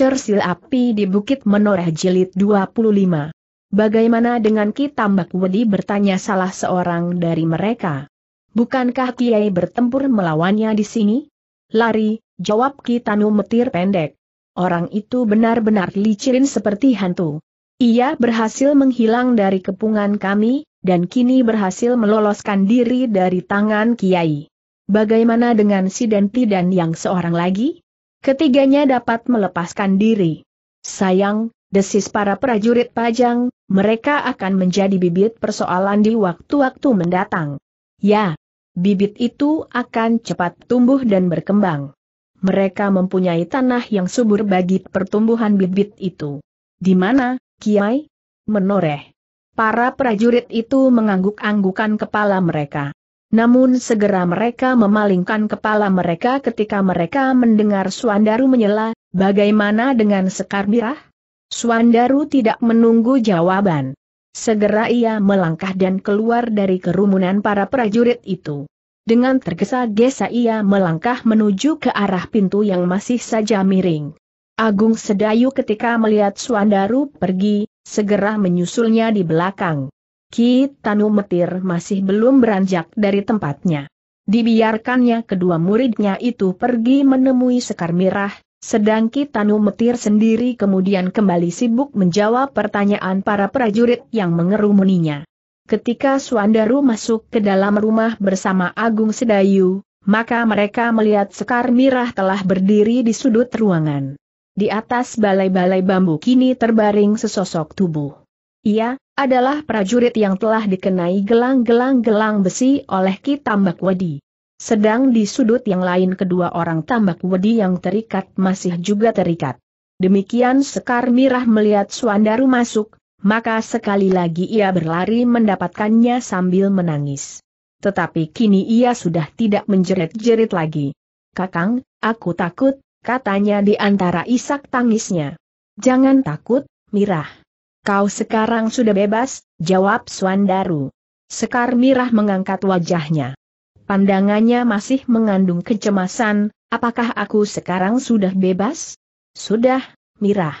Cersil Api di Bukit Menoreh Jilid 25. Bagaimana dengan Ki Tambak Wedi bertanya salah seorang dari mereka? Bukankah Kiai bertempur melawannya di sini? Lari, jawab Ki Tanu Metir Pendek. Orang itu benar-benar licirin seperti hantu. Ia berhasil menghilang dari kepungan kami, dan kini berhasil meloloskan diri dari tangan Kiai. Bagaimana dengan si Denti dan yang seorang lagi? ketiganya dapat melepaskan diri. Sayang, desis para prajurit pajang, mereka akan menjadi bibit persoalan di waktu-waktu mendatang. Ya, bibit itu akan cepat tumbuh dan berkembang. Mereka mempunyai tanah yang subur bagi pertumbuhan bibit itu. Di mana, Kiai? Menoreh. Para prajurit itu mengangguk-anggukan kepala mereka. Namun segera mereka memalingkan kepala mereka ketika mereka mendengar Suandaru menyela, bagaimana dengan Sekar Birah? Suandaru tidak menunggu jawaban. Segera ia melangkah dan keluar dari kerumunan para prajurit itu. Dengan tergesa-gesa ia melangkah menuju ke arah pintu yang masih saja miring. Agung Sedayu ketika melihat Suandaru pergi, segera menyusulnya di belakang. Ki Tanu Metir masih belum beranjak dari tempatnya. Dibiarkannya kedua muridnya itu pergi menemui Sekar Mirah, sedang Ki Tanu Metir sendiri kemudian kembali sibuk menjawab pertanyaan para prajurit yang mengerumuninya. Ketika Suandaru masuk ke dalam rumah bersama Agung Sedayu, maka mereka melihat Sekar Mirah telah berdiri di sudut ruangan. Di atas balai-balai bambu kini terbaring sesosok tubuh. Ia adalah prajurit yang telah dikenai gelang-gelang-gelang besi oleh Ki Tambak Wedi. Sedang di sudut yang lain kedua orang Tambak Wedi yang terikat masih juga terikat. Demikian Sekar Mirah melihat Suandaru masuk, maka sekali lagi ia berlari mendapatkannya sambil menangis. Tetapi kini ia sudah tidak menjerit-jerit lagi. Kakang, aku takut, katanya di antara isak tangisnya. Jangan takut, Mirah. Kau sekarang sudah bebas, jawab Suandaru. Sekar Mirah mengangkat wajahnya. Pandangannya masih mengandung kecemasan, apakah aku sekarang sudah bebas? Sudah, Mirah.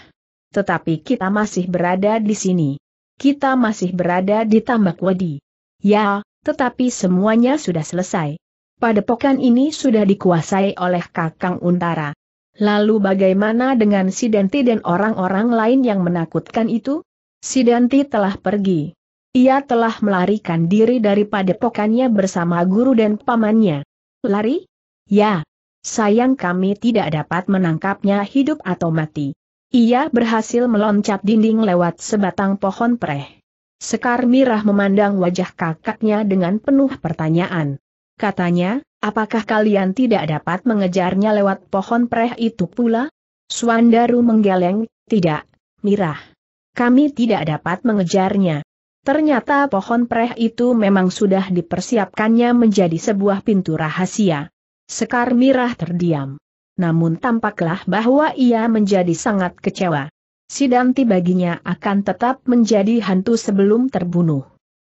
Tetapi kita masih berada di sini. Kita masih berada di tambak wadi. Ya, tetapi semuanya sudah selesai. Padepokan ini sudah dikuasai oleh Kakang Untara. Lalu bagaimana dengan si Denti dan orang-orang lain yang menakutkan itu? Si Danti telah pergi. Ia telah melarikan diri dari padepokannya bersama guru dan pamannya. Lari? Ya. Sayang kami tidak dapat menangkapnya hidup atau mati. Ia berhasil meloncat dinding lewat sebatang pohon preh. Sekar Mirah memandang wajah kakaknya dengan penuh pertanyaan. Katanya, apakah kalian tidak dapat mengejarnya lewat pohon preh itu pula? Suandaru menggeleng, tidak, Mirah. Kami tidak dapat mengejarnya. Ternyata pohon preh itu memang sudah dipersiapkannya menjadi sebuah pintu rahasia. Sekar Mirah terdiam. Namun tampaklah bahwa ia menjadi sangat kecewa. Sidanti baginya akan tetap menjadi hantu sebelum terbunuh.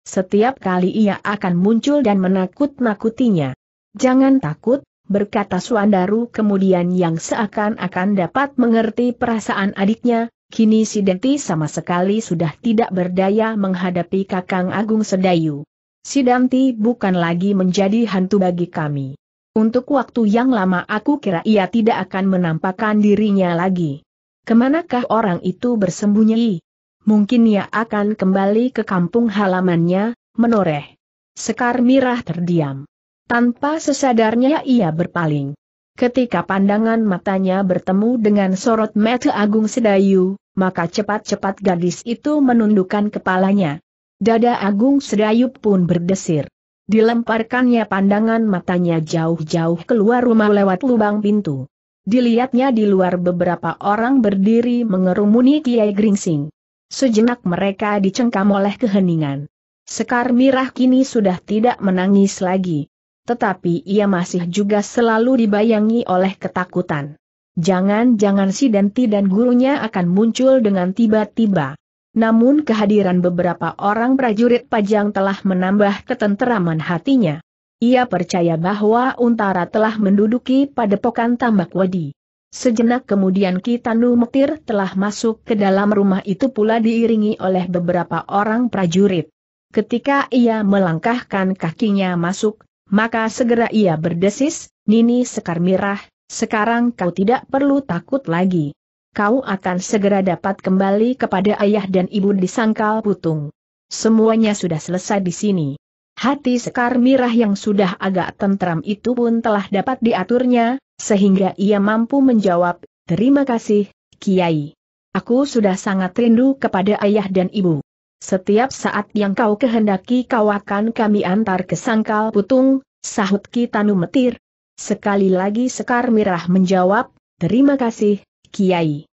Setiap kali ia akan muncul dan menakut-nakutinya. Jangan takut, berkata Suandaru kemudian yang seakan-akan dapat mengerti perasaan adiknya, Kini si Denti sama sekali sudah tidak berdaya menghadapi Kakang Agung Sedayu. Si Danti bukan lagi menjadi hantu bagi kami. Untuk waktu yang lama aku kira ia tidak akan menampakkan dirinya lagi. Kemanakah orang itu bersembunyi? Mungkin ia akan kembali ke kampung halamannya, menoreh. Sekar Mirah terdiam. Tanpa sesadarnya ia berpaling. Ketika pandangan matanya bertemu dengan sorot mata Agung Sedayu, maka cepat-cepat gadis itu menundukkan kepalanya. Dada Agung Sedayu pun berdesir. Dilemparkannya pandangan matanya jauh-jauh keluar rumah lewat lubang pintu. Dilihatnya di luar beberapa orang berdiri mengerumuni Kiai Gringsing. Sejenak mereka dicengkam oleh keheningan. Sekar Mirah kini sudah tidak menangis lagi tetapi ia masih juga selalu dibayangi oleh ketakutan. Jangan-jangan si Denti dan gurunya akan muncul dengan tiba-tiba. Namun kehadiran beberapa orang prajurit pajang telah menambah ketenteraman hatinya. Ia percaya bahwa Untara telah menduduki padepokan tambak wadi. Sejenak kemudian Kitanu Mektir telah masuk ke dalam rumah itu pula diiringi oleh beberapa orang prajurit. Ketika ia melangkahkan kakinya masuk, maka segera ia berdesis, Nini Sekar Mirah, sekarang kau tidak perlu takut lagi. Kau akan segera dapat kembali kepada ayah dan ibu di sangkal putung. Semuanya sudah selesai di sini. Hati Sekar Mirah yang sudah agak tentram itu pun telah dapat diaturnya, sehingga ia mampu menjawab, terima kasih, Kiai. Aku sudah sangat rindu kepada ayah dan ibu. Setiap saat yang kau kehendaki kau akan kami antar ke sangkal putung, sahut Ki Tanu Metir. Sekali lagi Sekar Mirah menjawab, terima kasih, Kiai.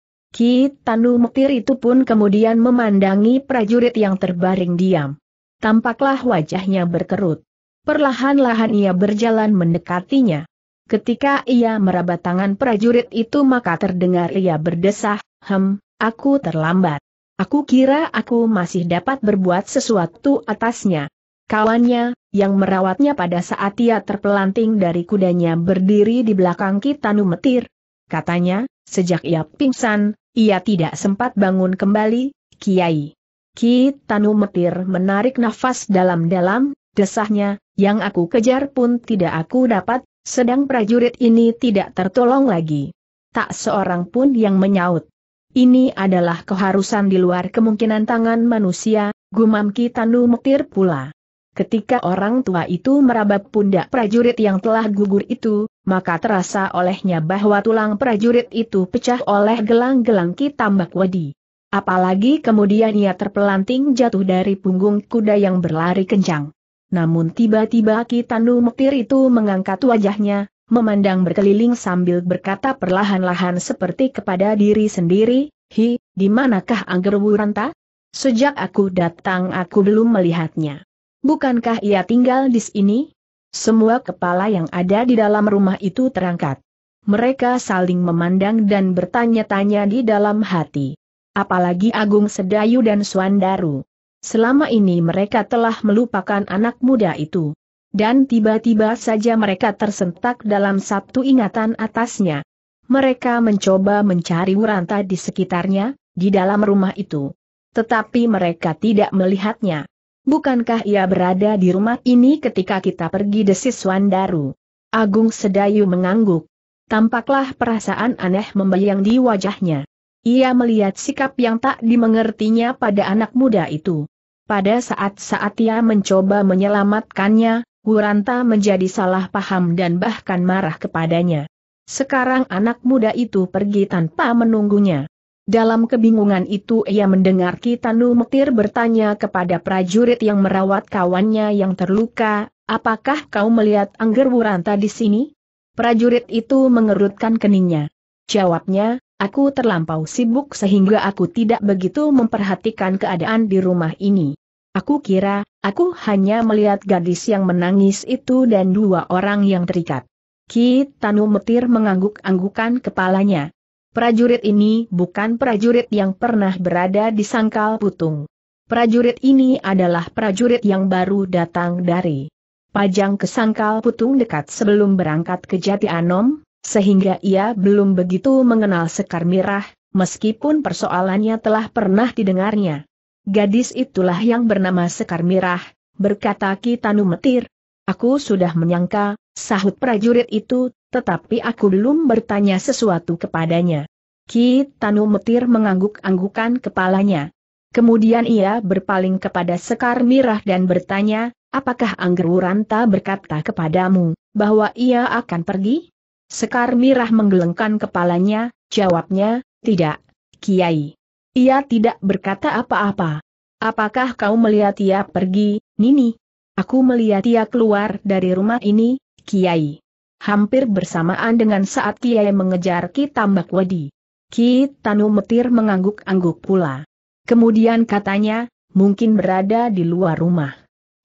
Tanu Metir itu pun kemudian memandangi prajurit yang terbaring diam. Tampaklah wajahnya berkerut. Perlahan-lahan ia berjalan mendekatinya. Ketika ia meraba tangan prajurit itu maka terdengar ia berdesah, hem, aku terlambat. Aku kira aku masih dapat berbuat sesuatu atasnya. Kawannya, yang merawatnya pada saat ia terpelanting dari kudanya berdiri di belakang Kitanu Metir. Katanya, sejak ia pingsan, ia tidak sempat bangun kembali, Kiai. Kitanu Metir menarik nafas dalam-dalam, desahnya, yang aku kejar pun tidak aku dapat, sedang prajurit ini tidak tertolong lagi. Tak seorang pun yang menyaut. Ini adalah keharusan di luar kemungkinan tangan manusia, gumam Kitanu Mektir pula. Ketika orang tua itu merabap pundak prajurit yang telah gugur itu, maka terasa olehnya bahwa tulang prajurit itu pecah oleh gelang-gelang kitambak wedi. Apalagi kemudian ia terpelanting jatuh dari punggung kuda yang berlari kencang. Namun tiba-tiba Kitanu Mektir itu mengangkat wajahnya, memandang berkeliling sambil berkata perlahan-lahan seperti kepada diri sendiri, Hi, di manakah Angger Wuranta? Sejak aku datang aku belum melihatnya. Bukankah ia tinggal di sini? Semua kepala yang ada di dalam rumah itu terangkat. Mereka saling memandang dan bertanya-tanya di dalam hati. Apalagi Agung Sedayu dan Suandaru. Selama ini mereka telah melupakan anak muda itu dan tiba-tiba saja mereka tersentak dalam satu ingatan atasnya. Mereka mencoba mencari Wuranta di sekitarnya, di dalam rumah itu. Tetapi mereka tidak melihatnya. Bukankah ia berada di rumah ini ketika kita pergi desis Wandaru? Agung Sedayu mengangguk. Tampaklah perasaan aneh membayang di wajahnya. Ia melihat sikap yang tak dimengertinya pada anak muda itu. Pada saat-saat ia mencoba menyelamatkannya, Wuranta menjadi salah paham dan bahkan marah kepadanya. Sekarang anak muda itu pergi tanpa menunggunya. Dalam kebingungan itu ia mendengar Kitanu Metir bertanya kepada prajurit yang merawat kawannya yang terluka, apakah kau melihat Angger Wuranta di sini? Prajurit itu mengerutkan keningnya. Jawabnya, aku terlampau sibuk sehingga aku tidak begitu memperhatikan keadaan di rumah ini. Aku kira, aku hanya melihat gadis yang menangis itu dan dua orang yang terikat. Ki Tanu Metir mengangguk-anggukan kepalanya. Prajurit ini bukan prajurit yang pernah berada di sangkal putung. Prajurit ini adalah prajurit yang baru datang dari Pajang ke sangkal putung dekat sebelum berangkat ke Jati Anom, sehingga ia belum begitu mengenal Sekar Mirah, meskipun persoalannya telah pernah didengarnya. Gadis itulah yang bernama Sekar Mirah, berkata Ki Tanu Metir. Aku sudah menyangka, sahut prajurit itu, tetapi aku belum bertanya sesuatu kepadanya. Ki Tanu Metir mengangguk-anggukan kepalanya. Kemudian ia berpaling kepada Sekar Mirah dan bertanya, apakah Anggeruranta berkata kepadamu, bahwa ia akan pergi? Sekar Mirah menggelengkan kepalanya, jawabnya, tidak, Kiai. Ia tidak berkata apa-apa. Apakah kau melihat ia pergi, Nini? Aku melihat ia keluar dari rumah ini, Kiai. Hampir bersamaan dengan saat Kiai mengejar Ki Tambak Wedi. Ki Tanu Metir mengangguk-angguk pula. Kemudian katanya, mungkin berada di luar rumah.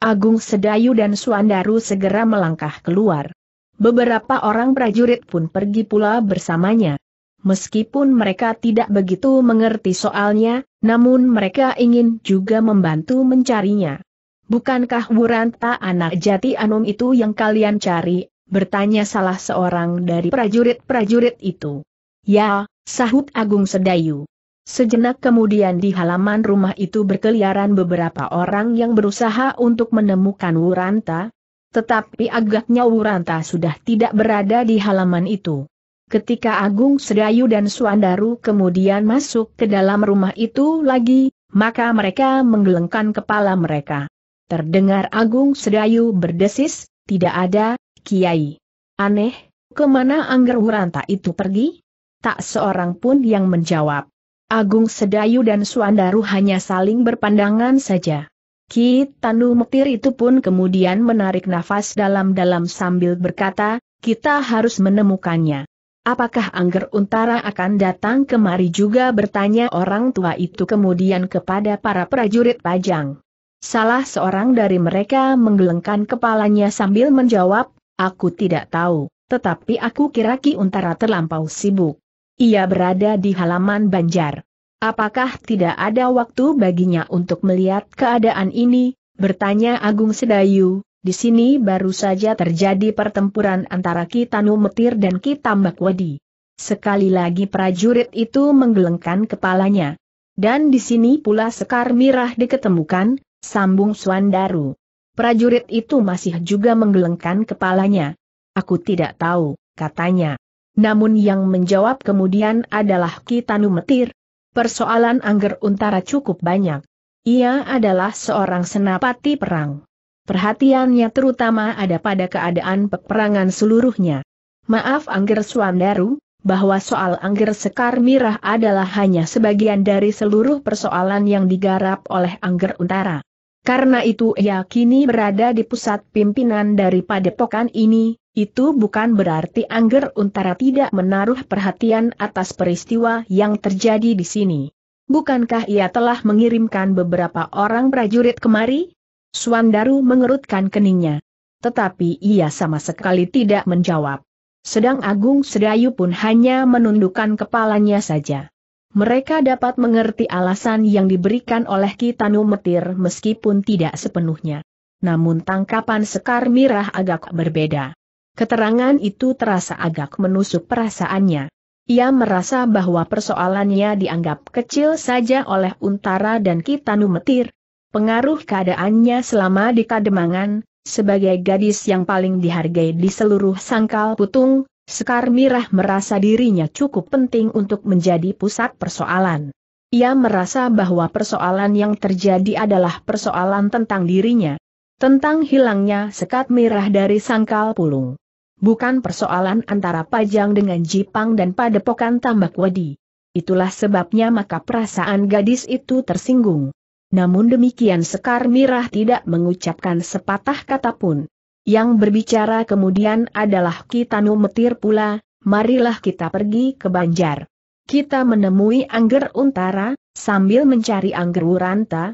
Agung Sedayu dan Suandaru segera melangkah keluar. Beberapa orang prajurit pun pergi pula bersamanya meskipun mereka tidak begitu mengerti soalnya, namun mereka ingin juga membantu mencarinya. Bukankah Wuranta anak jati Anum itu yang kalian cari? Bertanya salah seorang dari prajurit-prajurit itu. Ya, sahut Agung Sedayu. Sejenak kemudian di halaman rumah itu berkeliaran beberapa orang yang berusaha untuk menemukan Wuranta, tetapi agaknya Wuranta sudah tidak berada di halaman itu ketika Agung Sedayu dan Suandaru kemudian masuk ke dalam rumah itu lagi, maka mereka menggelengkan kepala mereka. Terdengar Agung Sedayu berdesis, tidak ada, Kiai. Aneh, kemana Angger Wuranta itu pergi? Tak seorang pun yang menjawab. Agung Sedayu dan Suandaru hanya saling berpandangan saja. Ki Tanu Mektir itu pun kemudian menarik nafas dalam-dalam sambil berkata, kita harus menemukannya apakah Angger Untara akan datang kemari juga bertanya orang tua itu kemudian kepada para prajurit Pajang. Salah seorang dari mereka menggelengkan kepalanya sambil menjawab, aku tidak tahu, tetapi aku kira Ki Untara terlampau sibuk. Ia berada di halaman Banjar. Apakah tidak ada waktu baginya untuk melihat keadaan ini? Bertanya Agung Sedayu, di sini baru saja terjadi pertempuran antara Kitanu Metir dan Kitambak Wadi. Sekali lagi prajurit itu menggelengkan kepalanya. Dan di sini pula Sekar Mirah diketemukan, sambung Suandaru. Prajurit itu masih juga menggelengkan kepalanya. Aku tidak tahu, katanya. Namun yang menjawab kemudian adalah Kitanu Metir. Persoalan Angger Untara cukup banyak. Ia adalah seorang senapati perang. Perhatiannya terutama ada pada keadaan peperangan seluruhnya. Maaf Angger Swandaru, bahwa soal Angger Sekar Mirah adalah hanya sebagian dari seluruh persoalan yang digarap oleh Angger Untara. Karena itu ia kini berada di pusat pimpinan dari padepokan ini, itu bukan berarti Angger Untara tidak menaruh perhatian atas peristiwa yang terjadi di sini. Bukankah ia telah mengirimkan beberapa orang prajurit kemari? Suandaru mengerutkan keningnya. Tetapi ia sama sekali tidak menjawab. Sedang Agung Sedayu pun hanya menundukkan kepalanya saja. Mereka dapat mengerti alasan yang diberikan oleh Kitanu Metir meskipun tidak sepenuhnya. Namun tangkapan Sekar Mirah agak berbeda. Keterangan itu terasa agak menusuk perasaannya. Ia merasa bahwa persoalannya dianggap kecil saja oleh Untara dan Kitanu Metir, Pengaruh keadaannya selama di Kademangan, sebagai gadis yang paling dihargai di seluruh sangkal putung, Sekar Mirah merasa dirinya cukup penting untuk menjadi pusat persoalan. Ia merasa bahwa persoalan yang terjadi adalah persoalan tentang dirinya, tentang hilangnya sekat mirah dari sangkal pulung. Bukan persoalan antara Pajang dengan Jipang dan Padepokan Tambak Wedi. Itulah sebabnya maka perasaan gadis itu tersinggung. Namun demikian Sekar Mirah tidak mengucapkan sepatah kata pun. Yang berbicara kemudian adalah Kitanu Metir pula, marilah kita pergi ke Banjar. Kita menemui Angger Untara, sambil mencari Angger Wuranta.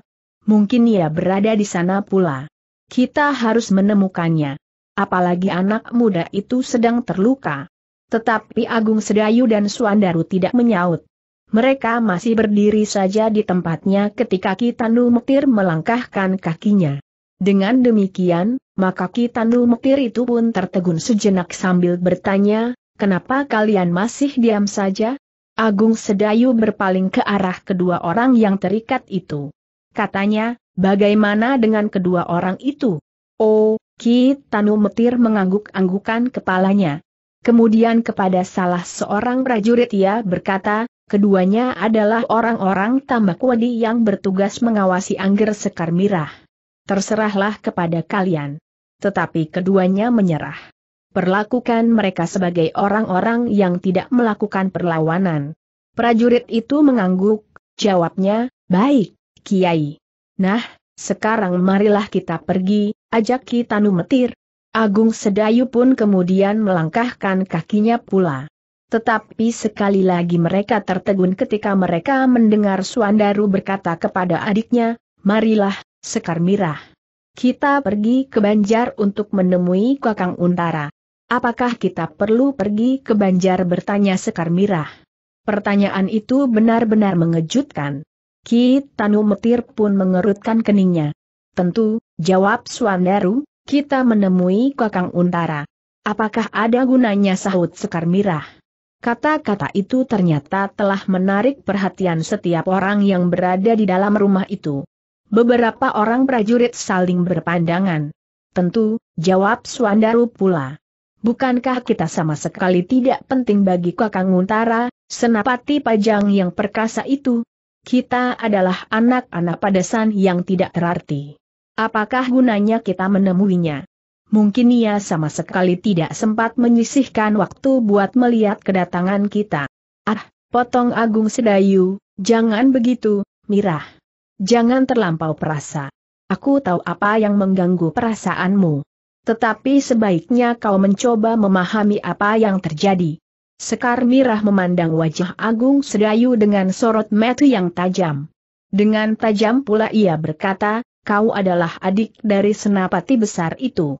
Mungkin ia berada di sana pula. Kita harus menemukannya. Apalagi anak muda itu sedang terluka. Tetapi Agung Sedayu dan Suandaru tidak menyaut. Mereka masih berdiri saja di tempatnya ketika Kitanu Mektir melangkahkan kakinya. Dengan demikian, maka Kitanu Mektir itu pun tertegun sejenak sambil bertanya, kenapa kalian masih diam saja? Agung Sedayu berpaling ke arah kedua orang yang terikat itu. Katanya, bagaimana dengan kedua orang itu? Oh, Kitanu Metir mengangguk-anggukan kepalanya. Kemudian kepada salah seorang prajurit ia berkata, Keduanya adalah orang-orang tambak wadi yang bertugas mengawasi Angger Sekar Mirah. Terserahlah kepada kalian. Tetapi keduanya menyerah. Perlakukan mereka sebagai orang-orang yang tidak melakukan perlawanan. Prajurit itu mengangguk, jawabnya, baik, Kiai. Nah, sekarang marilah kita pergi, ajak kita Metir. Agung Sedayu pun kemudian melangkahkan kakinya pula. Tetapi sekali lagi mereka tertegun ketika mereka mendengar Suandaru berkata kepada adiknya, Marilah, Sekar Mirah. Kita pergi ke Banjar untuk menemui Kakang Untara. Apakah kita perlu pergi ke Banjar bertanya Sekar Mirah? Pertanyaan itu benar-benar mengejutkan. Ki Tanu Metir pun mengerutkan keningnya. Tentu, jawab Suandaru, kita menemui Kakang Untara. Apakah ada gunanya sahut Sekar Mirah? Kata-kata itu ternyata telah menarik perhatian setiap orang yang berada di dalam rumah itu. Beberapa orang prajurit saling berpandangan. Tentu, jawab Suandaru pula. Bukankah kita sama sekali tidak penting bagi Kakang Untara, senapati pajang yang perkasa itu? Kita adalah anak-anak padesan yang tidak terarti. Apakah gunanya kita menemuinya? mungkin ia sama sekali tidak sempat menyisihkan waktu buat melihat kedatangan kita. Ah, potong Agung Sedayu, jangan begitu, Mirah. Jangan terlampau perasa. Aku tahu apa yang mengganggu perasaanmu. Tetapi sebaiknya kau mencoba memahami apa yang terjadi. Sekar Mirah memandang wajah Agung Sedayu dengan sorot mata yang tajam. Dengan tajam pula ia berkata, kau adalah adik dari senapati besar itu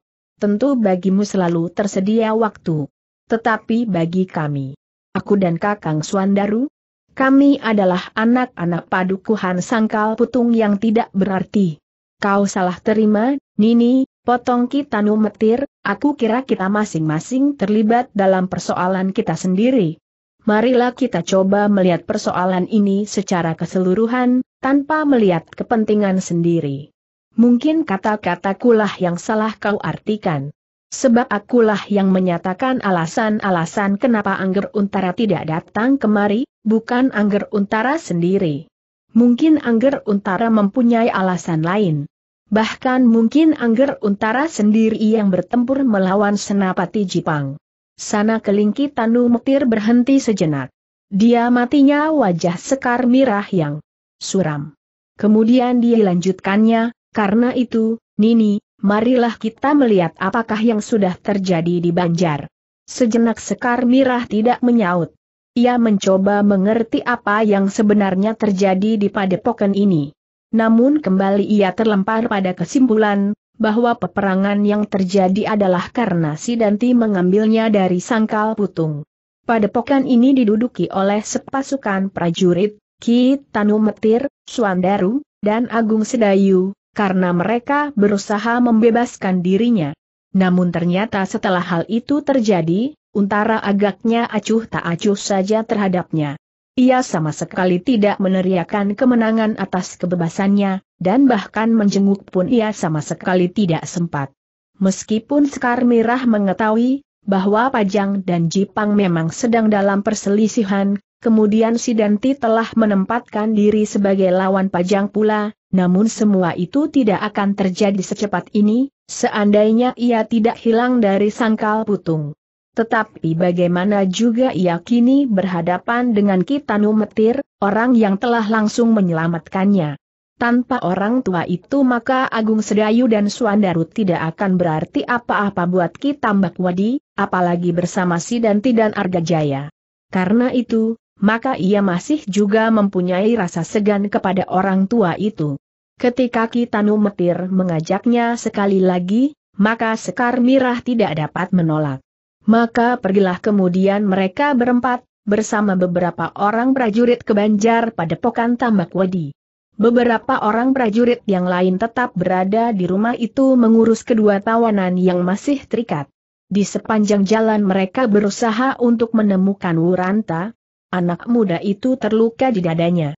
tentu bagimu selalu tersedia waktu. Tetapi bagi kami, aku dan Kakang Suandaru, kami adalah anak-anak padukuhan sangkal putung yang tidak berarti. Kau salah terima, Nini, potong kita numetir, aku kira kita masing-masing terlibat dalam persoalan kita sendiri. Marilah kita coba melihat persoalan ini secara keseluruhan, tanpa melihat kepentingan sendiri mungkin kata-katakulah kata yang salah kau artikan. Sebab akulah yang menyatakan alasan-alasan kenapa Angger Untara tidak datang kemari, bukan Angger Untara sendiri. Mungkin Angger Untara mempunyai alasan lain. Bahkan mungkin Angger Untara sendiri yang bertempur melawan Senapati Jipang. Sana kelingki Tanu Mektir berhenti sejenak. Dia matinya wajah sekar mirah yang suram. Kemudian dilanjutkannya, karena itu, Nini, marilah kita melihat apakah yang sudah terjadi di Banjar. Sejenak Sekar Mirah tidak menyaut. Ia mencoba mengerti apa yang sebenarnya terjadi di padepokan ini. Namun kembali ia terlempar pada kesimpulan, bahwa peperangan yang terjadi adalah karena si Danti mengambilnya dari sangkal putung. Padepokan ini diduduki oleh sepasukan prajurit, Ki Tanu Metir, Suandaru, dan Agung Sedayu, karena mereka berusaha membebaskan dirinya. Namun ternyata setelah hal itu terjadi, Untara agaknya acuh tak acuh saja terhadapnya. Ia sama sekali tidak meneriakan kemenangan atas kebebasannya, dan bahkan menjenguk pun ia sama sekali tidak sempat. Meskipun Sekar Mirah mengetahui bahwa Pajang dan Jipang memang sedang dalam perselisihan, kemudian Sidanti telah menempatkan diri sebagai lawan Pajang pula, namun semua itu tidak akan terjadi secepat ini, seandainya ia tidak hilang dari sangkal putung. Tetapi bagaimana juga ia kini berhadapan dengan Kitanu Metir, orang yang telah langsung menyelamatkannya. Tanpa orang tua itu maka Agung Sedayu dan Suandaru tidak akan berarti apa-apa buat Kitambak Wadi, apalagi bersama Sidanti dan Jaya. Karena itu, maka ia masih juga mempunyai rasa segan kepada orang tua itu. Ketika Kitanu Metir mengajaknya sekali lagi, maka Sekar Mirah tidak dapat menolak. Maka pergilah kemudian mereka berempat, bersama beberapa orang prajurit ke Banjar pada Pokan Tambak wadi. Beberapa orang prajurit yang lain tetap berada di rumah itu mengurus kedua tawanan yang masih terikat. Di sepanjang jalan mereka berusaha untuk menemukan Wuranta. Anak muda itu terluka di dadanya.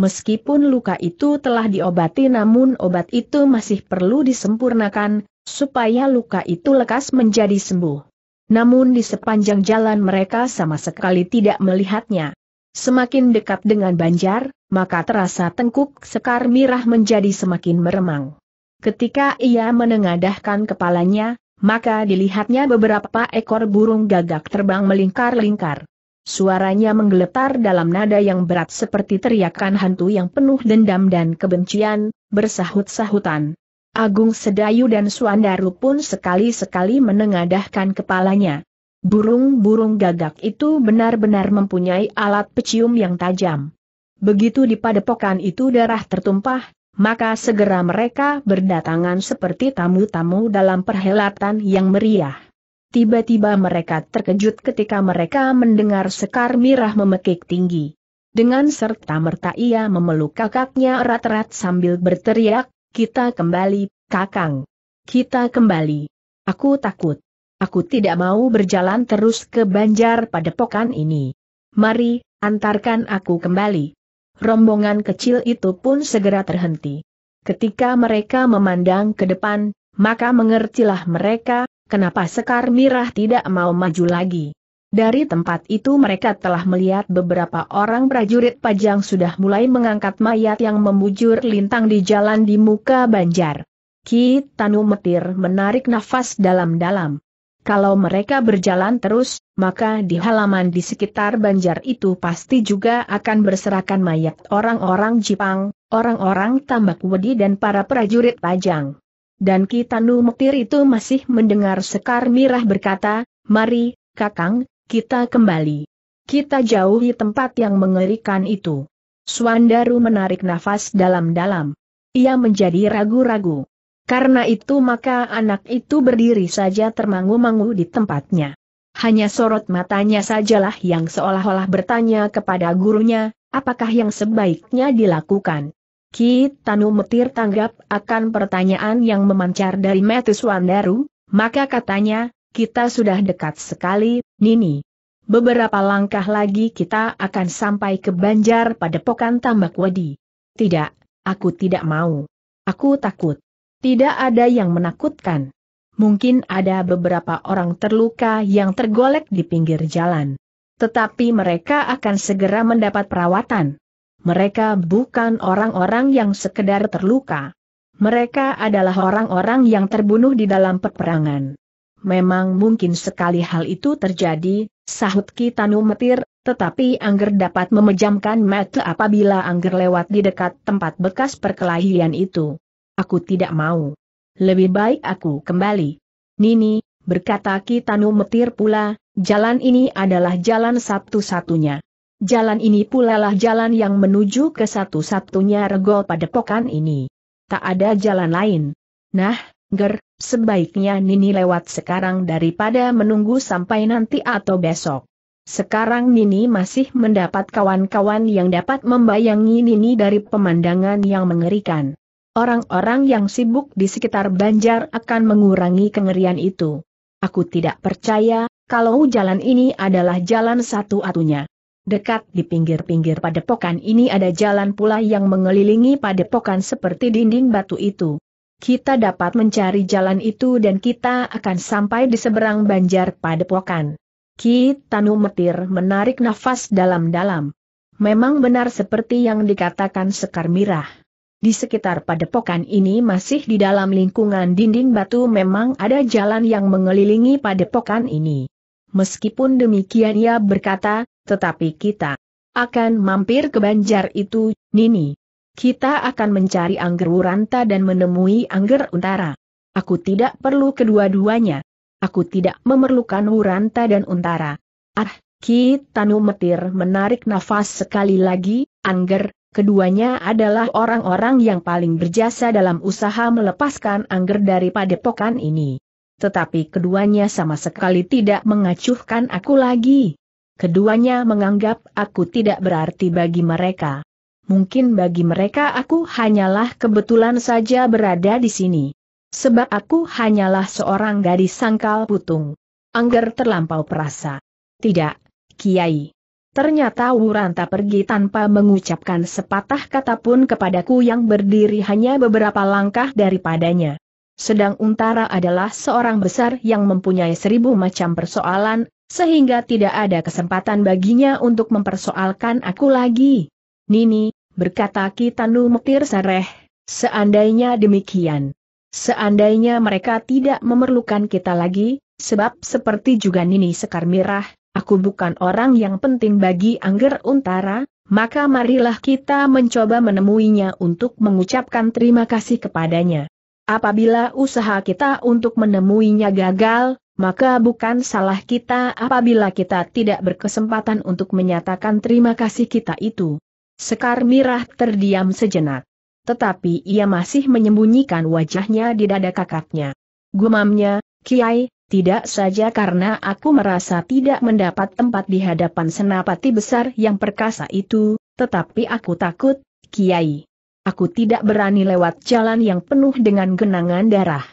Meskipun luka itu telah diobati namun obat itu masih perlu disempurnakan, supaya luka itu lekas menjadi sembuh. Namun di sepanjang jalan mereka sama sekali tidak melihatnya. Semakin dekat dengan Banjar, maka terasa tengkuk Sekar Mirah menjadi semakin meremang. Ketika ia menengadahkan kepalanya, maka dilihatnya beberapa ekor burung gagak terbang melingkar-lingkar. Suaranya menggeletar dalam nada yang berat seperti teriakan hantu yang penuh dendam dan kebencian, bersahut-sahutan. Agung Sedayu dan Suandaru pun sekali-sekali menengadahkan kepalanya. Burung-burung gagak itu benar-benar mempunyai alat pecium yang tajam. Begitu di padepokan itu darah tertumpah, maka segera mereka berdatangan seperti tamu-tamu dalam perhelatan yang meriah. Tiba-tiba mereka terkejut ketika mereka mendengar Sekar Mirah memekik tinggi. Dengan serta merta ia memeluk kakaknya erat-erat sambil berteriak, kita kembali, kakang. Kita kembali. Aku takut. Aku tidak mau berjalan terus ke Banjar Padepokan ini. Mari, antarkan aku kembali. Rombongan kecil itu pun segera terhenti. Ketika mereka memandang ke depan, maka mengertilah mereka, Kenapa Sekar Mirah tidak mau maju lagi? Dari tempat itu mereka telah melihat beberapa orang prajurit pajang sudah mulai mengangkat mayat yang membujur lintang di jalan di muka banjar. Ki Tanu Metir menarik nafas dalam-dalam. Kalau mereka berjalan terus, maka di halaman di sekitar banjar itu pasti juga akan berserakan mayat orang-orang Jepang, orang-orang Tambak Wedi dan para prajurit Pajang dan Kitanu Metir itu masih mendengar Sekar Mirah berkata, Mari, Kakang, kita kembali. Kita jauhi tempat yang mengerikan itu. Swandaru menarik nafas dalam-dalam. Ia menjadi ragu-ragu. Karena itu maka anak itu berdiri saja termangu-mangu di tempatnya. Hanya sorot matanya sajalah yang seolah-olah bertanya kepada gurunya, apakah yang sebaiknya dilakukan. Ki Tanu Metir tanggap akan pertanyaan yang memancar dari Metis Wandaru, maka katanya, kita sudah dekat sekali, Nini. Beberapa langkah lagi kita akan sampai ke Banjar pada Pokan Wedi. Tidak, aku tidak mau. Aku takut. Tidak ada yang menakutkan. Mungkin ada beberapa orang terluka yang tergolek di pinggir jalan. Tetapi mereka akan segera mendapat perawatan. Mereka bukan orang-orang yang sekedar terluka. Mereka adalah orang-orang yang terbunuh di dalam peperangan. Memang mungkin sekali hal itu terjadi, sahut Kitanu Metir, tetapi Angger dapat memejamkan mata apabila Angger lewat di dekat tempat bekas perkelahian itu. Aku tidak mau. Lebih baik aku kembali. Nini, berkata Kitanu Metir pula, jalan ini adalah jalan satu-satunya. Jalan ini pula pulalah jalan yang menuju ke satu-satunya regol pada pokan ini. Tak ada jalan lain. Nah, Ger, sebaiknya Nini lewat sekarang daripada menunggu sampai nanti atau besok. Sekarang Nini masih mendapat kawan-kawan yang dapat membayangi Nini dari pemandangan yang mengerikan. Orang-orang yang sibuk di sekitar Banjar akan mengurangi kengerian itu. Aku tidak percaya, kalau jalan ini adalah jalan satu-satunya. Dekat di pinggir-pinggir padepokan ini ada jalan pula yang mengelilingi padepokan seperti dinding batu itu. Kita dapat mencari jalan itu dan kita akan sampai di seberang banjar padepokan. Ki Tanu Metir menarik nafas dalam-dalam. Memang benar seperti yang dikatakan Sekar Mirah. Di sekitar padepokan ini masih di dalam lingkungan dinding batu memang ada jalan yang mengelilingi padepokan ini. Meskipun demikian ia berkata, tetapi kita akan mampir ke banjar itu, Nini. Kita akan mencari Angger Wuranta dan menemui Angger Untara. Aku tidak perlu kedua-duanya. Aku tidak memerlukan Wuranta dan Untara. Ah, Tanu Metir menarik nafas sekali lagi, Angger, keduanya adalah orang-orang yang paling berjasa dalam usaha melepaskan Angger dari padepokan ini. Tetapi keduanya sama sekali tidak mengacuhkan aku lagi. Keduanya menganggap aku tidak berarti bagi mereka. Mungkin bagi mereka aku hanyalah kebetulan saja berada di sini. Sebab aku hanyalah seorang gadis sangkal putung. Angger terlampau perasa. Tidak, Kiai. Ternyata Wuranta pergi tanpa mengucapkan sepatah kata pun kepadaku yang berdiri hanya beberapa langkah daripadanya. Sedang Untara adalah seorang besar yang mempunyai seribu macam persoalan, sehingga tidak ada kesempatan baginya untuk mempersoalkan aku lagi. Nini, berkata Kitanu Mektir Sareh, seandainya demikian. Seandainya mereka tidak memerlukan kita lagi, sebab seperti juga Nini Sekar Mirah, aku bukan orang yang penting bagi Angger Untara, maka marilah kita mencoba menemuinya untuk mengucapkan terima kasih kepadanya. Apabila usaha kita untuk menemuinya gagal, maka bukan salah kita apabila kita tidak berkesempatan untuk menyatakan terima kasih kita itu. Sekar Mirah terdiam sejenak. Tetapi ia masih menyembunyikan wajahnya di dada kakaknya. Gumamnya, Kiai, tidak saja karena aku merasa tidak mendapat tempat di hadapan senapati besar yang perkasa itu, tetapi aku takut, Kiai. Aku tidak berani lewat jalan yang penuh dengan genangan darah.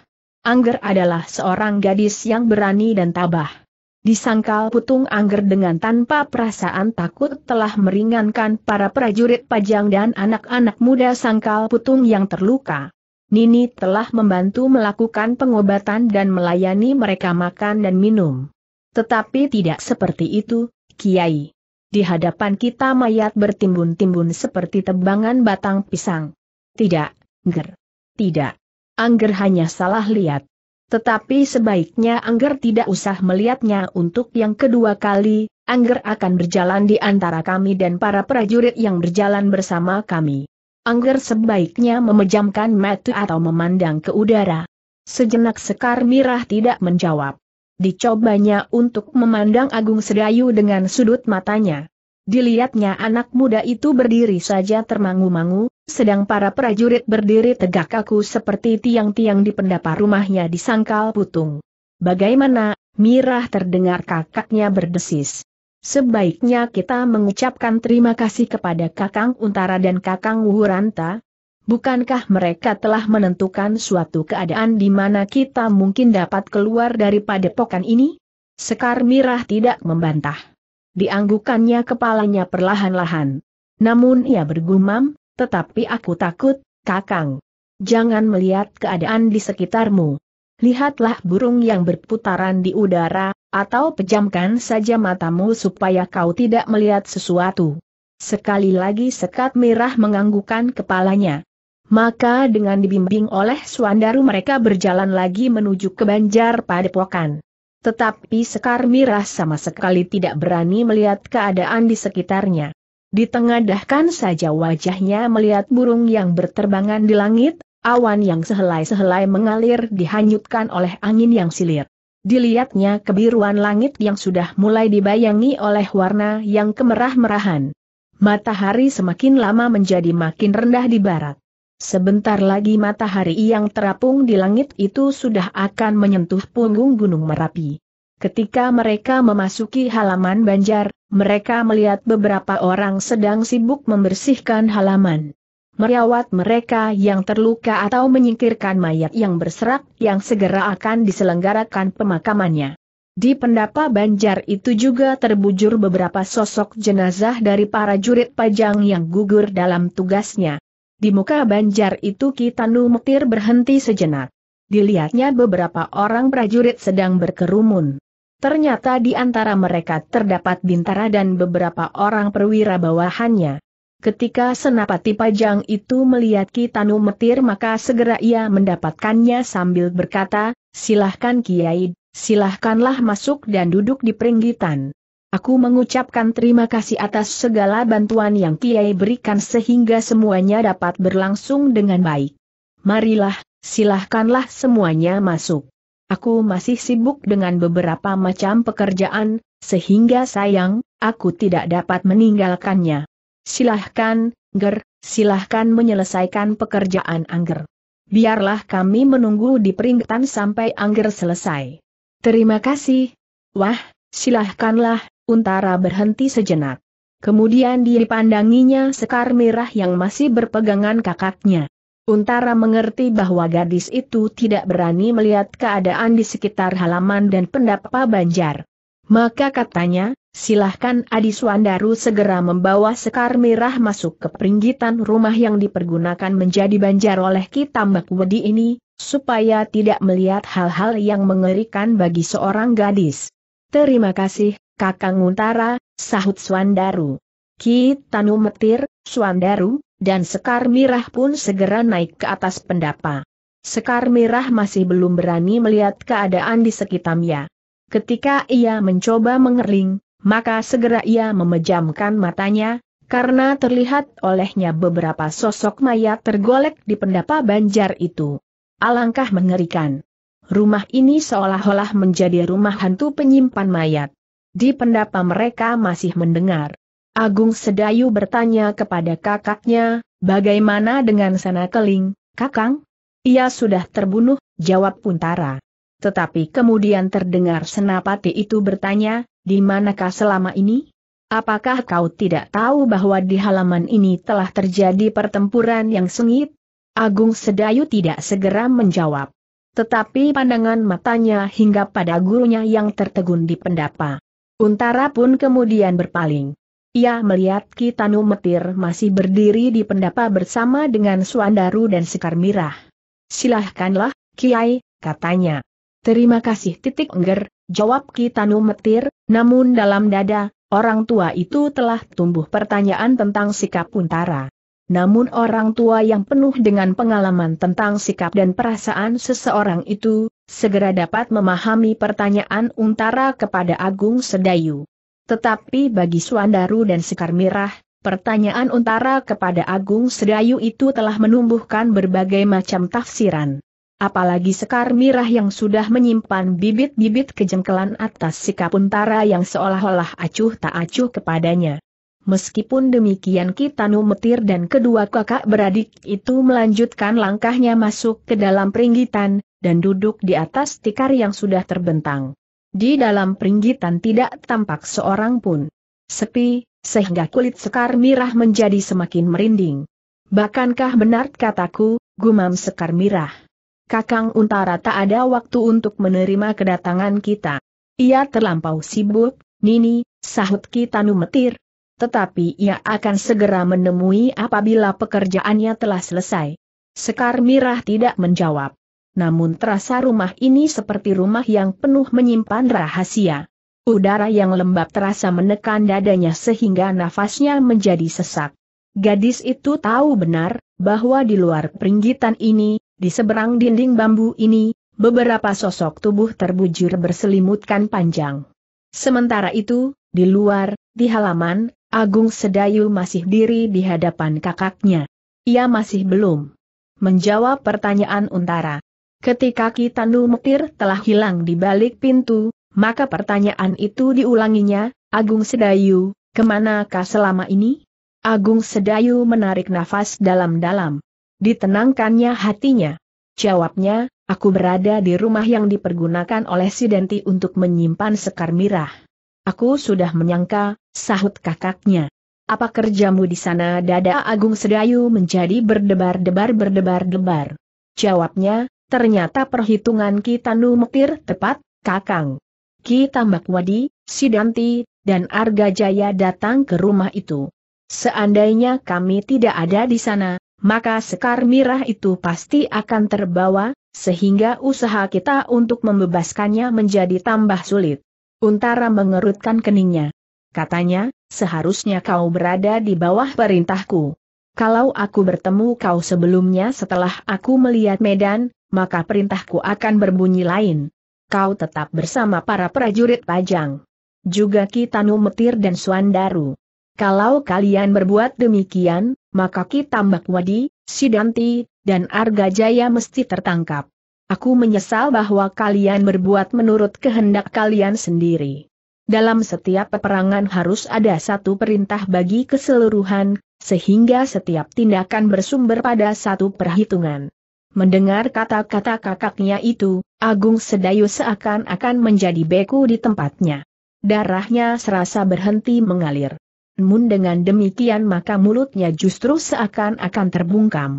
Angger adalah seorang gadis yang berani dan tabah. Disangkal putung Angger dengan tanpa perasaan takut telah meringankan para prajurit pajang dan anak-anak muda sangkal putung yang terluka. Nini telah membantu melakukan pengobatan dan melayani mereka makan dan minum. Tetapi tidak seperti itu, Kiai. Di hadapan kita mayat bertimbun-timbun seperti tebangan batang pisang. Tidak, Ger. Tidak. Angger hanya salah lihat. Tetapi sebaiknya Angger tidak usah melihatnya untuk yang kedua kali, Angger akan berjalan di antara kami dan para prajurit yang berjalan bersama kami. Angger sebaiknya memejamkan mata atau memandang ke udara. Sejenak Sekar Mirah tidak menjawab. Dicobanya untuk memandang Agung Sedayu dengan sudut matanya. Dilihatnya anak muda itu berdiri saja termangu-mangu, sedang para prajurit berdiri tegak kaku seperti tiang-tiang di pendapa rumahnya di sangkal putung. Bagaimana, Mirah terdengar kakaknya berdesis. Sebaiknya kita mengucapkan terima kasih kepada Kakang Untara dan Kakang Wuranta. Bukankah mereka telah menentukan suatu keadaan di mana kita mungkin dapat keluar daripada padepokan ini? Sekar Mirah tidak membantah dianggukannya kepalanya perlahan-lahan. Namun ia bergumam, tetapi aku takut, kakang. Jangan melihat keadaan di sekitarmu. Lihatlah burung yang berputaran di udara, atau pejamkan saja matamu supaya kau tidak melihat sesuatu. Sekali lagi sekat merah menganggukan kepalanya. Maka dengan dibimbing oleh Suandaru mereka berjalan lagi menuju ke Banjar Padepokan tetapi Sekar Mirah sama sekali tidak berani melihat keadaan di sekitarnya. Ditengadahkan saja wajahnya melihat burung yang berterbangan di langit, awan yang sehelai-sehelai mengalir dihanyutkan oleh angin yang silir. Dilihatnya kebiruan langit yang sudah mulai dibayangi oleh warna yang kemerah-merahan. Matahari semakin lama menjadi makin rendah di barat. Sebentar lagi matahari yang terapung di langit itu sudah akan menyentuh punggung Gunung Merapi. Ketika mereka memasuki halaman Banjar, mereka melihat beberapa orang sedang sibuk membersihkan halaman. Merawat mereka yang terluka atau menyingkirkan mayat yang berserak yang segera akan diselenggarakan pemakamannya. Di pendapa Banjar itu juga terbujur beberapa sosok jenazah dari para jurid pajang yang gugur dalam tugasnya. Di muka banjar itu Kitanu Metir berhenti sejenak. Dilihatnya beberapa orang prajurit sedang berkerumun. Ternyata di antara mereka terdapat bintara dan beberapa orang perwira bawahannya. Ketika senapati pajang itu melihat Kitanu Metir maka segera ia mendapatkannya sambil berkata, silahkan Kiai, silahkanlah masuk dan duduk di peringgitan. Aku mengucapkan terima kasih atas segala bantuan yang Kiai berikan sehingga semuanya dapat berlangsung dengan baik. Marilah, silahkanlah semuanya masuk. Aku masih sibuk dengan beberapa macam pekerjaan, sehingga sayang, aku tidak dapat meninggalkannya. Silahkan, Ger, silahkan menyelesaikan pekerjaan Angger. Biarlah kami menunggu di peringatan sampai Angger selesai. Terima kasih. Wah, silahkanlah, Untara berhenti sejenak. Kemudian dipandanginya sekar merah yang masih berpegangan kakaknya. Untara mengerti bahwa gadis itu tidak berani melihat keadaan di sekitar halaman dan pendapa Banjar. Maka katanya, silahkan Adi Suandaru segera membawa sekar merah masuk ke peringgitan rumah yang dipergunakan menjadi banjar oleh Kitambak Wedi ini, supaya tidak melihat hal-hal yang mengerikan bagi seorang gadis. Terima kasih, Kakang Untara, sahut Suandaru. Ki Tanu Metir, Suandaru, dan Sekar Mirah pun segera naik ke atas pendapa. Sekar Mirah masih belum berani melihat keadaan di sekitarnya. Ketika ia mencoba mengering, maka segera ia memejamkan matanya, karena terlihat olehnya beberapa sosok mayat tergolek di pendapa banjar itu. Alangkah mengerikan. Rumah ini seolah-olah menjadi rumah hantu penyimpan mayat. Di pendapa mereka masih mendengar. Agung Sedayu bertanya kepada kakaknya, bagaimana dengan sana keling, kakang? Ia sudah terbunuh, jawab Puntara. Tetapi kemudian terdengar senapati itu bertanya, di manakah selama ini? Apakah kau tidak tahu bahwa di halaman ini telah terjadi pertempuran yang sengit? Agung Sedayu tidak segera menjawab. Tetapi pandangan matanya hingga pada gurunya yang tertegun di pendapa. Untara pun kemudian berpaling. Ia melihat Kitanu Metir masih berdiri di pendapa bersama dengan Suandaru dan Sekar Mirah. Silahkanlah, Kiai, katanya. Terima kasih titik engger, jawab Kitanu Metir, namun dalam dada, orang tua itu telah tumbuh pertanyaan tentang sikap Untara. Namun orang tua yang penuh dengan pengalaman tentang sikap dan perasaan seseorang itu, segera dapat memahami pertanyaan Untara kepada Agung Sedayu. Tetapi bagi Suandaru dan Sekar Mirah, pertanyaan Untara kepada Agung Sedayu itu telah menumbuhkan berbagai macam tafsiran. Apalagi Sekar Mirah yang sudah menyimpan bibit-bibit kejengkelan atas sikap Untara yang seolah-olah acuh tak acuh kepadanya. Meskipun demikian Kitanu Metir dan kedua kakak beradik itu melanjutkan langkahnya masuk ke dalam peringgitan, dan duduk di atas tikar yang sudah terbentang. Di dalam peringgitan tidak tampak seorang pun. Sepi, sehingga kulit Sekar Mirah menjadi semakin merinding. Bahkankah benar kataku, gumam Sekar Mirah? Kakang Untara tak ada waktu untuk menerima kedatangan kita. Ia terlampau sibuk, Nini, sahut Kitanu Metir, tetapi ia akan segera menemui apabila pekerjaannya telah selesai. Sekar Mirah tidak menjawab. Namun terasa rumah ini seperti rumah yang penuh menyimpan rahasia. Udara yang lembab terasa menekan dadanya sehingga nafasnya menjadi sesak. Gadis itu tahu benar, bahwa di luar peringgitan ini, di seberang dinding bambu ini, beberapa sosok tubuh terbujur berselimutkan panjang. Sementara itu, di luar, di halaman, Agung Sedayu masih diri di hadapan kakaknya. Ia masih belum menjawab pertanyaan Untara. Ketika Kitanu Mukir telah hilang di balik pintu, maka pertanyaan itu diulanginya, Agung Sedayu, kemana kah selama ini? Agung Sedayu menarik nafas dalam-dalam. Ditenangkannya hatinya. Jawabnya, aku berada di rumah yang dipergunakan oleh Sidenti untuk menyimpan sekar mirah. Aku sudah menyangka, sahut kakaknya. Apa kerjamu di sana dada Agung Sedayu menjadi berdebar-debar berdebar-debar. Jawabnya, ternyata perhitungan kita numetir tepat, kakang. Ki Tambak Wadi, Sidanti, dan Arga Jaya datang ke rumah itu. Seandainya kami tidak ada di sana, maka sekar mirah itu pasti akan terbawa, sehingga usaha kita untuk membebaskannya menjadi tambah sulit. Untara mengerutkan keningnya katanya, seharusnya kau berada di bawah perintahku. Kalau aku bertemu kau sebelumnya setelah aku melihat medan, maka perintahku akan berbunyi lain. Kau tetap bersama para prajurit pajang. Juga Kitanu Metir dan Suandaru. Kalau kalian berbuat demikian, maka Kitambak Wadi, Sidanti, dan Arga Jaya mesti tertangkap. Aku menyesal bahwa kalian berbuat menurut kehendak kalian sendiri. Dalam setiap peperangan harus ada satu perintah bagi keseluruhan, sehingga setiap tindakan bersumber pada satu perhitungan. Mendengar kata-kata kakaknya itu, Agung Sedayu seakan-akan menjadi beku di tempatnya. Darahnya serasa berhenti mengalir. Namun dengan demikian maka mulutnya justru seakan-akan terbungkam.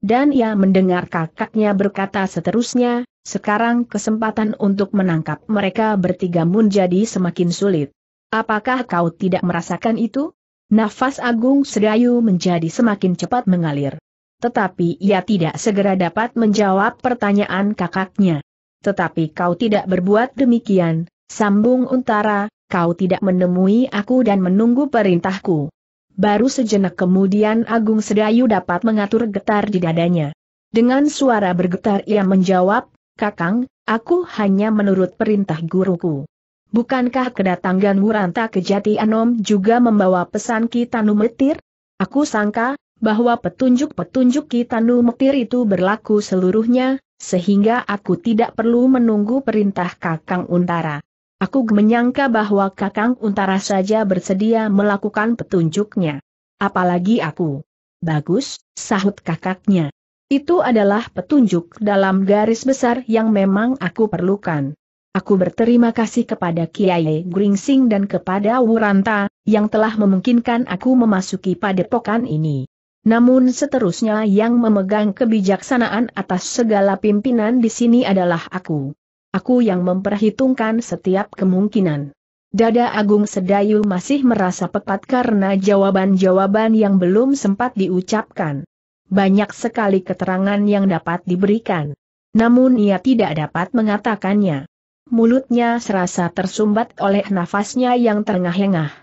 Dan ia mendengar kakaknya berkata seterusnya, sekarang kesempatan untuk menangkap mereka bertiga menjadi semakin sulit. Apakah kau tidak merasakan itu? Nafas Agung Sedayu menjadi semakin cepat mengalir. Tetapi ia tidak segera dapat menjawab pertanyaan kakaknya. Tetapi kau tidak berbuat demikian, sambung Untara, kau tidak menemui aku dan menunggu perintahku. Baru sejenak kemudian Agung Sedayu dapat mengatur getar di dadanya. Dengan suara bergetar ia menjawab, Kakang, aku hanya menurut perintah guruku. Bukankah kedatangan Wuranta ke Jati Anom juga membawa pesan Kitanu Metir? Aku sangka, bahwa petunjuk-petunjuk Kitanu Metir itu berlaku seluruhnya, sehingga aku tidak perlu menunggu perintah Kakang Untara. Aku menyangka bahwa Kakang Untara saja bersedia melakukan petunjuknya. Apalagi aku. Bagus, sahut kakaknya. Itu adalah petunjuk dalam garis besar yang memang aku perlukan. Aku berterima kasih kepada Kiai Gringsing dan kepada Wuranta, yang telah memungkinkan aku memasuki padepokan ini. Namun seterusnya yang memegang kebijaksanaan atas segala pimpinan di sini adalah aku. Aku yang memperhitungkan setiap kemungkinan. Dada Agung Sedayu masih merasa pepat karena jawaban-jawaban yang belum sempat diucapkan banyak sekali keterangan yang dapat diberikan. Namun ia tidak dapat mengatakannya. Mulutnya serasa tersumbat oleh nafasnya yang terengah-engah.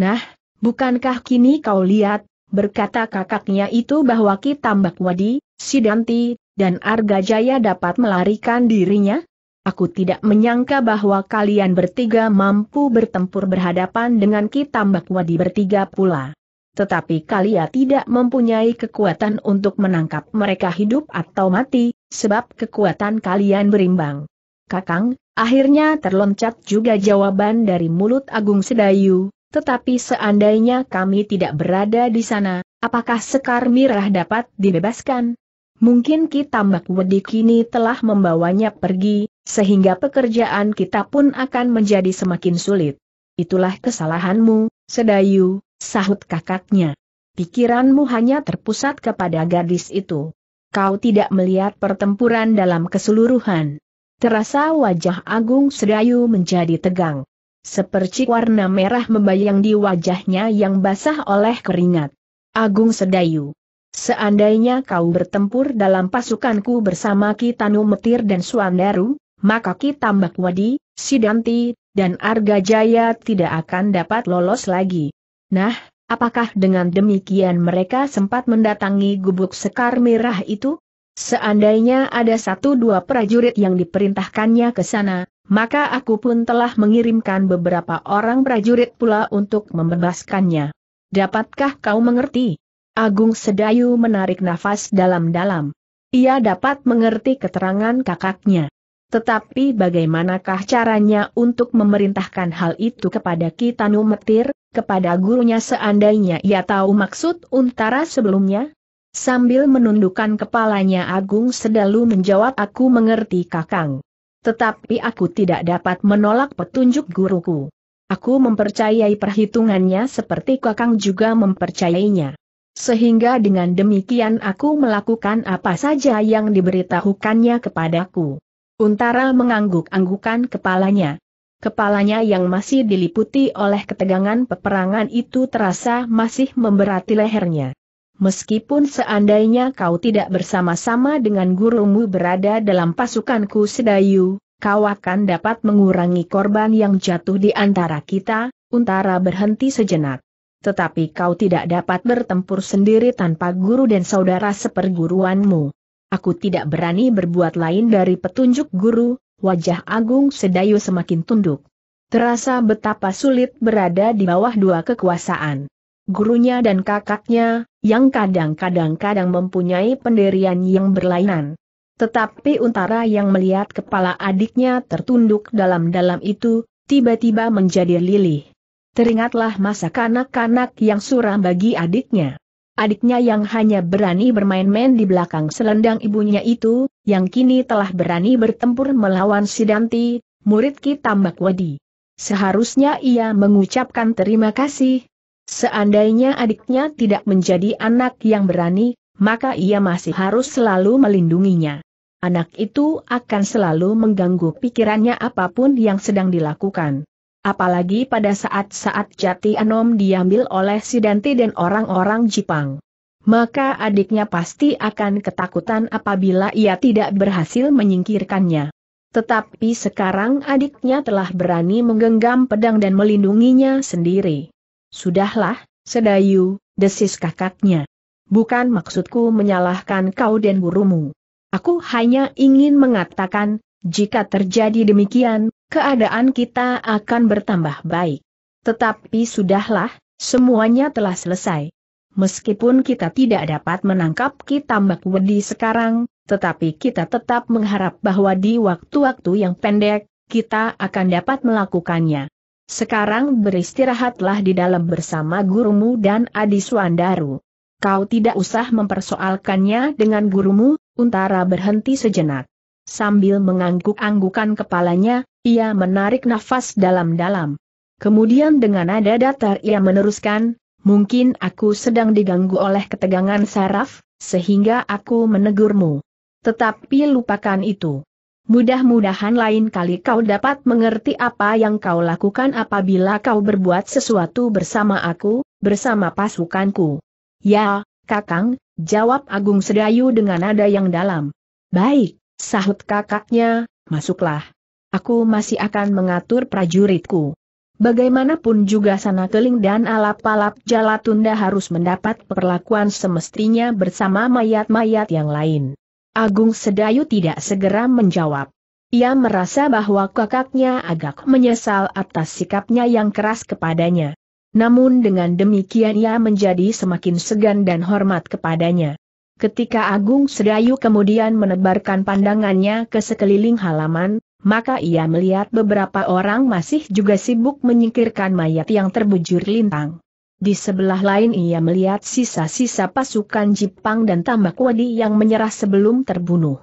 Nah, bukankah kini kau lihat, berkata kakaknya itu bahwa Ki Tambak Wadi, Sidanti, dan Arga Jaya dapat melarikan dirinya? Aku tidak menyangka bahwa kalian bertiga mampu bertempur berhadapan dengan Ki Tambak Wadi bertiga pula tetapi kalian tidak mempunyai kekuatan untuk menangkap mereka hidup atau mati, sebab kekuatan kalian berimbang. Kakang, akhirnya terloncat juga jawaban dari mulut Agung Sedayu, tetapi seandainya kami tidak berada di sana, apakah Sekar Mirah dapat dibebaskan? Mungkin kita Mbak Wedi kini telah membawanya pergi, sehingga pekerjaan kita pun akan menjadi semakin sulit. Itulah kesalahanmu, Sedayu, Sahut kakaknya. Pikiranmu hanya terpusat kepada gadis itu. Kau tidak melihat pertempuran dalam keseluruhan. Terasa wajah Agung Sedayu menjadi tegang. Seperti warna merah membayang di wajahnya yang basah oleh keringat. Agung Sedayu. Seandainya kau bertempur dalam pasukanku bersama Kitanu Metir dan Suandaru, maka Kitambak Wadi, Sidanti, dan Arga Jaya tidak akan dapat lolos lagi. Nah, apakah dengan demikian mereka sempat mendatangi gubuk sekar merah itu? Seandainya ada satu dua prajurit yang diperintahkannya ke sana, maka aku pun telah mengirimkan beberapa orang prajurit pula untuk membebaskannya. Dapatkah kau mengerti? Agung Sedayu menarik nafas dalam-dalam. Ia dapat mengerti keterangan kakaknya. Tetapi bagaimanakah caranya untuk memerintahkan hal itu kepada Kitanu Metir, kepada gurunya seandainya ia tahu maksud untara sebelumnya? Sambil menundukkan kepalanya Agung Sedalu menjawab aku mengerti kakang. Tetapi aku tidak dapat menolak petunjuk guruku. Aku mempercayai perhitungannya seperti kakang juga mempercayainya. Sehingga dengan demikian aku melakukan apa saja yang diberitahukannya kepadaku. Untara mengangguk-anggukan kepalanya. Kepalanya yang masih diliputi oleh ketegangan peperangan itu terasa masih memberati lehernya. Meskipun seandainya kau tidak bersama-sama dengan gurumu berada dalam pasukanku Sedayu, kau akan dapat mengurangi korban yang jatuh di antara kita, Untara berhenti sejenak. Tetapi kau tidak dapat bertempur sendiri tanpa guru dan saudara seperguruanmu. Aku tidak berani berbuat lain dari petunjuk guru, wajah Agung Sedayu semakin tunduk. Terasa betapa sulit berada di bawah dua kekuasaan. Gurunya dan kakaknya, yang kadang-kadang kadang mempunyai pendirian yang berlainan. Tetapi Untara yang melihat kepala adiknya tertunduk dalam-dalam itu, tiba-tiba menjadi lilih. Teringatlah masa kanak-kanak yang suram bagi adiknya adiknya yang hanya berani bermain-main di belakang selendang ibunya itu, yang kini telah berani bertempur melawan Sidanti, murid Ki Tambak Wadi. Seharusnya ia mengucapkan terima kasih. Seandainya adiknya tidak menjadi anak yang berani, maka ia masih harus selalu melindunginya. Anak itu akan selalu mengganggu pikirannya apapun yang sedang dilakukan. Apalagi pada saat-saat jati anom diambil oleh Sidanti dan orang-orang Jepang. Maka adiknya pasti akan ketakutan apabila ia tidak berhasil menyingkirkannya. Tetapi sekarang adiknya telah berani menggenggam pedang dan melindunginya sendiri. Sudahlah, Sedayu, desis kakaknya. Bukan maksudku menyalahkan kau dan gurumu. Aku hanya ingin mengatakan, jika terjadi demikian, keadaan kita akan bertambah baik. Tetapi sudahlah, semuanya telah selesai. Meskipun kita tidak dapat menangkap Kitambak Wedi sekarang, tetapi kita tetap mengharap bahwa di waktu-waktu yang pendek, kita akan dapat melakukannya. Sekarang beristirahatlah di dalam bersama gurumu dan Adi Suandaru. Kau tidak usah mempersoalkannya dengan gurumu, Untara berhenti sejenak. Sambil mengangguk-anggukan kepalanya, ia menarik nafas dalam-dalam. Kemudian dengan nada datar ia meneruskan, mungkin aku sedang diganggu oleh ketegangan saraf, sehingga aku menegurmu. Tetapi lupakan itu. Mudah-mudahan lain kali kau dapat mengerti apa yang kau lakukan apabila kau berbuat sesuatu bersama aku, bersama pasukanku. Ya, Kakang, jawab Agung Sedayu dengan nada yang dalam. Baik. Sahut kakaknya, masuklah. Aku masih akan mengatur prajuritku. Bagaimanapun juga sana keling dan alap-alap jalatunda harus mendapat perlakuan semestinya bersama mayat-mayat yang lain. Agung Sedayu tidak segera menjawab. Ia merasa bahwa kakaknya agak menyesal atas sikapnya yang keras kepadanya. Namun dengan demikian ia menjadi semakin segan dan hormat kepadanya. Ketika Agung Sedayu kemudian menebarkan pandangannya ke sekeliling halaman, maka ia melihat beberapa orang masih juga sibuk menyingkirkan mayat yang terbujur lintang. Di sebelah lain ia melihat sisa-sisa pasukan Jepang dan tambak wadi yang menyerah sebelum terbunuh.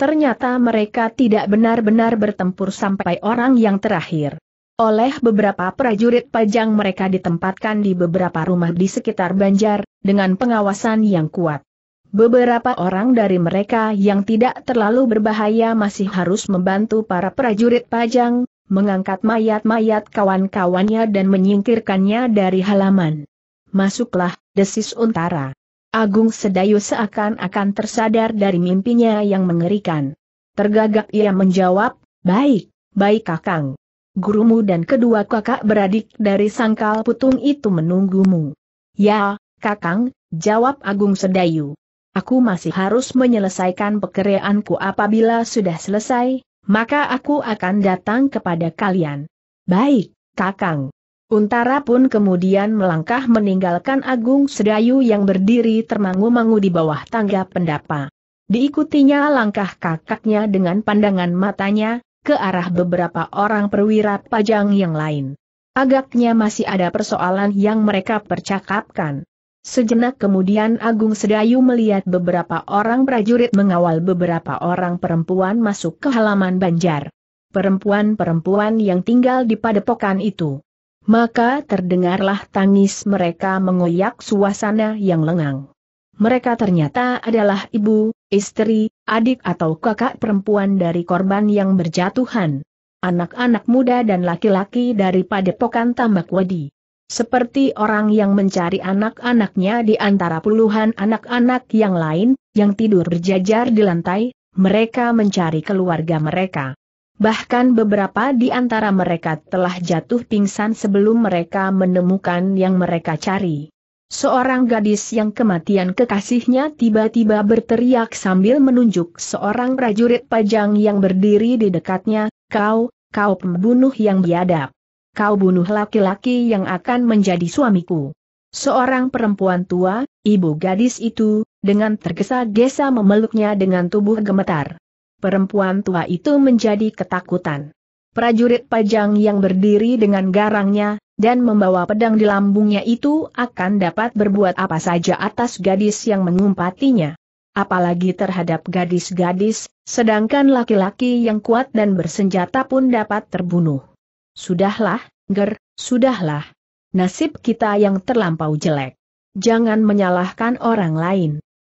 Ternyata mereka tidak benar-benar bertempur sampai orang yang terakhir. Oleh beberapa prajurit pajang mereka ditempatkan di beberapa rumah di sekitar Banjar, dengan pengawasan yang kuat. Beberapa orang dari mereka yang tidak terlalu berbahaya masih harus membantu para prajurit pajang, mengangkat mayat-mayat kawan-kawannya dan menyingkirkannya dari halaman. Masuklah, desis untara. Agung Sedayu seakan-akan tersadar dari mimpinya yang mengerikan. Tergagap ia menjawab, baik, baik kakang. Gurumu dan kedua kakak beradik dari sangkal putung itu menunggumu. Ya, kakang, jawab Agung Sedayu. Aku masih harus menyelesaikan pekerjaanku apabila sudah selesai, maka aku akan datang kepada kalian. Baik, Kakang. Untara pun kemudian melangkah meninggalkan Agung Sedayu yang berdiri termangu-mangu di bawah tangga pendapa. Diikutinya langkah kakaknya dengan pandangan matanya, ke arah beberapa orang perwira pajang yang lain. Agaknya masih ada persoalan yang mereka percakapkan. Sejenak kemudian Agung Sedayu melihat beberapa orang prajurit mengawal beberapa orang perempuan masuk ke halaman banjar. Perempuan-perempuan yang tinggal di padepokan itu. Maka terdengarlah tangis mereka mengoyak suasana yang lengang. Mereka ternyata adalah ibu, istri, adik atau kakak perempuan dari korban yang berjatuhan. Anak-anak muda dan laki-laki dari padepokan Tambak Wadi. Seperti orang yang mencari anak-anaknya di antara puluhan anak-anak yang lain, yang tidur berjajar di lantai, mereka mencari keluarga mereka. Bahkan beberapa di antara mereka telah jatuh pingsan sebelum mereka menemukan yang mereka cari. Seorang gadis yang kematian kekasihnya tiba-tiba berteriak sambil menunjuk seorang prajurit pajang yang berdiri di dekatnya, kau, kau pembunuh yang biadab kau bunuh laki-laki yang akan menjadi suamiku. Seorang perempuan tua, ibu gadis itu, dengan tergesa-gesa memeluknya dengan tubuh gemetar. Perempuan tua itu menjadi ketakutan. Prajurit pajang yang berdiri dengan garangnya, dan membawa pedang di lambungnya itu akan dapat berbuat apa saja atas gadis yang mengumpatinya. Apalagi terhadap gadis-gadis, sedangkan laki-laki yang kuat dan bersenjata pun dapat terbunuh. Sudahlah, Ger, sudahlah. Nasib kita yang terlampau jelek. Jangan menyalahkan orang lain.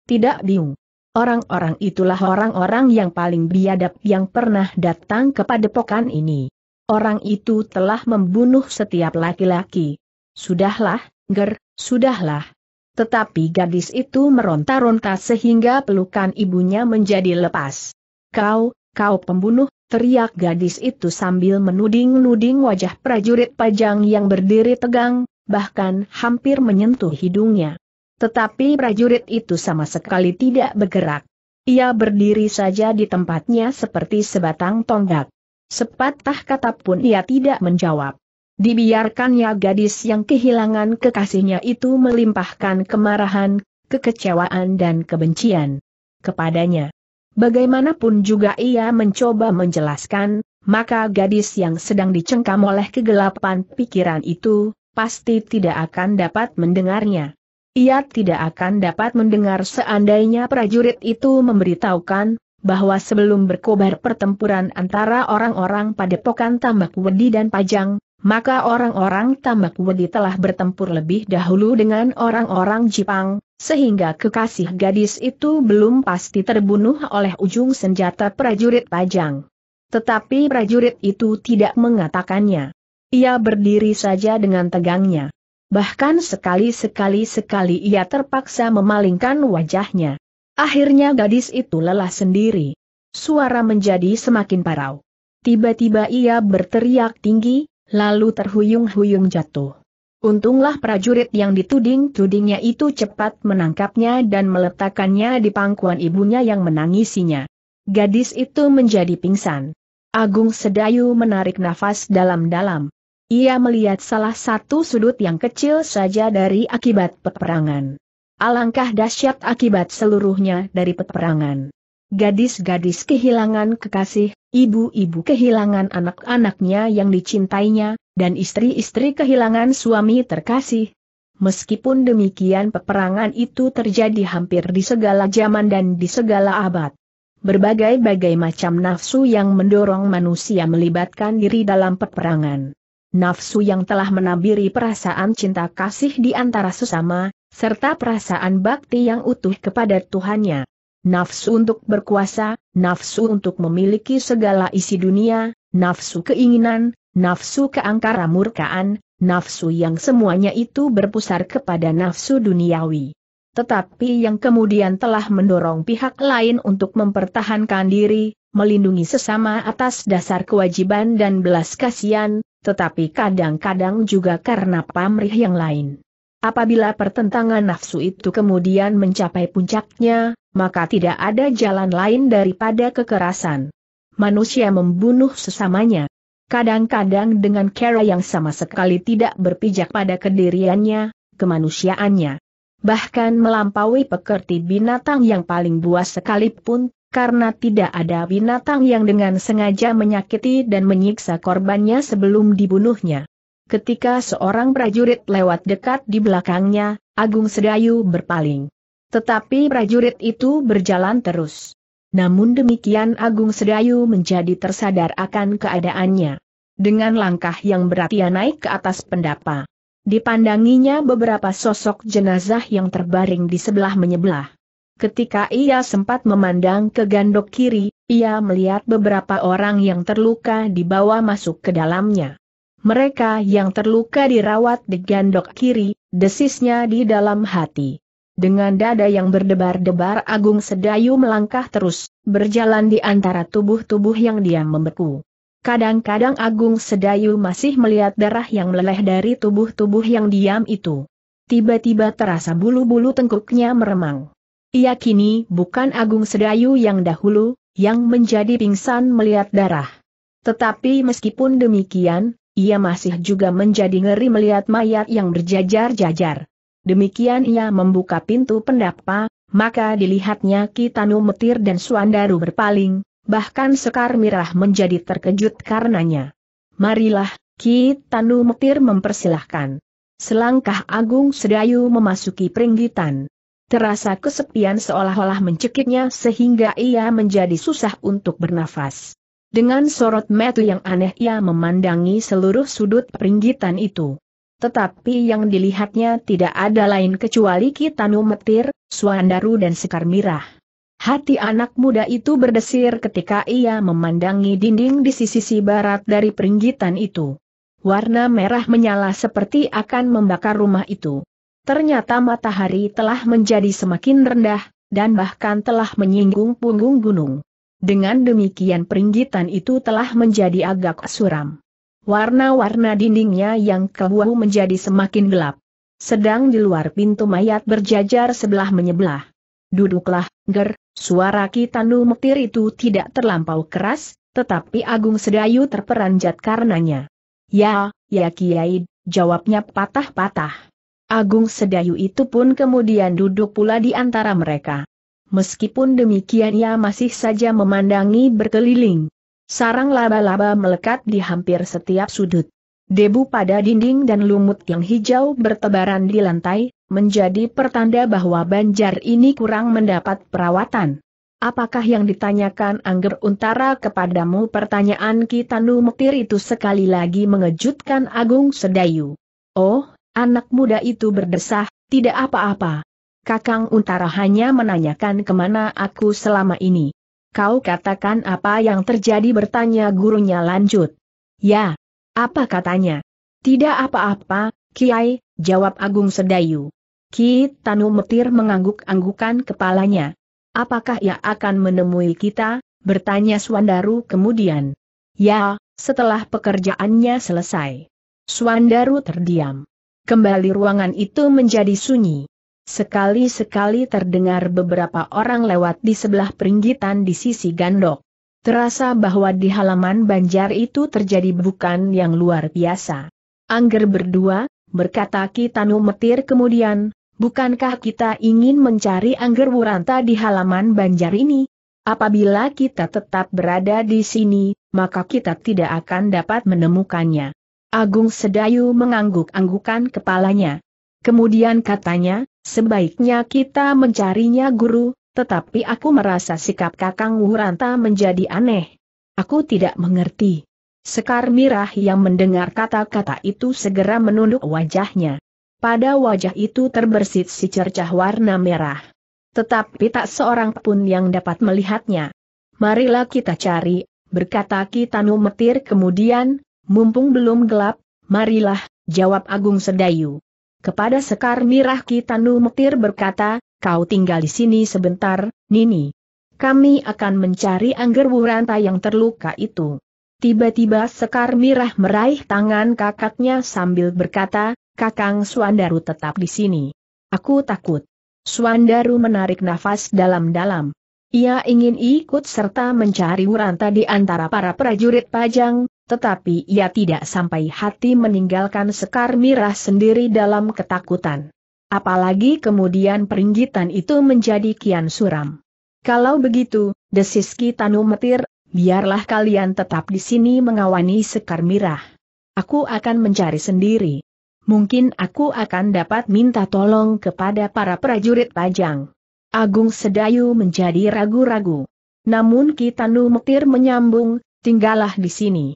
Tidak bingung. Orang-orang itulah orang-orang yang paling biadab yang pernah datang kepada pokan ini. Orang itu telah membunuh setiap laki-laki. Sudahlah, Ger, sudahlah. Tetapi gadis itu meronta-ronta sehingga pelukan ibunya menjadi lepas. Kau, kau pembunuh, teriak gadis itu sambil menuding-nuding wajah prajurit pajang yang berdiri tegang, bahkan hampir menyentuh hidungnya. Tetapi prajurit itu sama sekali tidak bergerak. Ia berdiri saja di tempatnya seperti sebatang tonggak. Sepatah kata pun ia tidak menjawab. Dibiarkannya gadis yang kehilangan kekasihnya itu melimpahkan kemarahan, kekecewaan dan kebencian kepadanya. Bagaimanapun juga ia mencoba menjelaskan, maka gadis yang sedang dicengkam oleh kegelapan pikiran itu, pasti tidak akan dapat mendengarnya. Ia tidak akan dapat mendengar seandainya prajurit itu memberitahukan, bahwa sebelum berkobar pertempuran antara orang-orang padepokan Tambak Wedi dan Pajang, maka orang-orang Tambak Wedi telah bertempur lebih dahulu dengan orang-orang Jepang sehingga kekasih gadis itu belum pasti terbunuh oleh ujung senjata prajurit Pajang. Tetapi prajurit itu tidak mengatakannya. Ia berdiri saja dengan tegangnya. Bahkan sekali-sekali-sekali ia terpaksa memalingkan wajahnya. Akhirnya gadis itu lelah sendiri. Suara menjadi semakin parau. Tiba-tiba ia berteriak tinggi, lalu terhuyung-huyung jatuh. Untunglah prajurit yang dituding-tudingnya itu cepat menangkapnya dan meletakkannya di pangkuan ibunya yang menangisinya. Gadis itu menjadi pingsan. Agung Sedayu menarik nafas dalam-dalam. Ia melihat salah satu sudut yang kecil saja dari akibat peperangan. Alangkah dahsyat akibat seluruhnya dari peperangan. Gadis-gadis kehilangan kekasih, Ibu-ibu kehilangan anak-anaknya yang dicintainya, dan istri-istri kehilangan suami terkasih. Meskipun demikian peperangan itu terjadi hampir di segala zaman dan di segala abad. Berbagai-bagai macam nafsu yang mendorong manusia melibatkan diri dalam peperangan. Nafsu yang telah menabiri perasaan cinta kasih di antara sesama, serta perasaan bakti yang utuh kepada Tuhannya nafsu untuk berkuasa, nafsu untuk memiliki segala isi dunia, nafsu keinginan, nafsu keangkara murkaan, nafsu yang semuanya itu berpusar kepada nafsu duniawi. Tetapi yang kemudian telah mendorong pihak lain untuk mempertahankan diri, melindungi sesama atas dasar kewajiban dan belas kasihan, tetapi kadang-kadang juga karena pamrih yang lain. Apabila pertentangan nafsu itu kemudian mencapai puncaknya, maka tidak ada jalan lain daripada kekerasan. Manusia membunuh sesamanya. Kadang-kadang dengan cara yang sama sekali tidak berpijak pada kediriannya, kemanusiaannya. Bahkan melampaui pekerti binatang yang paling buas sekalipun, karena tidak ada binatang yang dengan sengaja menyakiti dan menyiksa korbannya sebelum dibunuhnya. Ketika seorang prajurit lewat dekat di belakangnya, Agung Sedayu berpaling. Tetapi prajurit itu berjalan terus. Namun demikian Agung Sedayu menjadi tersadar akan keadaannya. Dengan langkah yang berat ia naik ke atas pendapa. Dipandanginya beberapa sosok jenazah yang terbaring di sebelah menyebelah. Ketika ia sempat memandang ke gandok kiri, ia melihat beberapa orang yang terluka dibawa masuk ke dalamnya. Mereka yang terluka dirawat di gandok kiri, desisnya di dalam hati. Dengan dada yang berdebar-debar Agung Sedayu melangkah terus, berjalan di antara tubuh-tubuh yang diam membeku. Kadang-kadang Agung Sedayu masih melihat darah yang meleleh dari tubuh-tubuh yang diam itu. Tiba-tiba terasa bulu-bulu tengkuknya meremang. Ia kini bukan Agung Sedayu yang dahulu, yang menjadi pingsan melihat darah. Tetapi meskipun demikian, ia masih juga menjadi ngeri melihat mayat yang berjajar-jajar. Demikian ia membuka pintu pendapa, maka dilihatnya Kitanu Metir dan Suandaru berpaling, bahkan Sekar Mirah menjadi terkejut karenanya. Marilah, Kitanu Metir mempersilahkan. Selangkah Agung Sedayu memasuki peringgitan. Terasa kesepian seolah-olah mencekiknya sehingga ia menjadi susah untuk bernafas. Dengan sorot metu yang aneh ia memandangi seluruh sudut peringgitan itu. Tetapi yang dilihatnya tidak ada lain kecuali Kitanu Metir, Suandaru dan Sekar Mirah. Hati anak muda itu berdesir ketika ia memandangi dinding di sisi barat dari peringgitan itu. Warna merah menyala seperti akan membakar rumah itu. Ternyata matahari telah menjadi semakin rendah, dan bahkan telah menyinggung punggung gunung. Dengan demikian peringgitan itu telah menjadi agak suram. Warna-warna dindingnya yang kelabu menjadi semakin gelap. Sedang di luar pintu mayat berjajar sebelah menyebelah. Duduklah, Ger, suara Kitanu Mektir itu tidak terlampau keras, tetapi Agung Sedayu terperanjat karenanya. Ya, ya Kiai, jawabnya patah-patah. Agung Sedayu itu pun kemudian duduk pula di antara mereka. Meskipun demikian ia masih saja memandangi berkeliling. Sarang laba-laba melekat di hampir setiap sudut. Debu pada dinding dan lumut yang hijau bertebaran di lantai, menjadi pertanda bahwa banjar ini kurang mendapat perawatan. Apakah yang ditanyakan Angger Untara kepadamu pertanyaan Kitanu Metir itu sekali lagi mengejutkan Agung Sedayu. Oh, anak muda itu berdesah, tidak apa-apa. Kakang Untara hanya menanyakan kemana aku selama ini. Kau katakan apa yang terjadi bertanya gurunya lanjut. Ya. Apa katanya? Tidak apa-apa, Kiai, jawab Agung Sedayu. Ki Tanu Metir mengangguk-anggukan kepalanya. Apakah ia akan menemui kita? Bertanya Swandaru kemudian. Ya, setelah pekerjaannya selesai. Swandaru terdiam. Kembali ruangan itu menjadi sunyi. Sekali-sekali terdengar beberapa orang lewat di sebelah peringgitan di sisi gandok. Terasa bahwa di halaman banjar itu terjadi bukan yang luar biasa. Angger berdua, berkata Kitanu Metir kemudian, bukankah kita ingin mencari Angger Wuranta di halaman banjar ini? Apabila kita tetap berada di sini, maka kita tidak akan dapat menemukannya. Agung Sedayu mengangguk-anggukan kepalanya. Kemudian katanya, Sebaiknya kita mencarinya guru, tetapi aku merasa sikap Kakang Wuranta menjadi aneh. Aku tidak mengerti. Sekar Mirah yang mendengar kata-kata itu segera menunduk wajahnya. Pada wajah itu terbersit si cercah warna merah. Tetapi tak seorang pun yang dapat melihatnya. Marilah kita cari, berkata Kitanu Metir kemudian, mumpung belum gelap, marilah, jawab Agung Sedayu. Kepada Sekar Mirah Kitanu Metir berkata, kau tinggal di sini sebentar, Nini. Kami akan mencari Angger Wuranta yang terluka itu. Tiba-tiba Sekar Mirah meraih tangan kakaknya sambil berkata, Kakang Suandaru tetap di sini. Aku takut. Suandaru menarik nafas dalam-dalam. Ia ingin ikut serta mencari Wuranta di antara para prajurit pajang, tetapi ia tidak sampai hati meninggalkan Sekar Mirah sendiri dalam ketakutan. Apalagi kemudian peringgitan itu menjadi kian suram. Kalau begitu, desiski Tanumetir, Metir, biarlah kalian tetap di sini mengawani Sekar Mirah. Aku akan mencari sendiri. Mungkin aku akan dapat minta tolong kepada para prajurit Pajang. Agung Sedayu menjadi ragu-ragu. Namun Kitanu Metir menyambung, tinggallah di sini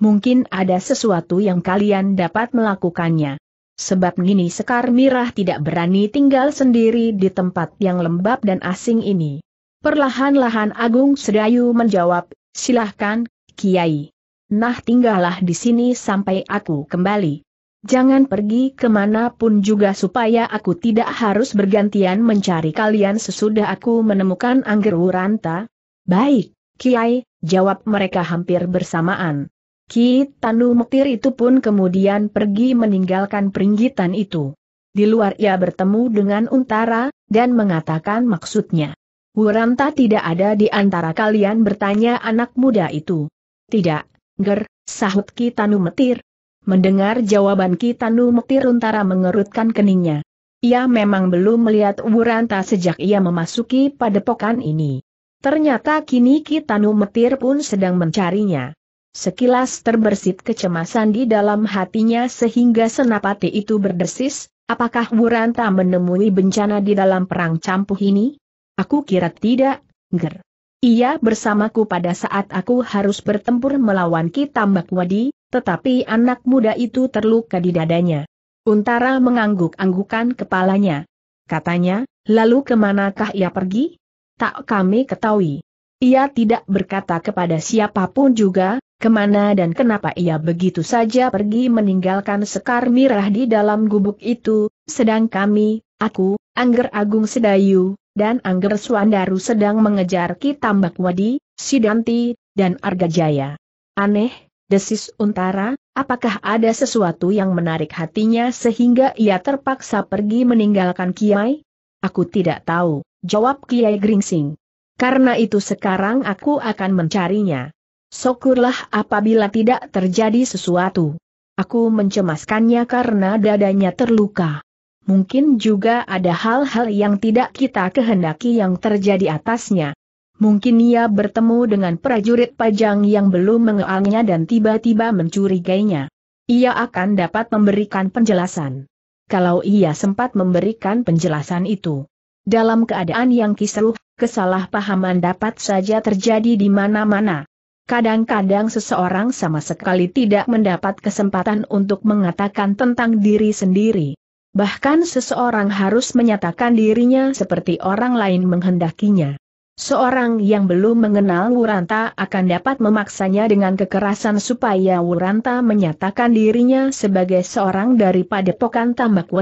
mungkin ada sesuatu yang kalian dapat melakukannya. Sebab Nini Sekar Mirah tidak berani tinggal sendiri di tempat yang lembab dan asing ini. Perlahan-lahan Agung Sedayu menjawab, silahkan, Kiai. Nah tinggallah di sini sampai aku kembali. Jangan pergi kemanapun juga supaya aku tidak harus bergantian mencari kalian sesudah aku menemukan Anggeru Wuranta. Baik, Kiai, jawab mereka hampir bersamaan. Ki Tanu Mektir itu pun kemudian pergi meninggalkan peringgitan itu. Di luar ia bertemu dengan Untara, dan mengatakan maksudnya. Wuranta tidak ada di antara kalian bertanya anak muda itu. Tidak, Ger, sahut Ki Tanu Mektir. Mendengar jawaban Ki Tanu Mektir Untara mengerutkan keningnya. Ia memang belum melihat Wuranta sejak ia memasuki padepokan ini. Ternyata kini Ki Tanu Mektir pun sedang mencarinya. Sekilas terbersit kecemasan di dalam hatinya sehingga senapati itu berdesis, apakah Wuranta menemui bencana di dalam perang campuh ini? Aku kira tidak, ger. Ia bersamaku pada saat aku harus bertempur melawan Kitambak Wadi, tetapi anak muda itu terluka di dadanya. Untara mengangguk-anggukan kepalanya. Katanya, lalu kemanakah ia pergi? Tak kami ketahui. Ia tidak berkata kepada siapapun juga, kemana dan kenapa ia begitu saja pergi meninggalkan sekar mirah di dalam gubuk itu, sedang kami, aku, Angger Agung Sedayu, dan Angger Suandaru sedang mengejar Kitambak Wadi, Sidanti, dan Argajaya. Aneh, desis Untara, apakah ada sesuatu yang menarik hatinya sehingga ia terpaksa pergi meninggalkan Kiai? Aku tidak tahu, jawab Kiai Gringsing. Karena itu sekarang aku akan mencarinya. Syukurlah apabila tidak terjadi sesuatu. Aku mencemaskannya karena dadanya terluka. Mungkin juga ada hal-hal yang tidak kita kehendaki yang terjadi atasnya. Mungkin ia bertemu dengan prajurit pajang yang belum mengealnya dan tiba-tiba mencurigainya. Ia akan dapat memberikan penjelasan. Kalau ia sempat memberikan penjelasan itu. Dalam keadaan yang kisruh, kesalahpahaman dapat saja terjadi di mana-mana. Kadang-kadang seseorang sama sekali tidak mendapat kesempatan untuk mengatakan tentang diri sendiri. Bahkan seseorang harus menyatakan dirinya seperti orang lain menghendakinya. Seorang yang belum mengenal Wuranta akan dapat memaksanya dengan kekerasan supaya Wuranta menyatakan dirinya sebagai seorang dari padepokan Tambak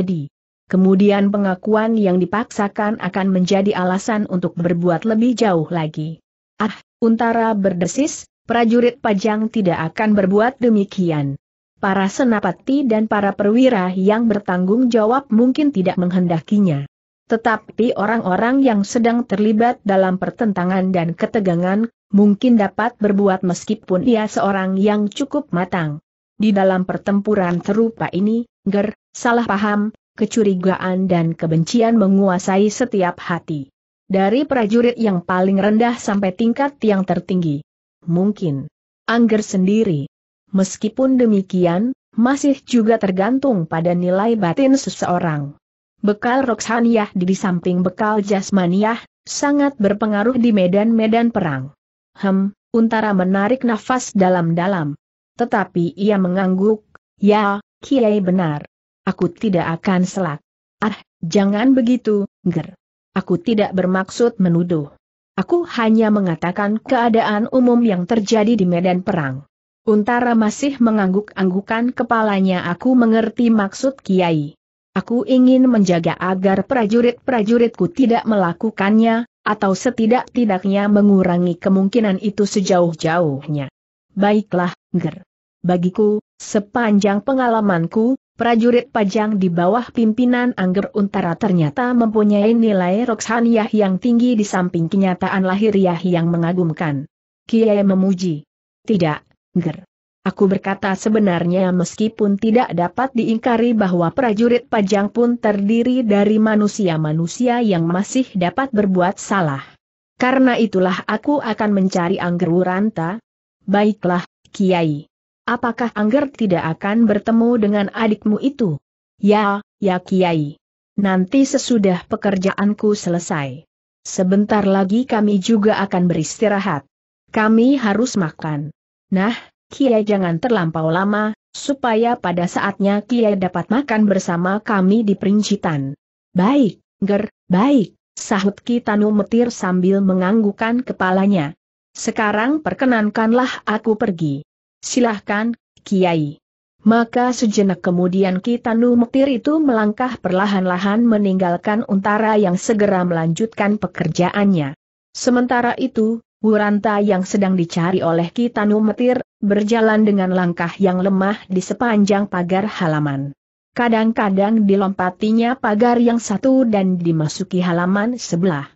kemudian pengakuan yang dipaksakan akan menjadi alasan untuk berbuat lebih jauh lagi. Ah, Untara berdesis, prajurit Pajang tidak akan berbuat demikian. Para senapati dan para perwira yang bertanggung jawab mungkin tidak menghendakinya. Tetapi orang-orang yang sedang terlibat dalam pertentangan dan ketegangan, mungkin dapat berbuat meskipun ia seorang yang cukup matang. Di dalam pertempuran terupa ini, Ger, salah paham, kecurigaan dan kebencian menguasai setiap hati. Dari prajurit yang paling rendah sampai tingkat yang tertinggi. Mungkin. Angger sendiri. Meskipun demikian, masih juga tergantung pada nilai batin seseorang. Bekal roksaniah di samping bekal jasmaniah, sangat berpengaruh di medan-medan perang. Hem, Untara menarik nafas dalam-dalam. Tetapi ia mengangguk, ya, Kiai benar. Aku tidak akan selak. Ah, jangan begitu, Ger. Aku tidak bermaksud menuduh. Aku hanya mengatakan keadaan umum yang terjadi di medan perang. Untara masih mengangguk-anggukan kepalanya aku mengerti maksud Kiai. Aku ingin menjaga agar prajurit-prajuritku tidak melakukannya, atau setidak-tidaknya mengurangi kemungkinan itu sejauh-jauhnya. Baiklah, Ger. Bagiku, sepanjang pengalamanku, prajurit pajang di bawah pimpinan Angger Untara ternyata mempunyai nilai roksaniah yang tinggi di samping kenyataan lahiriah yang mengagumkan. Kiai memuji. Tidak, Ger. Aku berkata sebenarnya meskipun tidak dapat diingkari bahwa prajurit pajang pun terdiri dari manusia-manusia yang masih dapat berbuat salah. Karena itulah aku akan mencari Angger Wuranta. Baiklah, Kiai. Apakah Angger tidak akan bertemu dengan adikmu itu? Ya, ya Kiai. Nanti sesudah pekerjaanku selesai. Sebentar lagi kami juga akan beristirahat. Kami harus makan. Nah, Kiai jangan terlampau lama, supaya pada saatnya Kiai dapat makan bersama kami di perincitan. Baik, Ger, baik, sahut Kitanu Metir sambil menganggukan kepalanya. Sekarang perkenankanlah aku pergi. Silahkan, Kiai. Maka sejenak kemudian Kitanu Mektir itu melangkah perlahan-lahan meninggalkan Untara yang segera melanjutkan pekerjaannya. Sementara itu, Wuranta yang sedang dicari oleh Kitanu Metir, berjalan dengan langkah yang lemah di sepanjang pagar halaman. Kadang-kadang dilompatinya pagar yang satu dan dimasuki halaman sebelah.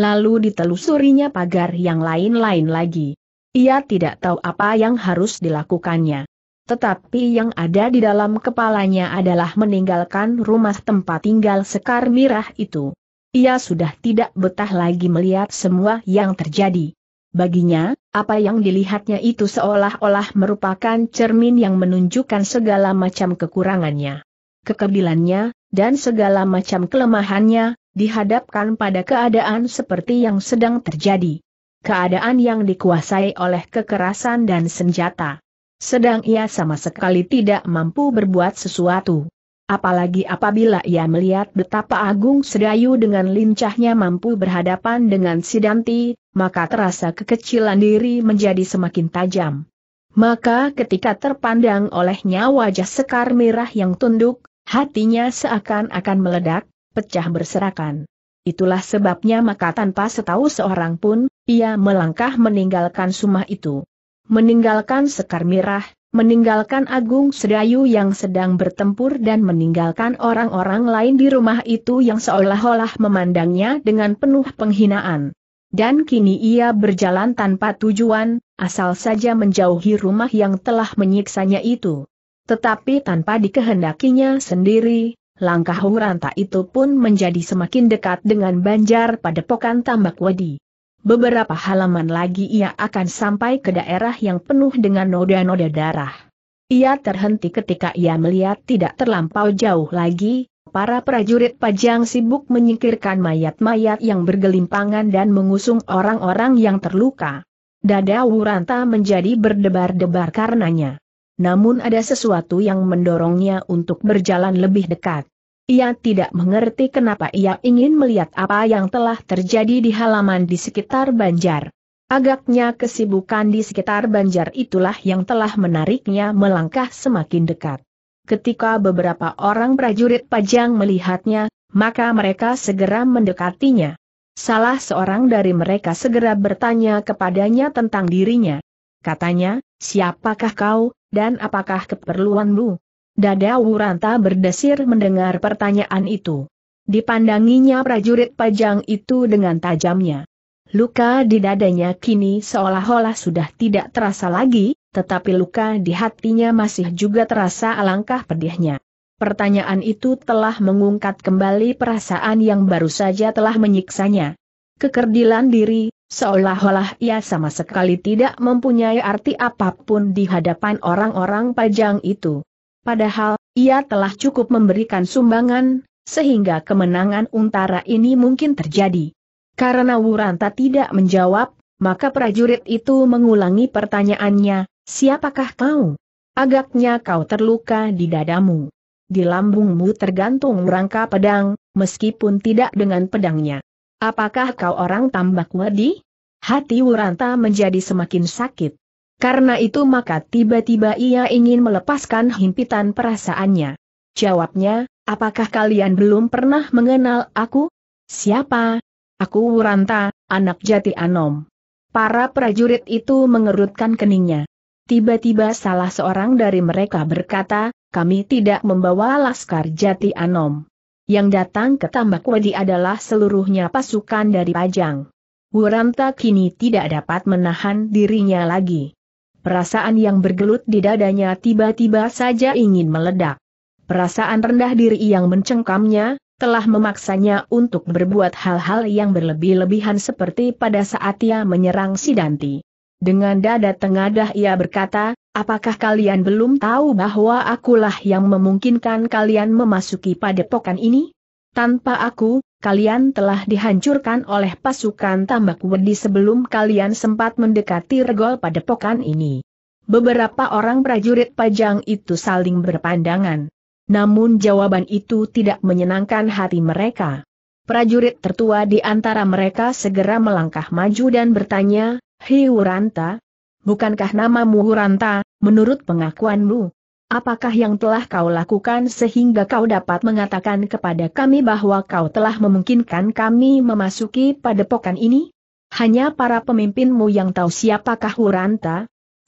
Lalu ditelusurinya pagar yang lain-lain lagi. Ia tidak tahu apa yang harus dilakukannya. Tetapi yang ada di dalam kepalanya adalah meninggalkan rumah tempat tinggal Sekar Mirah itu. Ia sudah tidak betah lagi melihat semua yang terjadi. Baginya, apa yang dilihatnya itu seolah-olah merupakan cermin yang menunjukkan segala macam kekurangannya, kekebilannya, dan segala macam kelemahannya, dihadapkan pada keadaan seperti yang sedang terjadi keadaan yang dikuasai oleh kekerasan dan senjata. Sedang ia sama sekali tidak mampu berbuat sesuatu. Apalagi apabila ia melihat betapa Agung Sedayu dengan lincahnya mampu berhadapan dengan Sidanti, maka terasa kekecilan diri menjadi semakin tajam. Maka ketika terpandang olehnya wajah sekar merah yang tunduk, hatinya seakan-akan meledak, pecah berserakan. Itulah sebabnya maka tanpa setahu seorang pun, ia melangkah meninggalkan sumah itu. Meninggalkan Sekar Mirah, meninggalkan Agung Sedayu yang sedang bertempur dan meninggalkan orang-orang lain di rumah itu yang seolah-olah memandangnya dengan penuh penghinaan. Dan kini ia berjalan tanpa tujuan, asal saja menjauhi rumah yang telah menyiksanya itu. Tetapi tanpa dikehendakinya sendiri, Langkah Wuranta itu pun menjadi semakin dekat dengan banjar pada pokan tambak wedi. Beberapa halaman lagi ia akan sampai ke daerah yang penuh dengan noda-noda darah. Ia terhenti ketika ia melihat tidak terlampau jauh lagi, para prajurit pajang sibuk menyingkirkan mayat-mayat yang bergelimpangan dan mengusung orang-orang yang terluka. Dada Wuranta menjadi berdebar-debar karenanya namun ada sesuatu yang mendorongnya untuk berjalan lebih dekat. Ia tidak mengerti kenapa ia ingin melihat apa yang telah terjadi di halaman di sekitar Banjar. Agaknya kesibukan di sekitar Banjar itulah yang telah menariknya melangkah semakin dekat. Ketika beberapa orang prajurit pajang melihatnya, maka mereka segera mendekatinya. Salah seorang dari mereka segera bertanya kepadanya tentang dirinya. Katanya, siapakah kau, dan apakah keperluanmu? Dada Wuranta berdesir mendengar pertanyaan itu. Dipandanginya prajurit pajang itu dengan tajamnya. Luka di dadanya kini seolah-olah sudah tidak terasa lagi, tetapi luka di hatinya masih juga terasa alangkah pedihnya. Pertanyaan itu telah mengungkat kembali perasaan yang baru saja telah menyiksanya. Kekerdilan diri, Seolah-olah ia sama sekali tidak mempunyai arti apapun di hadapan orang-orang pajang itu. Padahal, ia telah cukup memberikan sumbangan, sehingga kemenangan untara ini mungkin terjadi. Karena Wuranta tidak menjawab, maka prajurit itu mengulangi pertanyaannya, siapakah kau? Agaknya kau terluka di dadamu. Di lambungmu tergantung rangka pedang, meskipun tidak dengan pedangnya. Apakah kau orang tambak wadi? Hati Wuranta menjadi semakin sakit. Karena itu maka tiba-tiba ia ingin melepaskan himpitan perasaannya. Jawabnya, apakah kalian belum pernah mengenal aku? Siapa? Aku Wuranta, anak jati Anom. Para prajurit itu mengerutkan keningnya. Tiba-tiba salah seorang dari mereka berkata, kami tidak membawa laskar jati Anom. Yang datang ke tambak wedi adalah seluruhnya pasukan dari Pajang. Wuranta kini tidak dapat menahan dirinya lagi. Perasaan yang bergelut di dadanya tiba-tiba saja ingin meledak. Perasaan rendah diri yang mencengkamnya, telah memaksanya untuk berbuat hal-hal yang berlebih-lebihan seperti pada saat ia menyerang Sidanti. Dengan dada tengadah ia berkata, Apakah kalian belum tahu bahwa akulah yang memungkinkan kalian memasuki padepokan ini? Tanpa aku, kalian telah dihancurkan oleh pasukan tambak wedi sebelum kalian sempat mendekati regol padepokan ini. Beberapa orang prajurit pajang itu saling berpandangan. Namun jawaban itu tidak menyenangkan hati mereka. Prajurit tertua di antara mereka segera melangkah maju dan bertanya, Hiuranta, bukankah namamu Huranta, menurut pengakuanmu? Apakah yang telah kau lakukan sehingga kau dapat mengatakan kepada kami bahwa kau telah memungkinkan kami memasuki padepokan ini? Hanya para pemimpinmu yang tahu siapakah Huranta?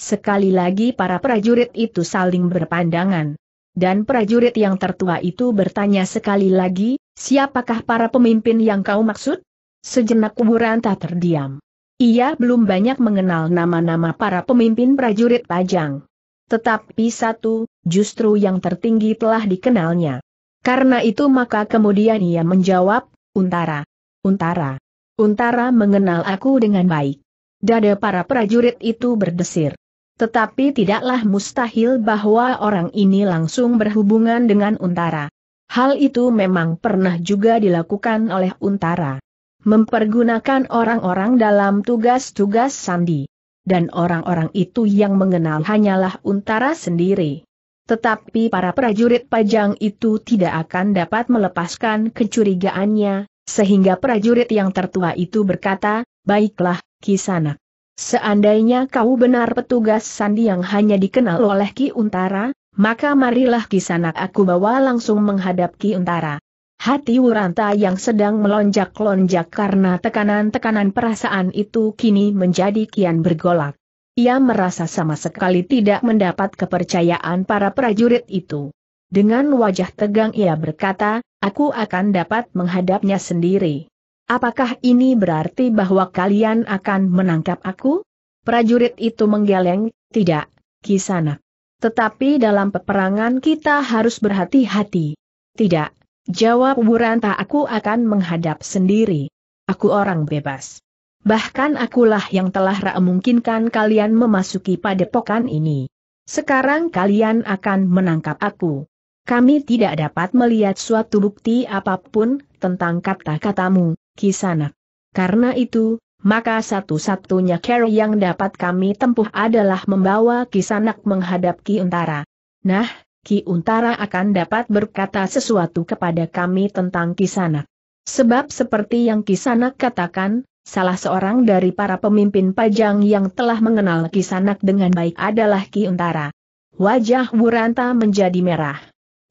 Sekali lagi para prajurit itu saling berpandangan. Dan prajurit yang tertua itu bertanya sekali lagi, siapakah para pemimpin yang kau maksud? Sejenak Huranta terdiam. Ia belum banyak mengenal nama-nama para pemimpin prajurit Pajang. Tetapi satu, justru yang tertinggi telah dikenalnya. Karena itu maka kemudian ia menjawab, Untara. Untara. Untara mengenal aku dengan baik. Dada para prajurit itu berdesir. Tetapi tidaklah mustahil bahwa orang ini langsung berhubungan dengan Untara. Hal itu memang pernah juga dilakukan oleh Untara mempergunakan orang-orang dalam tugas-tugas sandi. Dan orang-orang itu yang mengenal hanyalah untara sendiri. Tetapi para prajurit pajang itu tidak akan dapat melepaskan kecurigaannya, sehingga prajurit yang tertua itu berkata, Baiklah, Kisana. Seandainya kau benar petugas sandi yang hanya dikenal oleh Ki Untara, maka marilah Kisana aku bawa langsung menghadap Ki Untara. Hati Wuranta yang sedang melonjak-lonjak karena tekanan-tekanan perasaan itu kini menjadi kian bergolak. Ia merasa sama sekali tidak mendapat kepercayaan para prajurit itu. Dengan wajah tegang ia berkata, aku akan dapat menghadapnya sendiri. Apakah ini berarti bahwa kalian akan menangkap aku? Prajurit itu menggeleng, tidak, Kisana. Tetapi dalam peperangan kita harus berhati-hati. Tidak, Jawab Buranta aku akan menghadap sendiri. Aku orang bebas. Bahkan akulah yang telah ra mungkinkan kalian memasuki padepokan ini. Sekarang kalian akan menangkap aku. Kami tidak dapat melihat suatu bukti apapun tentang kata-katamu, Kisanak. Karena itu, maka satu-satunya cara yang dapat kami tempuh adalah membawa Kisanak menghadap Ki Untara. Nah, Ki Untara akan dapat berkata sesuatu kepada kami tentang Kisanak. Sebab seperti yang Kisanak katakan, salah seorang dari para pemimpin pajang yang telah mengenal Kisanak dengan baik adalah Ki Untara. Wajah Wuranta menjadi merah.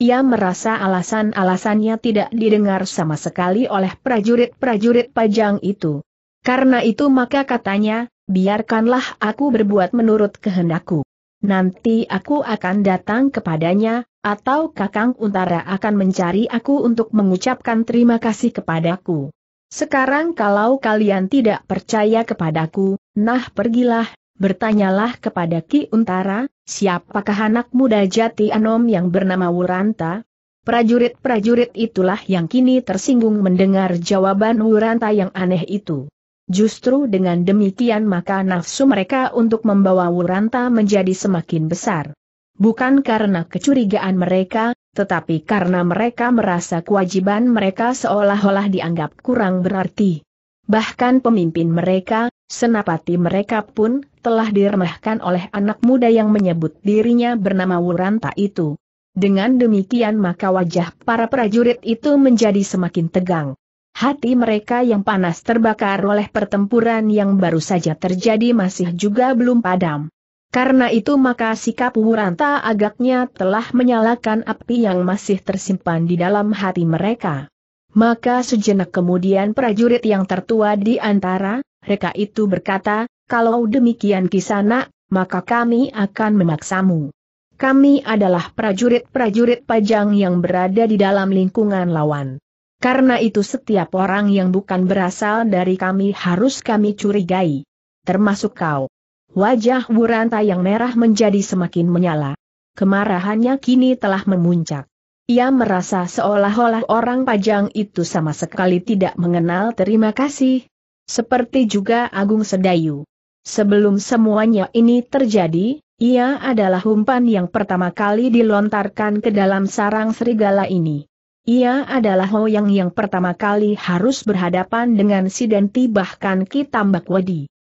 Ia merasa alasan-alasannya tidak didengar sama sekali oleh prajurit-prajurit pajang itu. Karena itu maka katanya, biarkanlah aku berbuat menurut kehendakku nanti aku akan datang kepadanya, atau Kakang Untara akan mencari aku untuk mengucapkan terima kasih kepadaku. Sekarang kalau kalian tidak percaya kepadaku, nah pergilah, bertanyalah kepada Ki Untara, siapakah anak muda jati anom yang bernama Wuranta? Prajurit-prajurit itulah yang kini tersinggung mendengar jawaban Wuranta yang aneh itu. Justru dengan demikian maka nafsu mereka untuk membawa Wuranta menjadi semakin besar. Bukan karena kecurigaan mereka, tetapi karena mereka merasa kewajiban mereka seolah-olah dianggap kurang berarti. Bahkan pemimpin mereka, senapati mereka pun, telah diremehkan oleh anak muda yang menyebut dirinya bernama Wuranta itu. Dengan demikian maka wajah para prajurit itu menjadi semakin tegang. Hati mereka yang panas terbakar oleh pertempuran yang baru saja terjadi masih juga belum padam. Karena itu maka sikap Wuranta agaknya telah menyalakan api yang masih tersimpan di dalam hati mereka. Maka sejenak kemudian prajurit yang tertua di antara mereka itu berkata, kalau demikian kisana, maka kami akan memaksamu. Kami adalah prajurit-prajurit pajang yang berada di dalam lingkungan lawan. Karena itu setiap orang yang bukan berasal dari kami harus kami curigai. Termasuk kau. Wajah Buranta yang merah menjadi semakin menyala. Kemarahannya kini telah memuncak. Ia merasa seolah-olah orang pajang itu sama sekali tidak mengenal terima kasih. Seperti juga Agung Sedayu. Sebelum semuanya ini terjadi, ia adalah umpan yang pertama kali dilontarkan ke dalam sarang serigala ini. Ia adalah ho yang pertama kali harus berhadapan dengan si Denti bahkan Ki Tambak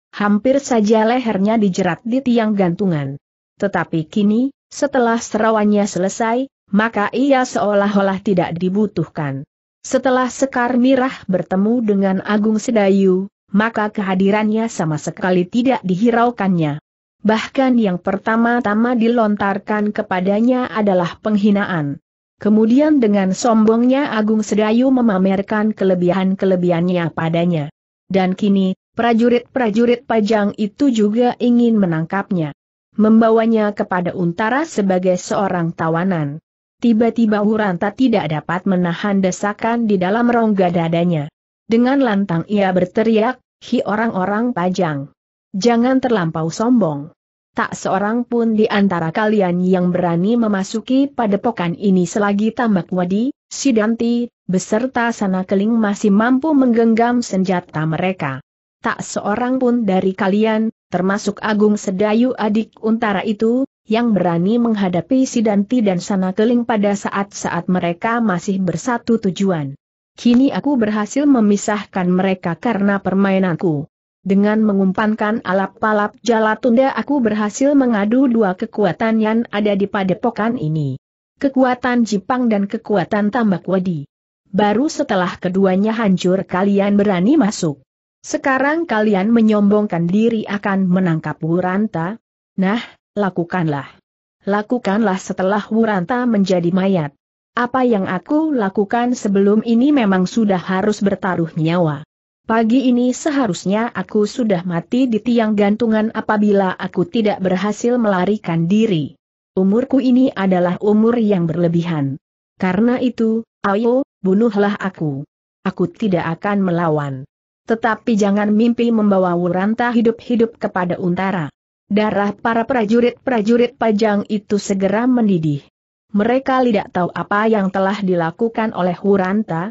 Hampir saja lehernya dijerat di tiang gantungan. Tetapi kini, setelah serawannya selesai, maka ia seolah-olah tidak dibutuhkan. Setelah Sekar Mirah bertemu dengan Agung Sedayu, maka kehadirannya sama sekali tidak dihiraukannya. Bahkan yang pertama-tama dilontarkan kepadanya adalah penghinaan. Kemudian dengan sombongnya Agung Sedayu memamerkan kelebihan-kelebihannya padanya. Dan kini, prajurit-prajurit pajang itu juga ingin menangkapnya. Membawanya kepada Untara sebagai seorang tawanan. Tiba-tiba Huranta tidak dapat menahan desakan di dalam rongga dadanya. Dengan lantang ia berteriak, hi orang-orang pajang. Jangan terlampau sombong. Tak seorang pun di antara kalian yang berani memasuki padepokan ini selagi tambak wadi, sidanti, beserta sana keling masih mampu menggenggam senjata mereka. Tak seorang pun dari kalian, termasuk Agung Sedayu adik untara itu, yang berani menghadapi Sidanti dan Sana Keling pada saat-saat mereka masih bersatu tujuan. Kini aku berhasil memisahkan mereka karena permainanku. Dengan mengumpankan alap palap jala tunda aku berhasil mengadu dua kekuatan yang ada di padepokan ini. Kekuatan Jipang dan kekuatan tambak wadi. Baru setelah keduanya hancur kalian berani masuk. Sekarang kalian menyombongkan diri akan menangkap Wuranta. Nah, lakukanlah. Lakukanlah setelah Wuranta menjadi mayat. Apa yang aku lakukan sebelum ini memang sudah harus bertaruh nyawa. Pagi ini seharusnya aku sudah mati di tiang gantungan apabila aku tidak berhasil melarikan diri. Umurku ini adalah umur yang berlebihan. Karena itu, ayo, bunuhlah aku. Aku tidak akan melawan. Tetapi jangan mimpi membawa Wuranta hidup-hidup kepada Untara. Darah para prajurit-prajurit pajang itu segera mendidih. Mereka tidak tahu apa yang telah dilakukan oleh Wuranta,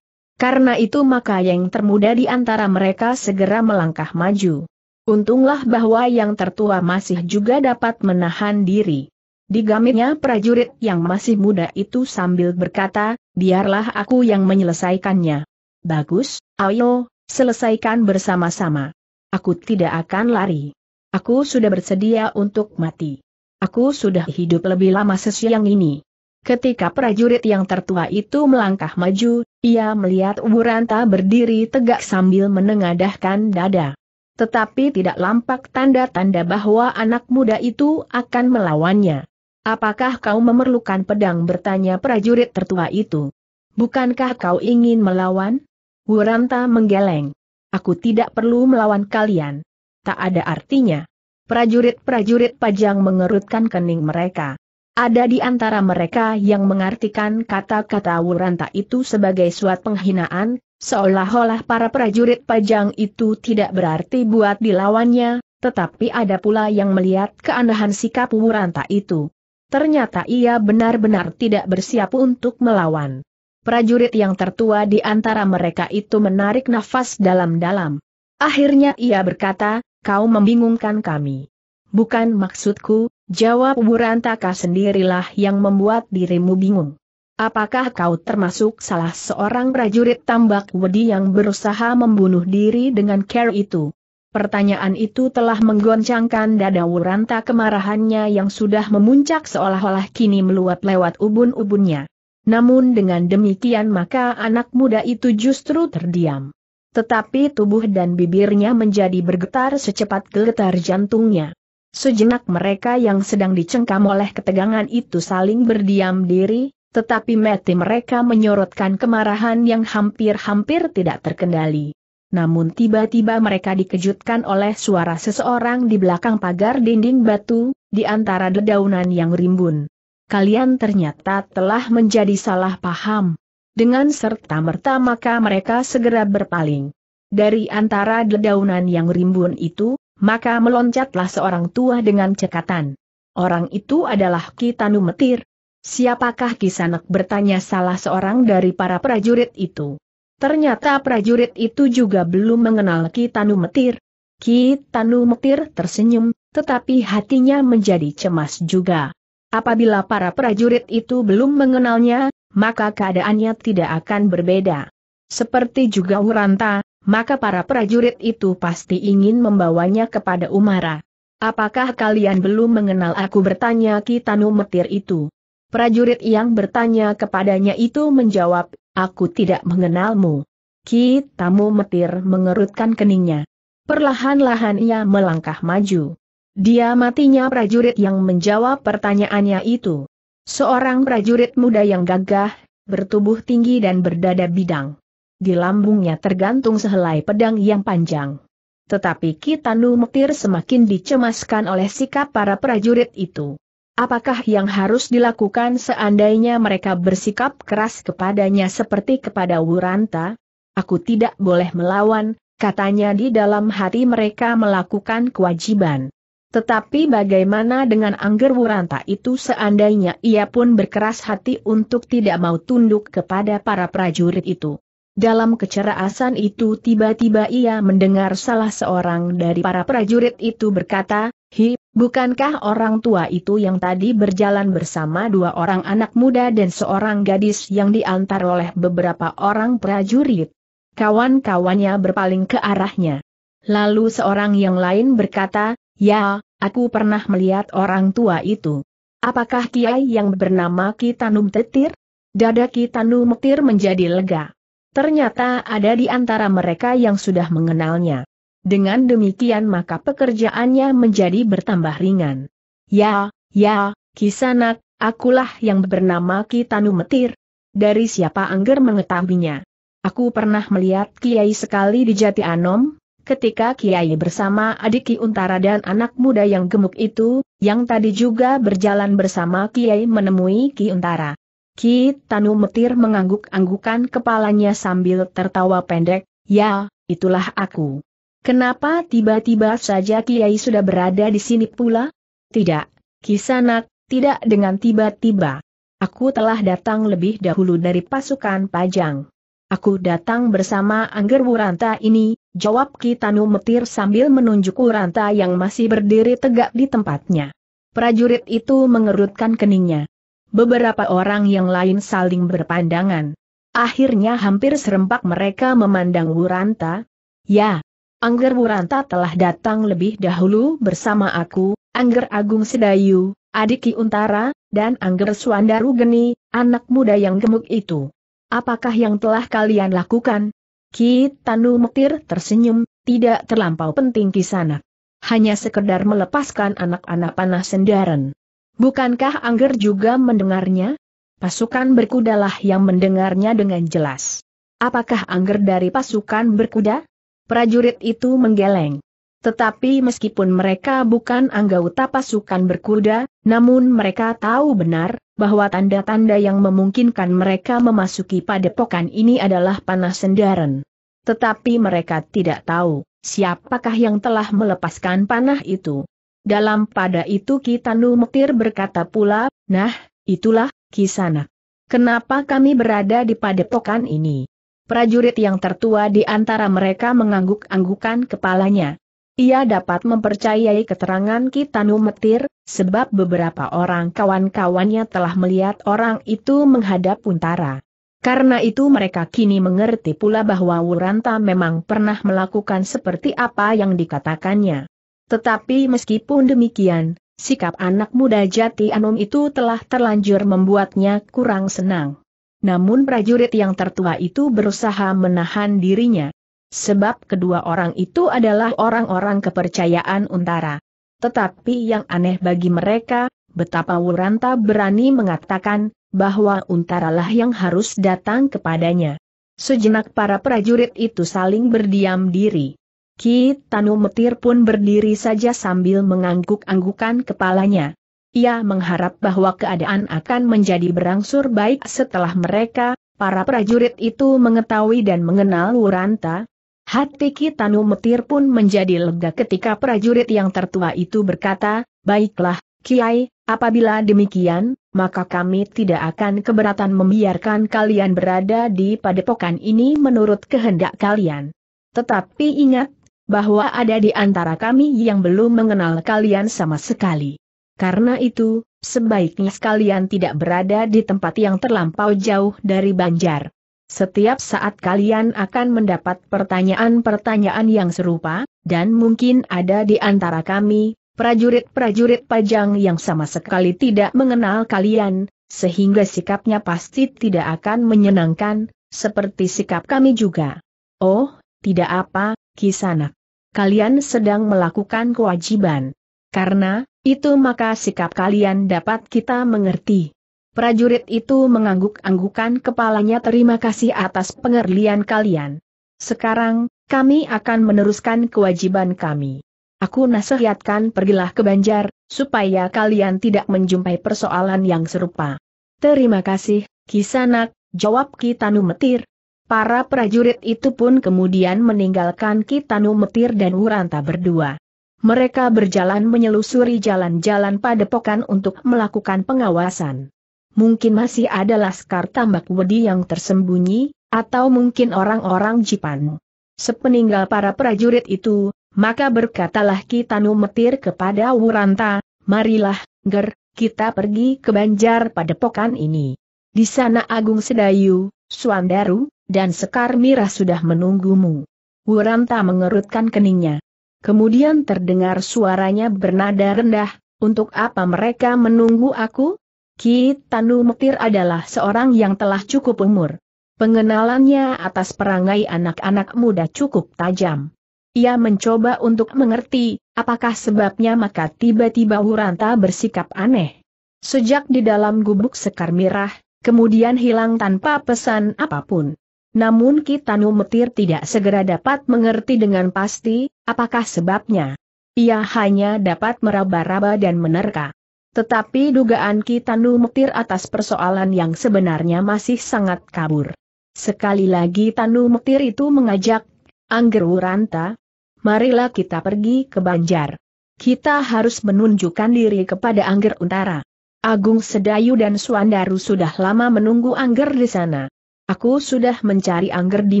karena itu maka yang termuda di antara mereka segera melangkah maju. Untunglah bahwa yang tertua masih juga dapat menahan diri. Digamitnya prajurit yang masih muda itu sambil berkata, biarlah aku yang menyelesaikannya. Bagus, ayo, selesaikan bersama-sama. Aku tidak akan lari. Aku sudah bersedia untuk mati. Aku sudah hidup lebih lama sesiang ini. Ketika prajurit yang tertua itu melangkah maju, ia melihat Wuranta berdiri tegak sambil menengadahkan dada. Tetapi tidak lampak tanda-tanda bahwa anak muda itu akan melawannya. Apakah kau memerlukan pedang bertanya prajurit tertua itu? Bukankah kau ingin melawan? Wuranta menggeleng. Aku tidak perlu melawan kalian. Tak ada artinya. Prajurit-prajurit pajang mengerutkan kening mereka. Ada di antara mereka yang mengartikan kata-kata Wuranta itu sebagai suatu penghinaan, seolah-olah para prajurit pajang itu tidak berarti buat dilawannya, tetapi ada pula yang melihat keanehan sikap Wuranta itu. Ternyata ia benar-benar tidak bersiap untuk melawan. Prajurit yang tertua di antara mereka itu menarik nafas dalam-dalam. Akhirnya ia berkata, kau membingungkan kami. Bukan maksudku, Jawab Burantaka sendirilah yang membuat dirimu bingung. Apakah kau termasuk salah seorang prajurit tambak wedi yang berusaha membunuh diri dengan care itu? Pertanyaan itu telah menggoncangkan dada Wuranta kemarahannya yang sudah memuncak seolah-olah kini meluap lewat ubun-ubunnya. Namun dengan demikian maka anak muda itu justru terdiam. Tetapi tubuh dan bibirnya menjadi bergetar secepat getar jantungnya. Sejenak mereka yang sedang dicengkam oleh ketegangan itu saling berdiam diri, tetapi mati mereka menyorotkan kemarahan yang hampir-hampir tidak terkendali. Namun tiba-tiba mereka dikejutkan oleh suara seseorang di belakang pagar dinding batu, di antara dedaunan yang rimbun. Kalian ternyata telah menjadi salah paham. Dengan serta-merta maka mereka segera berpaling. Dari antara dedaunan yang rimbun itu, maka meloncatlah seorang tua dengan cekatan. Orang itu adalah Kitanu Metir. Siapakah Kisanak bertanya salah seorang dari para prajurit itu. Ternyata prajurit itu juga belum mengenal Kitanu Metir. Kitanu Metir tersenyum, tetapi hatinya menjadi cemas juga. Apabila para prajurit itu belum mengenalnya, maka keadaannya tidak akan berbeda. Seperti juga Uranta maka para prajurit itu pasti ingin membawanya kepada Umara. Apakah kalian belum mengenal aku bertanya Kitanu Metir itu? Prajurit yang bertanya kepadanya itu menjawab, aku tidak mengenalmu. Kitamu Metir mengerutkan keningnya. Perlahan-lahan ia melangkah maju. Dia matinya prajurit yang menjawab pertanyaannya itu. Seorang prajurit muda yang gagah, bertubuh tinggi dan berdada bidang di lambungnya tergantung sehelai pedang yang panjang. Tetapi Kitanu Mektir semakin dicemaskan oleh sikap para prajurit itu. Apakah yang harus dilakukan seandainya mereka bersikap keras kepadanya seperti kepada Wuranta? Aku tidak boleh melawan, katanya di dalam hati mereka melakukan kewajiban. Tetapi bagaimana dengan Angger Wuranta itu seandainya ia pun berkeras hati untuk tidak mau tunduk kepada para prajurit itu? Dalam keceraasan itu tiba-tiba ia mendengar salah seorang dari para prajurit itu berkata, Hi, bukankah orang tua itu yang tadi berjalan bersama dua orang anak muda dan seorang gadis yang diantar oleh beberapa orang prajurit? Kawan-kawannya berpaling ke arahnya. Lalu seorang yang lain berkata, Ya, aku pernah melihat orang tua itu. Apakah Kiai yang bernama Kitanum Tetir? Dada Kitanum Tetir menjadi lega. Ternyata ada di antara mereka yang sudah mengenalnya. Dengan demikian maka pekerjaannya menjadi bertambah ringan. Ya, ya, kisanak, akulah yang bernama Kitanu Metir. Dari siapa Angger mengetahuinya? Aku pernah melihat Kiai sekali di Jati Anom, ketika Kiai bersama adik Ki Untara dan anak muda yang gemuk itu, yang tadi juga berjalan bersama Kiai menemui Ki Untara. Ki Tanu Metir mengangguk-anggukan kepalanya sambil tertawa pendek, ya, itulah aku. Kenapa tiba-tiba saja Kiai sudah berada di sini pula? Tidak, Kisanak, tidak dengan tiba-tiba. Aku telah datang lebih dahulu dari pasukan Pajang. Aku datang bersama Angger Wuranta ini, jawab Kitanu Metir sambil menunjuk Wuranta yang masih berdiri tegak di tempatnya. Prajurit itu mengerutkan keningnya. Beberapa orang yang lain saling berpandangan. Akhirnya hampir serempak mereka memandang Wuranta. Ya, Angger Wuranta telah datang lebih dahulu bersama aku, Angger Agung Sedayu, Adiki Untara, dan Angger Suandaru Geni, anak muda yang gemuk itu. Apakah yang telah kalian lakukan? Ki Tanu Mektir tersenyum, tidak terlampau penting kisana. Hanya sekedar melepaskan anak-anak panah sendaran. Bukankah Angger juga mendengarnya? Pasukan berkudalah yang mendengarnya dengan jelas. Apakah Angger dari pasukan berkuda? Prajurit itu menggeleng. Tetapi meskipun mereka bukan anggota pasukan berkuda, namun mereka tahu benar bahwa tanda-tanda yang memungkinkan mereka memasuki padepokan ini adalah panah sendaren. Tetapi mereka tidak tahu siapakah yang telah melepaskan panah itu. Dalam pada itu Kitanu Metir berkata pula, nah, itulah, kisana. Kenapa kami berada di padepokan ini? Prajurit yang tertua di antara mereka mengangguk-anggukan kepalanya. Ia dapat mempercayai keterangan Kitanu Metir, sebab beberapa orang kawan-kawannya telah melihat orang itu menghadap Untara. Karena itu mereka kini mengerti pula bahwa Wuranta memang pernah melakukan seperti apa yang dikatakannya. Tetapi meskipun demikian, sikap anak muda jati Anom itu telah terlanjur membuatnya kurang senang. Namun prajurit yang tertua itu berusaha menahan dirinya. Sebab kedua orang itu adalah orang-orang kepercayaan Untara. Tetapi yang aneh bagi mereka, betapa Wuranta berani mengatakan, bahwa Untaralah yang harus datang kepadanya. Sejenak para prajurit itu saling berdiam diri. Ki Tanu Metir pun berdiri saja sambil mengangguk-anggukan kepalanya. Ia mengharap bahwa keadaan akan menjadi berangsur baik setelah mereka, para prajurit itu mengetahui dan mengenal Wuranta. Hati Tanu Metir pun menjadi lega ketika prajurit yang tertua itu berkata, Baiklah, Kiai, apabila demikian, maka kami tidak akan keberatan membiarkan kalian berada di padepokan ini menurut kehendak kalian. Tetapi ingat, bahwa ada di antara kami yang belum mengenal kalian sama sekali. Karena itu, sebaiknya sekalian tidak berada di tempat yang terlampau jauh dari Banjar. Setiap saat kalian akan mendapat pertanyaan-pertanyaan yang serupa, dan mungkin ada di antara kami, prajurit-prajurit pajang yang sama sekali tidak mengenal kalian, sehingga sikapnya pasti tidak akan menyenangkan, seperti sikap kami juga. Oh, tidak apa, Kisanak kalian sedang melakukan kewajiban. Karena, itu maka sikap kalian dapat kita mengerti. Prajurit itu mengangguk-anggukan kepalanya terima kasih atas pengerlian kalian. Sekarang, kami akan meneruskan kewajiban kami. Aku nasihatkan pergilah ke Banjar, supaya kalian tidak menjumpai persoalan yang serupa. Terima kasih, Kisanak, jawab Kitanu Metir, Para prajurit itu pun kemudian meninggalkan Kitanu Metir dan Wuranta berdua. Mereka berjalan menyelusuri jalan-jalan padepokan untuk melakukan pengawasan. Mungkin masih ada laskar tambak wedi yang tersembunyi, atau mungkin orang-orang Jipan. Sepeninggal para prajurit itu, maka berkatalah Kitanu Metir kepada Wuranta, marilah, Ger, kita pergi ke Banjar padepokan ini. Di sana Agung Sedayu, Suandaru, dan Sekar Mira sudah menunggumu. Wuranta mengerutkan keningnya. Kemudian terdengar suaranya bernada rendah, untuk apa mereka menunggu aku? Ki Tanu Metir adalah seorang yang telah cukup umur. Pengenalannya atas perangai anak-anak muda cukup tajam. Ia mencoba untuk mengerti, apakah sebabnya maka tiba-tiba Huranta bersikap aneh. Sejak di dalam gubuk sekar mirah, kemudian hilang tanpa pesan apapun. Namun Kitanu Metir tidak segera dapat mengerti dengan pasti, apakah sebabnya. Ia hanya dapat meraba-raba dan menerka. Tetapi dugaan Kitanu Metir atas persoalan yang sebenarnya masih sangat kabur. Sekali lagi Tanu Metir itu mengajak, Angger Wuranta, marilah kita pergi ke Banjar. Kita harus menunjukkan diri kepada Angger Untara. Agung Sedayu dan Suandaru sudah lama menunggu Angger di sana. Aku sudah mencari angger di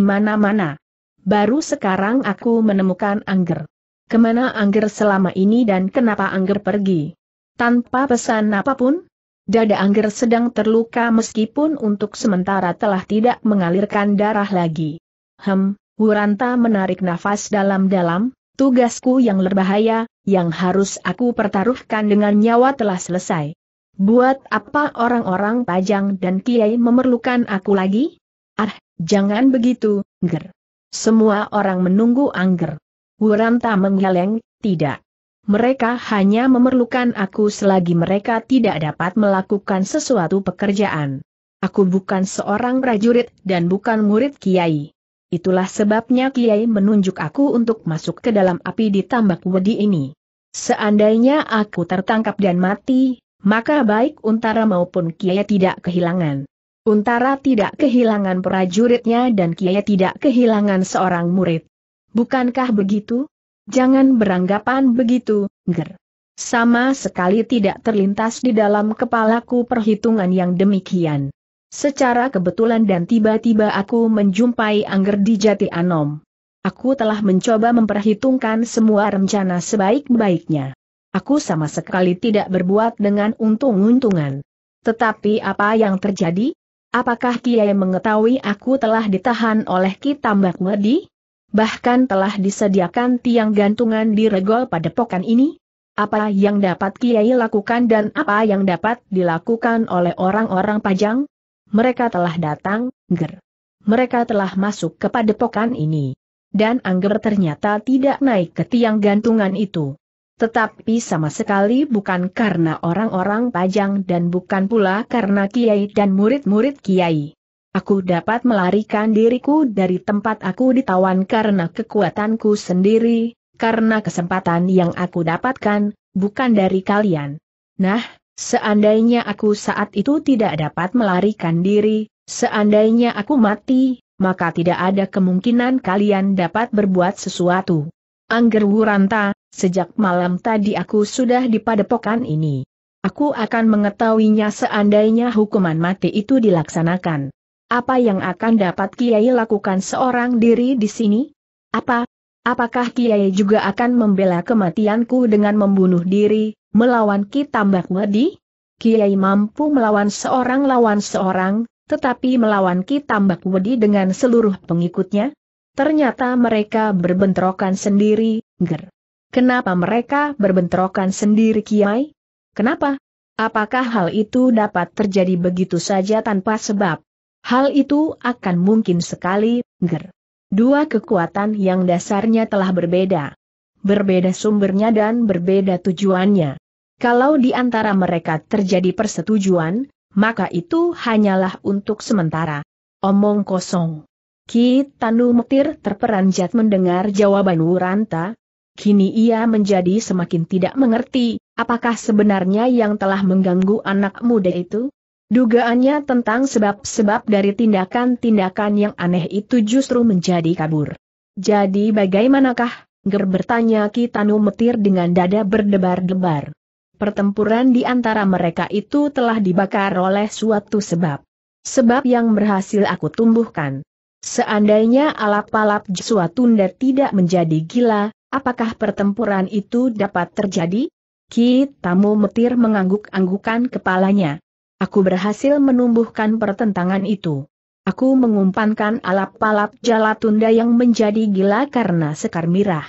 mana-mana. Baru sekarang aku menemukan angger. Kemana angger selama ini dan kenapa angger pergi? Tanpa pesan apapun? Dada angger sedang terluka meskipun untuk sementara telah tidak mengalirkan darah lagi. Hem, Wuranta menarik nafas dalam-dalam, tugasku yang berbahaya, yang harus aku pertaruhkan dengan nyawa telah selesai. Buat apa orang-orang pajang dan kiai memerlukan aku lagi? Ah, jangan begitu, Ger. Semua orang menunggu Angger. Wuranta menggeleng, tidak. Mereka hanya memerlukan aku selagi mereka tidak dapat melakukan sesuatu pekerjaan. Aku bukan seorang prajurit dan bukan murid kiai. Itulah sebabnya kiai menunjuk aku untuk masuk ke dalam api di tambak wedi ini. Seandainya aku tertangkap dan mati, maka baik untara maupun kiai tidak kehilangan. Untara tidak kehilangan prajuritnya dan Kiai tidak kehilangan seorang murid. Bukankah begitu? Jangan beranggapan begitu, Ger. Sama sekali tidak terlintas di dalam kepalaku perhitungan yang demikian. Secara kebetulan dan tiba-tiba aku menjumpai Angger di Jati Anom. Aku telah mencoba memperhitungkan semua rencana sebaik-baiknya. Aku sama sekali tidak berbuat dengan untung-untungan. Tetapi apa yang terjadi? Apakah Kiai mengetahui aku telah ditahan oleh Kitambak Medi? Bahkan telah disediakan tiang gantungan di regol pada pokan ini? Apa yang dapat Kiai lakukan dan apa yang dapat dilakukan oleh orang-orang pajang? Mereka telah datang, ger. Mereka telah masuk kepada pokan ini. Dan Angger ternyata tidak naik ke tiang gantungan itu. Tetapi sama sekali bukan karena orang-orang Pajang dan bukan pula karena kiai dan murid-murid kiai. Aku dapat melarikan diriku dari tempat aku ditawan karena kekuatanku sendiri, karena kesempatan yang aku dapatkan, bukan dari kalian. Nah, seandainya aku saat itu tidak dapat melarikan diri, seandainya aku mati, maka tidak ada kemungkinan kalian dapat berbuat sesuatu. Angger Wuranta, Sejak malam tadi aku sudah di padepokan ini. Aku akan mengetahuinya seandainya hukuman mati itu dilaksanakan. Apa yang akan dapat Kiai lakukan seorang diri di sini? Apa? Apakah Kiai juga akan membela kematianku dengan membunuh diri, melawan Ki Tambak Wedi? Kiai mampu melawan seorang lawan seorang, tetapi melawan Ki Tambak Wedi dengan seluruh pengikutnya? Ternyata mereka berbentrokan sendiri, ger. Kenapa mereka berbentrokan sendiri Kiai? Kenapa? Apakah hal itu dapat terjadi begitu saja tanpa sebab? Hal itu akan mungkin sekali, ger. Dua kekuatan yang dasarnya telah berbeda. Berbeda sumbernya dan berbeda tujuannya. Kalau di antara mereka terjadi persetujuan, maka itu hanyalah untuk sementara. Omong kosong. Ki Tanu Mutir terperanjat mendengar jawaban Wuranta, Kini ia menjadi semakin tidak mengerti, apakah sebenarnya yang telah mengganggu anak muda itu? Dugaannya tentang sebab-sebab dari tindakan-tindakan yang aneh itu justru menjadi kabur. Jadi bagaimanakah, Ger bertanya Kitanu Metir dengan dada berdebar-debar. Pertempuran di antara mereka itu telah dibakar oleh suatu sebab. Sebab yang berhasil aku tumbuhkan. Seandainya alap-alap Jesua Tunda tidak menjadi gila, Apakah pertempuran itu dapat terjadi? Kitamu metir mengangguk-anggukan kepalanya. Aku berhasil menumbuhkan pertentangan itu. Aku mengumpankan alap-alap jalatunda yang menjadi gila karena sekar mirah.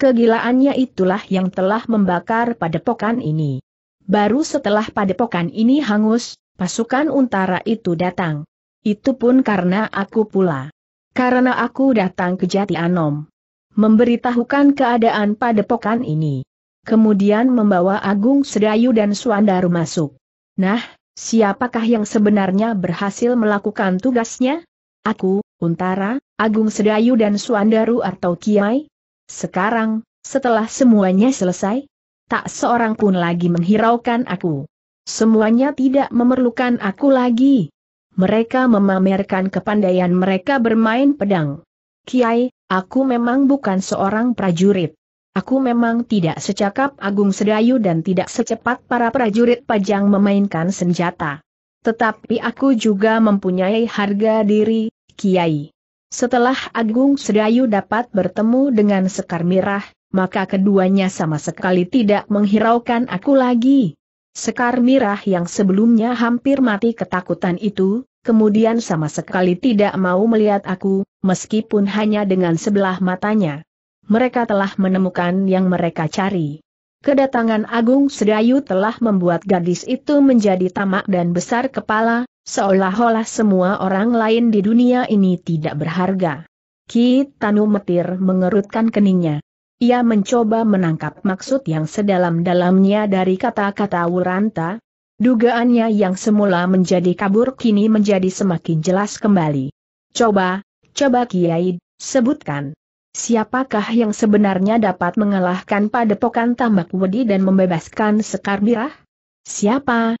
Kegilaannya itulah yang telah membakar padepokan ini. Baru setelah padepokan ini hangus, pasukan untara itu datang. Itu pun karena aku pula. Karena aku datang ke Jati Anom memberitahukan keadaan padepokan ini. Kemudian membawa Agung Sedayu dan Suandaru masuk. Nah, siapakah yang sebenarnya berhasil melakukan tugasnya? Aku, Untara, Agung Sedayu dan Suandaru atau Kiai? Sekarang, setelah semuanya selesai, tak seorang pun lagi menghiraukan aku. Semuanya tidak memerlukan aku lagi. Mereka memamerkan kepandaian mereka bermain pedang. Kiai, aku memang bukan seorang prajurit. Aku memang tidak secakap Agung Sedayu dan tidak secepat para prajurit pajang memainkan senjata. Tetapi aku juga mempunyai harga diri, Kiai. Setelah Agung Sedayu dapat bertemu dengan Sekar Mirah, maka keduanya sama sekali tidak menghiraukan aku lagi. Sekar Mirah yang sebelumnya hampir mati ketakutan itu, kemudian sama sekali tidak mau melihat aku, meskipun hanya dengan sebelah matanya. Mereka telah menemukan yang mereka cari. Kedatangan Agung Sedayu telah membuat gadis itu menjadi tamak dan besar kepala, seolah-olah semua orang lain di dunia ini tidak berharga. Tanu Metir mengerutkan keningnya. Ia mencoba menangkap maksud yang sedalam-dalamnya dari kata-kata Wuranta, Dugaannya yang semula menjadi kabur kini menjadi semakin jelas kembali. Coba, coba Kiai, sebutkan. Siapakah yang sebenarnya dapat mengalahkan padepokan tambak wedi dan membebaskan sekar Mirah? Siapa?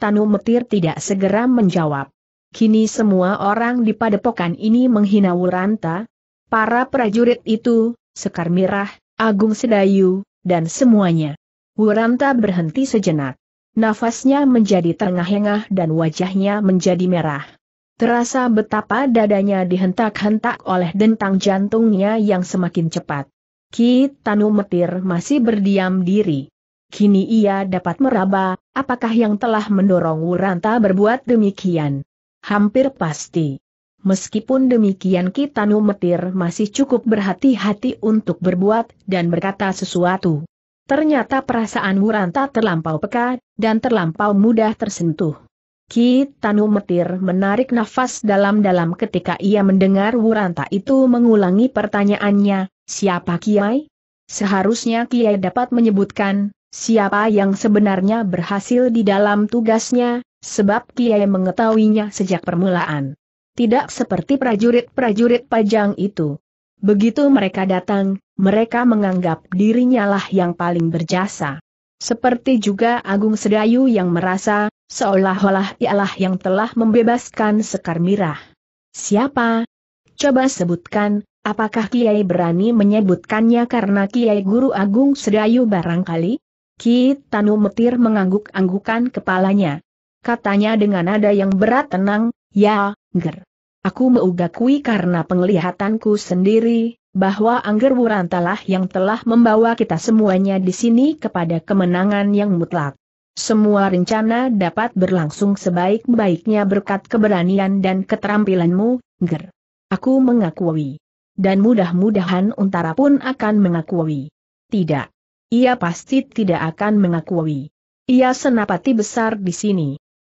Tanu Metir tidak segera menjawab. Kini semua orang di padepokan ini menghina Wuranta, para prajurit itu, Sekar Mirah, Agung Sedayu, dan semuanya. Wuranta berhenti sejenak. Nafasnya menjadi terengah-engah dan wajahnya menjadi merah. Terasa betapa dadanya dihentak-hentak oleh dentang jantungnya yang semakin cepat. Ki Tanu Metir masih berdiam diri. Kini ia dapat meraba, apakah yang telah mendorong Wuranta berbuat demikian? Hampir pasti. Meskipun demikian Ki Tanu Metir masih cukup berhati-hati untuk berbuat dan berkata sesuatu. Ternyata perasaan Wuranta terlampau peka, dan terlampau mudah tersentuh. Ki Tanu Metir menarik nafas dalam-dalam ketika ia mendengar Wuranta itu mengulangi pertanyaannya, siapa Kiai? Seharusnya Kiai dapat menyebutkan, siapa yang sebenarnya berhasil di dalam tugasnya, sebab Kiai mengetahuinya sejak permulaan. Tidak seperti prajurit-prajurit pajang itu. Begitu mereka datang, mereka menganggap dirinya lah yang paling berjasa. Seperti juga Agung Sedayu yang merasa, seolah-olah ialah yang telah membebaskan Sekar Mirah. Siapa? Coba sebutkan, apakah Kiai berani menyebutkannya karena Kiai Guru Agung Sedayu barangkali? Ki Tanu Metir mengangguk-anggukan kepalanya. Katanya dengan nada yang berat tenang, ya, ger. Aku meugakui karena penglihatanku sendiri, bahwa Angger Wurantalah yang telah membawa kita semuanya di sini kepada kemenangan yang mutlak. Semua rencana dapat berlangsung sebaik-baiknya berkat keberanian dan keterampilanmu, Ger. Aku mengakui. Dan mudah-mudahan Untara pun akan mengakui. Tidak. Ia pasti tidak akan mengakui. Ia senapati besar di sini.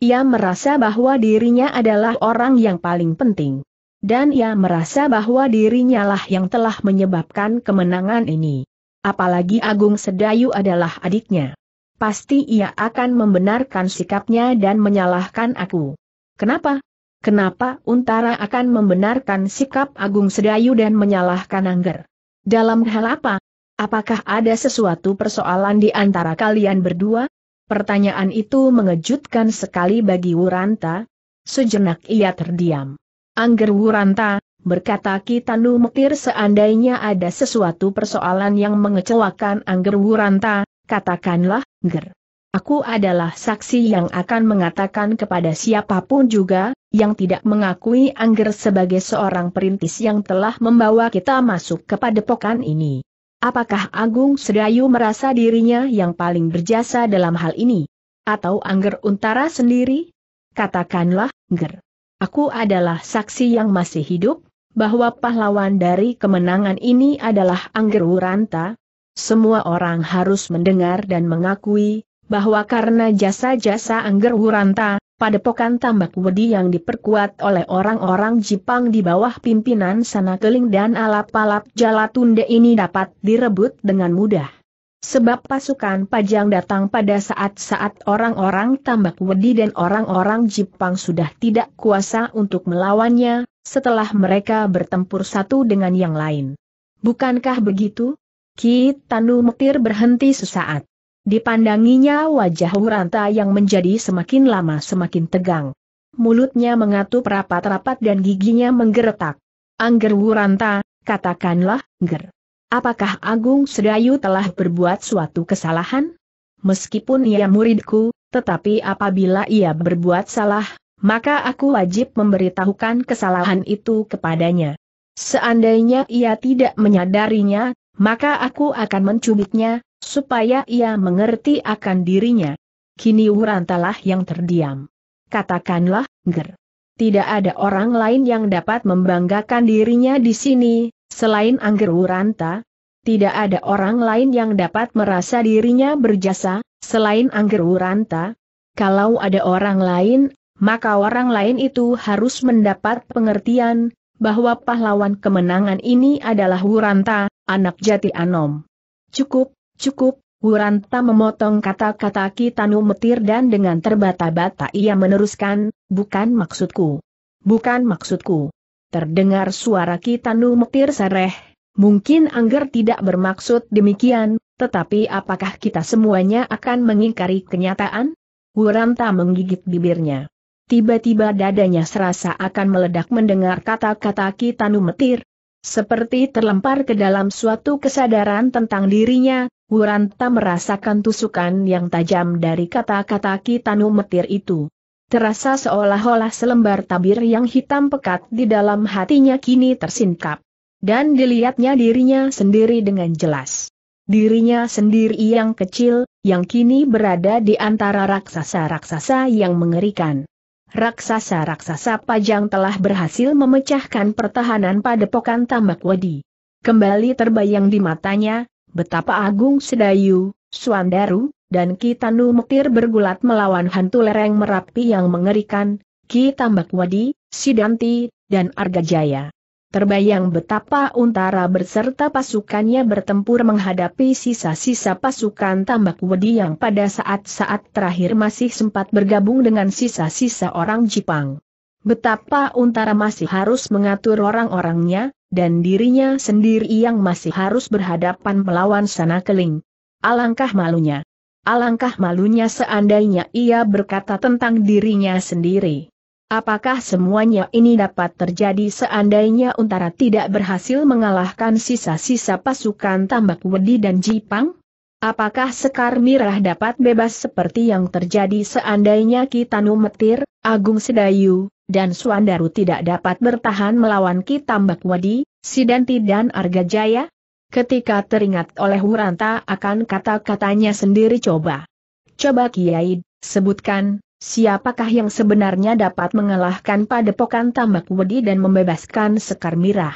Ia merasa bahwa dirinya adalah orang yang paling penting. Dan ia merasa bahwa dirinya lah yang telah menyebabkan kemenangan ini. Apalagi Agung Sedayu adalah adiknya. Pasti ia akan membenarkan sikapnya dan menyalahkan aku. Kenapa? Kenapa Untara akan membenarkan sikap Agung Sedayu dan menyalahkan Angger? Dalam hal apa? Apakah ada sesuatu persoalan di antara kalian berdua? Pertanyaan itu mengejutkan sekali bagi Wuranta. Sejenak ia terdiam. Angger Wuranta, berkata Kitanu Mekir seandainya ada sesuatu persoalan yang mengecewakan Angger Wuranta, katakanlah, Ger. Aku adalah saksi yang akan mengatakan kepada siapapun juga, yang tidak mengakui Angger sebagai seorang perintis yang telah membawa kita masuk ke padepokan ini. Apakah Agung Sedayu merasa dirinya yang paling berjasa dalam hal ini? Atau Angger Untara sendiri? Katakanlah, Ger. Aku adalah saksi yang masih hidup, bahwa pahlawan dari kemenangan ini adalah Angger Wuranta. Semua orang harus mendengar dan mengakui, bahwa karena jasa-jasa Angger Wuranta, padepokan tambak wedi yang diperkuat oleh orang-orang Jepang di bawah pimpinan Sana Keling dan Alap-Alap Jalatunde ini dapat direbut dengan mudah. Sebab pasukan Pajang datang pada saat-saat orang-orang tambak wedi dan orang-orang Jepang sudah tidak kuasa untuk melawannya, setelah mereka bertempur satu dengan yang lain. Bukankah begitu? Ki Tanu Metir berhenti sesaat. Dipandanginya wajah Wuranta yang menjadi semakin lama semakin tegang. Mulutnya mengatup rapat-rapat dan giginya menggeretak. Angger Wuranta, katakanlah, ger. Apakah Agung Sedayu telah berbuat suatu kesalahan? Meskipun ia muridku, tetapi apabila ia berbuat salah, maka aku wajib memberitahukan kesalahan itu kepadanya. Seandainya ia tidak menyadarinya, maka aku akan mencubitnya, supaya ia mengerti akan dirinya. Kini Wurantalah yang terdiam. Katakanlah, Ger. Tidak ada orang lain yang dapat membanggakan dirinya di sini, Selain Angger Wuranta, tidak ada orang lain yang dapat merasa dirinya berjasa, selain Angger Wuranta. Kalau ada orang lain, maka orang lain itu harus mendapat pengertian, bahwa pahlawan kemenangan ini adalah Wuranta, anak jati Anom. Cukup, cukup, Wuranta memotong kata-kata Kitanu Metir dan dengan terbata-bata ia meneruskan, bukan maksudku. Bukan maksudku terdengar suara Kitanu Metir Sareh. Mungkin Angger tidak bermaksud demikian, tetapi apakah kita semuanya akan mengingkari kenyataan? Wuranta menggigit bibirnya. Tiba-tiba dadanya serasa akan meledak mendengar kata-kata Kitanu Metir. Seperti terlempar ke dalam suatu kesadaran tentang dirinya, Wuranta merasakan tusukan yang tajam dari kata-kata Kitanu Metir itu. Terasa seolah-olah selembar tabir yang hitam pekat di dalam hatinya kini tersingkap. Dan dilihatnya dirinya sendiri dengan jelas. Dirinya sendiri yang kecil, yang kini berada di antara raksasa-raksasa yang mengerikan. Raksasa-raksasa pajang telah berhasil memecahkan pertahanan padepokan tambak wedi. Kembali terbayang di matanya, betapa agung Sedayu, Suandaru, dan Ki Tanu bergulat melawan hantu lereng Merapi yang mengerikan, Ki Tambak Wadi, Sidanti, dan Arga Jaya. Terbayang betapa Untara berserta pasukannya bertempur menghadapi sisa-sisa pasukan Tambak Wadi yang pada saat-saat terakhir masih sempat bergabung dengan sisa-sisa orang Jepang. Betapa Untara masih harus mengatur orang-orangnya, dan dirinya sendiri yang masih harus berhadapan melawan sana keling. Alangkah malunya. Alangkah malunya seandainya ia berkata tentang dirinya sendiri. Apakah semuanya ini dapat terjadi seandainya Untara tidak berhasil mengalahkan sisa-sisa pasukan tambak wedi dan jipang? Apakah Sekar Mirah dapat bebas seperti yang terjadi seandainya Kitanu Metir, Agung Sedayu, dan Suandaru tidak dapat bertahan melawan Kitambak Wedi, Sidanti dan Arga Jaya? Ketika teringat oleh Wuranta akan kata-katanya sendiri coba. Coba Kiai, sebutkan, siapakah yang sebenarnya dapat mengalahkan padepokan tambak wedi dan membebaskan sekar mirah.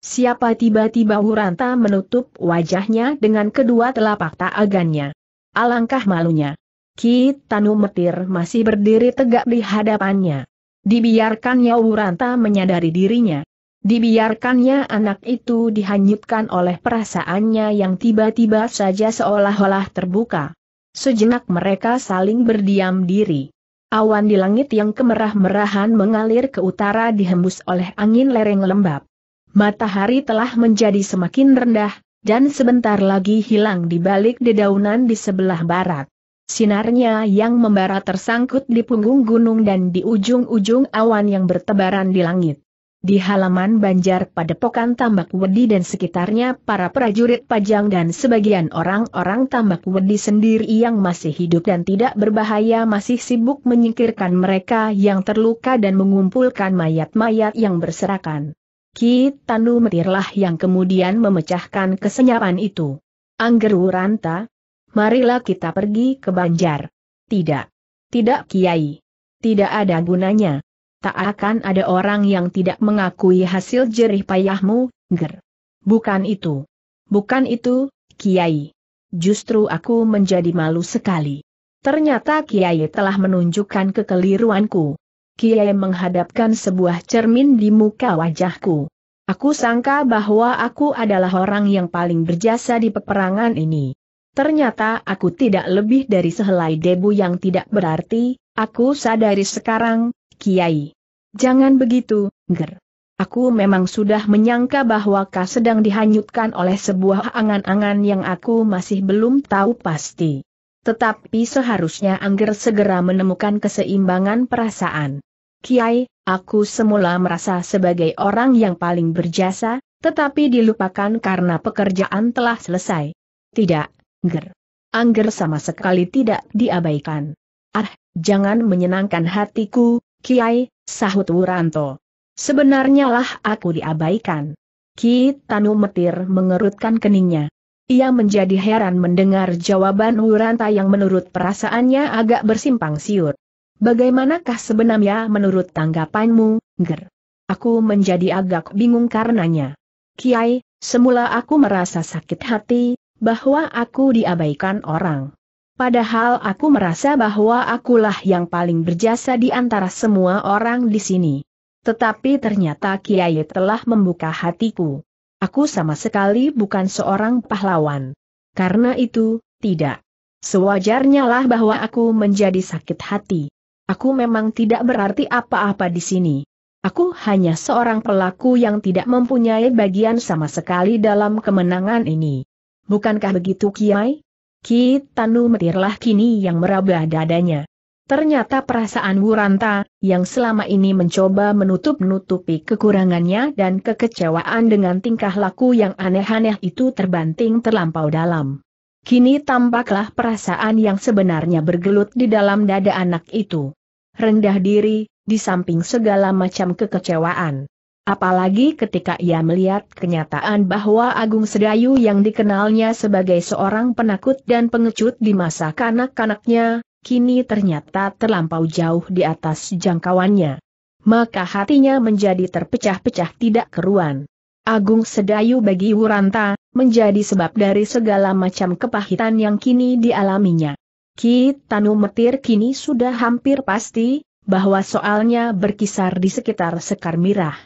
Siapa tiba-tiba Huranta menutup wajahnya dengan kedua telapak tangannya? Alangkah malunya. Ki Tanu Metir masih berdiri tegak di hadapannya. Dibiarkannya Wuranta menyadari dirinya. Dibiarkannya anak itu dihanyutkan oleh perasaannya yang tiba-tiba saja seolah-olah terbuka. Sejenak mereka saling berdiam diri. Awan di langit yang kemerah-merahan mengalir ke utara dihembus oleh angin lereng lembab. Matahari telah menjadi semakin rendah, dan sebentar lagi hilang di balik dedaunan di sebelah barat. Sinarnya yang membara tersangkut di punggung gunung dan di ujung-ujung awan yang bertebaran di langit. Di halaman Banjar pada Padepokan Tambak Wedi dan sekitarnya para prajurit pajang dan sebagian orang-orang Tambak Wedi sendiri yang masih hidup dan tidak berbahaya masih sibuk menyingkirkan mereka yang terluka dan mengumpulkan mayat-mayat yang berserakan. Ki Tanu Metirlah yang kemudian memecahkan kesenyapan itu. Anggeru Ranta, marilah kita pergi ke Banjar. Tidak. Tidak Kiai. Tidak ada gunanya tak akan ada orang yang tidak mengakui hasil jerih payahmu, Ger. Bukan itu. Bukan itu, Kiai. Justru aku menjadi malu sekali. Ternyata Kiai telah menunjukkan kekeliruanku. Kiai menghadapkan sebuah cermin di muka wajahku. Aku sangka bahwa aku adalah orang yang paling berjasa di peperangan ini. Ternyata aku tidak lebih dari sehelai debu yang tidak berarti, aku sadari sekarang, Kiai. Jangan begitu, Ger. Aku memang sudah menyangka bahwa kau sedang dihanyutkan oleh sebuah angan-angan yang aku masih belum tahu pasti. Tetapi seharusnya Angger segera menemukan keseimbangan perasaan. Kiai, aku semula merasa sebagai orang yang paling berjasa, tetapi dilupakan karena pekerjaan telah selesai. Tidak, Ger. Angger sama sekali tidak diabaikan. Ah, jangan menyenangkan hatiku, Kiai, sahut Wuranto. Sebenarnya lah aku diabaikan. Ki Tanu Metir mengerutkan keningnya. Ia menjadi heran mendengar jawaban Wuranta yang menurut perasaannya agak bersimpang siur. Bagaimanakah sebenarnya menurut tanggapanmu, Ger? Aku menjadi agak bingung karenanya. Kiai, semula aku merasa sakit hati, bahwa aku diabaikan orang. Padahal aku merasa bahwa akulah yang paling berjasa di antara semua orang di sini. Tetapi ternyata Kiai telah membuka hatiku. Aku sama sekali bukan seorang pahlawan. Karena itu, tidak. Sewajarnya lah bahwa aku menjadi sakit hati. Aku memang tidak berarti apa-apa di sini. Aku hanya seorang pelaku yang tidak mempunyai bagian sama sekali dalam kemenangan ini. Bukankah begitu Kiai? Ki Tanu metirlah kini yang meraba dadanya. Ternyata perasaan Wuranta, yang selama ini mencoba menutup-nutupi kekurangannya dan kekecewaan dengan tingkah laku yang aneh-aneh itu terbanting terlampau dalam. Kini tampaklah perasaan yang sebenarnya bergelut di dalam dada anak itu. Rendah diri, di samping segala macam kekecewaan. Apalagi ketika ia melihat kenyataan bahwa Agung Sedayu yang dikenalnya sebagai seorang penakut dan pengecut di masa kanak-kanaknya, kini ternyata terlampau jauh di atas jangkauannya. Maka hatinya menjadi terpecah-pecah tidak keruan. Agung Sedayu bagi Wuranta, menjadi sebab dari segala macam kepahitan yang kini dialaminya. Ki Tanu Metir kini sudah hampir pasti, bahwa soalnya berkisar di sekitar Sekar Mirah.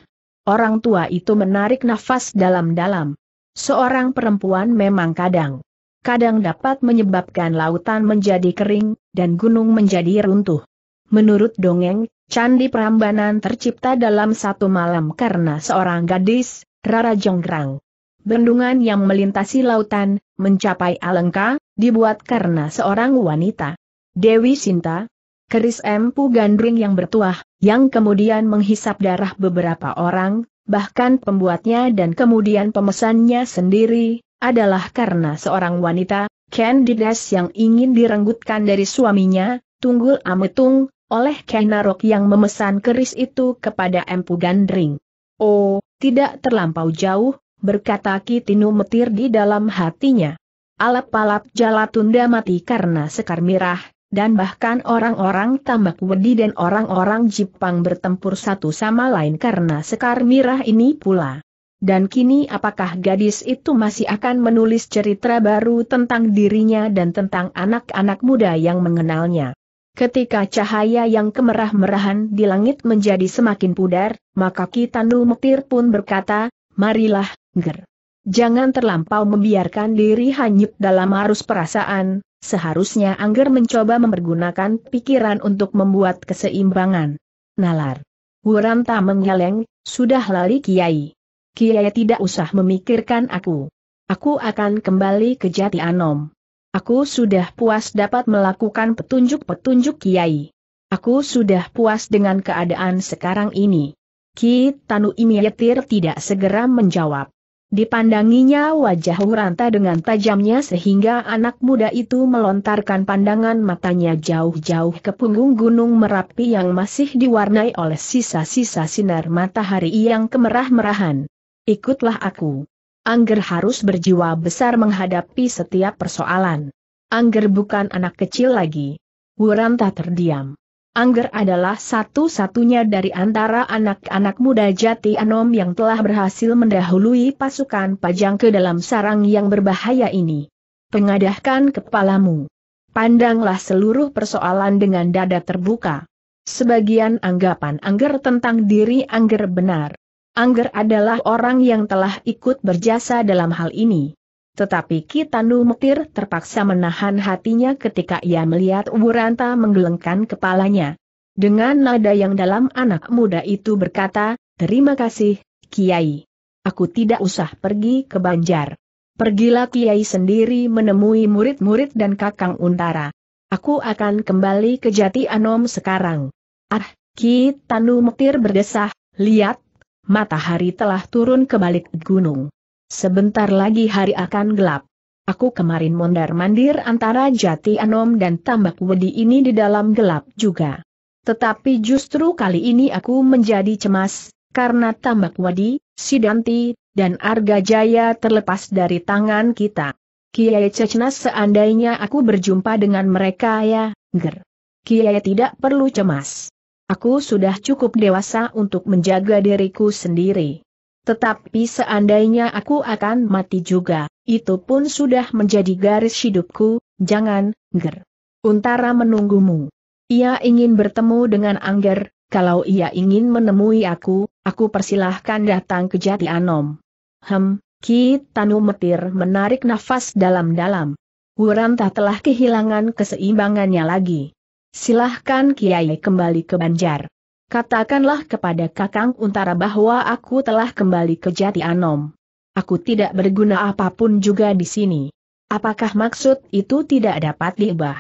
Orang tua itu menarik nafas dalam-dalam. Seorang perempuan memang kadang. Kadang dapat menyebabkan lautan menjadi kering, dan gunung menjadi runtuh. Menurut dongeng, Candi Prambanan tercipta dalam satu malam karena seorang gadis, Rara Jonggrang. Bendungan yang melintasi lautan, mencapai Alengka, dibuat karena seorang wanita. Dewi Sinta, keris empu gandring yang bertuah, yang kemudian menghisap darah beberapa orang, bahkan pembuatnya dan kemudian pemesannya sendiri, adalah karena seorang wanita, Candidas yang ingin direnggutkan dari suaminya, Tunggul Ametung, oleh Kenarok yang memesan keris itu kepada Empu Gandring. Oh, tidak terlampau jauh, berkata Kitinu Metir di dalam hatinya. Alap-alap jala tunda mati karena sekar mirah, dan bahkan orang-orang tambak wedi dan orang-orang Jepang bertempur satu sama lain karena sekar mirah ini pula. Dan kini apakah gadis itu masih akan menulis cerita baru tentang dirinya dan tentang anak-anak muda yang mengenalnya? Ketika cahaya yang kemerah-merahan di langit menjadi semakin pudar, maka Kitanul Mektir pun berkata, Marilah, Ger. Jangan terlampau membiarkan diri hanyut dalam arus perasaan, Seharusnya Angger mencoba mempergunakan pikiran untuk membuat keseimbangan. Nalar. Wuranta menggeleng, sudah lari Kiai. Kiai tidak usah memikirkan aku. Aku akan kembali ke Jati Anom. Aku sudah puas dapat melakukan petunjuk-petunjuk Kiai. Aku sudah puas dengan keadaan sekarang ini. Ki Tanu Imiyetir tidak segera menjawab. Dipandanginya wajah Wuranta dengan tajamnya sehingga anak muda itu melontarkan pandangan matanya jauh-jauh ke punggung gunung Merapi yang masih diwarnai oleh sisa-sisa sinar matahari yang kemerah-merahan. Ikutlah aku. Angger harus berjiwa besar menghadapi setiap persoalan. Angger bukan anak kecil lagi. Wuranta terdiam. Angger adalah satu-satunya dari antara anak-anak muda Jati Anom yang telah berhasil mendahului pasukan pajang ke dalam sarang yang berbahaya ini. Pengadahkan kepalamu. Pandanglah seluruh persoalan dengan dada terbuka. Sebagian anggapan Angger tentang diri Angger benar. Angger adalah orang yang telah ikut berjasa dalam hal ini. Tetapi Kitanu Metir terpaksa menahan hatinya ketika ia melihat Wuranta menggelengkan kepalanya. Dengan nada yang dalam anak muda itu berkata, Terima kasih, Kiai. Aku tidak usah pergi ke Banjar. Pergilah Kiai sendiri menemui murid-murid dan kakang Untara. Aku akan kembali ke Jati Anom sekarang. Ah, Kitanu Metir berdesah, lihat, matahari telah turun ke balik gunung. Sebentar lagi hari akan gelap. Aku kemarin mondar-mandir antara Jati Anom dan Tambak Wedi ini di dalam gelap juga. Tetapi justru kali ini aku menjadi cemas, karena Tambak Wedi, Sidanti, dan Arga Jaya terlepas dari tangan kita. Kiai Cecenas seandainya aku berjumpa dengan mereka ya, ger. Kiai tidak perlu cemas. Aku sudah cukup dewasa untuk menjaga diriku sendiri. Tetapi seandainya aku akan mati juga, itu pun sudah menjadi garis hidupku, jangan, ger. Untara menunggumu. Ia ingin bertemu dengan Angger, kalau ia ingin menemui aku, aku persilahkan datang ke Jati Anom. Hem, Ki Tanu Metir menarik nafas dalam-dalam. Wuranta telah kehilangan keseimbangannya lagi. Silahkan Kiai kembali ke Banjar. Katakanlah kepada Kakang Untara bahwa aku telah kembali ke Jati Anom. Aku tidak berguna apapun juga di sini. Apakah maksud itu tidak dapat diubah?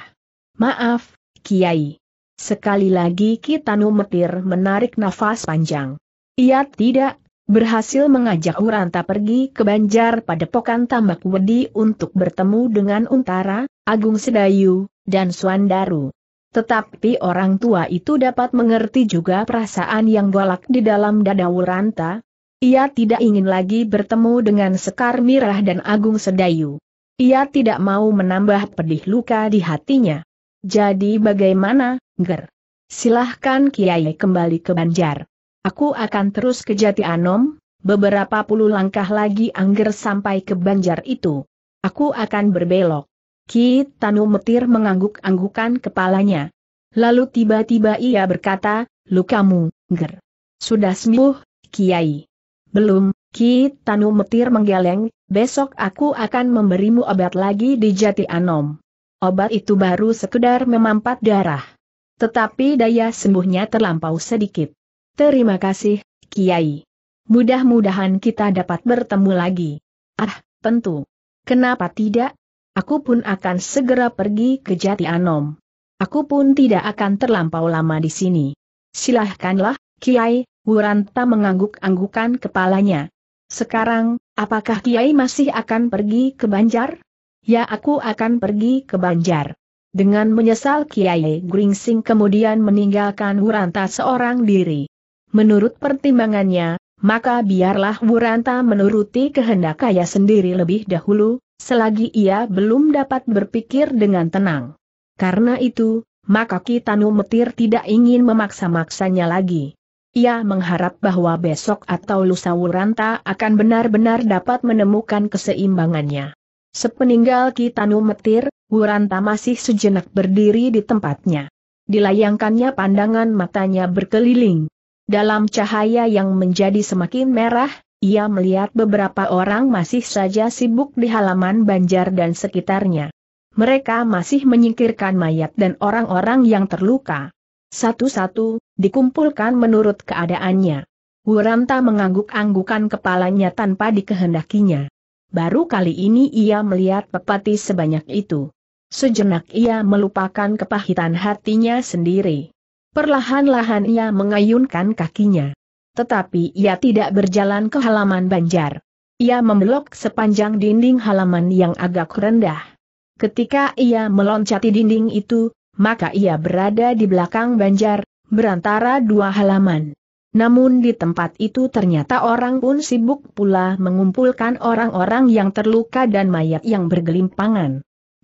Maaf, Kiai. Sekali lagi Kitanu Metir menarik nafas panjang. Ia tidak berhasil mengajak Uranta pergi ke Banjar pada Pokan Tambak Wedi untuk bertemu dengan Untara, Agung Sedayu, dan Suandaru. Tetapi orang tua itu dapat mengerti juga perasaan yang bolak di dalam dada Wuranta. Ia tidak ingin lagi bertemu dengan Sekar Mirah dan Agung Sedayu. Ia tidak mau menambah pedih luka di hatinya. Jadi bagaimana, Ger? Silahkan Kiai kembali ke Banjar. Aku akan terus ke Jati Anom, beberapa puluh langkah lagi Angger sampai ke Banjar itu. Aku akan berbelok. Ki Tanu Metir mengangguk-anggukan kepalanya. Lalu tiba-tiba ia berkata, lukamu, ger. Sudah sembuh, Kiai. Belum, Ki Tanu Metir menggeleng, besok aku akan memberimu obat lagi di Jati Anom. Obat itu baru sekedar memampat darah. Tetapi daya sembuhnya terlampau sedikit. Terima kasih, Kiai. Mudah-mudahan kita dapat bertemu lagi. Ah, tentu. Kenapa tidak? Aku pun akan segera pergi ke Jati Anom. Aku pun tidak akan terlampau lama di sini. Silahkanlah, Kiai, Wuranta mengangguk-anggukan kepalanya. Sekarang, apakah Kiai masih akan pergi ke Banjar? Ya aku akan pergi ke Banjar. Dengan menyesal Kiai Gringsing kemudian meninggalkan Wuranta seorang diri. Menurut pertimbangannya, maka biarlah Wuranta menuruti kehendak kaya sendiri lebih dahulu, selagi ia belum dapat berpikir dengan tenang. Karena itu, maka Kitanu Metir tidak ingin memaksa-maksanya lagi. Ia mengharap bahwa besok atau lusa Wuranta akan benar-benar dapat menemukan keseimbangannya. Sepeninggal Kitanu Metir, Wuranta masih sejenak berdiri di tempatnya. Dilayangkannya pandangan matanya berkeliling, dalam cahaya yang menjadi semakin merah, ia melihat beberapa orang masih saja sibuk di halaman banjar dan sekitarnya. Mereka masih menyingkirkan mayat dan orang-orang yang terluka. Satu-satu, dikumpulkan menurut keadaannya. Wuranta mengangguk-anggukan kepalanya tanpa dikehendakinya. Baru kali ini ia melihat pepati sebanyak itu. Sejenak ia melupakan kepahitan hatinya sendiri. Perlahan-lahan ia mengayunkan kakinya. Tetapi ia tidak berjalan ke halaman banjar. Ia membelok sepanjang dinding halaman yang agak rendah. Ketika ia meloncati dinding itu, maka ia berada di belakang banjar, berantara dua halaman. Namun di tempat itu ternyata orang pun sibuk pula mengumpulkan orang-orang yang terluka dan mayat yang bergelimpangan.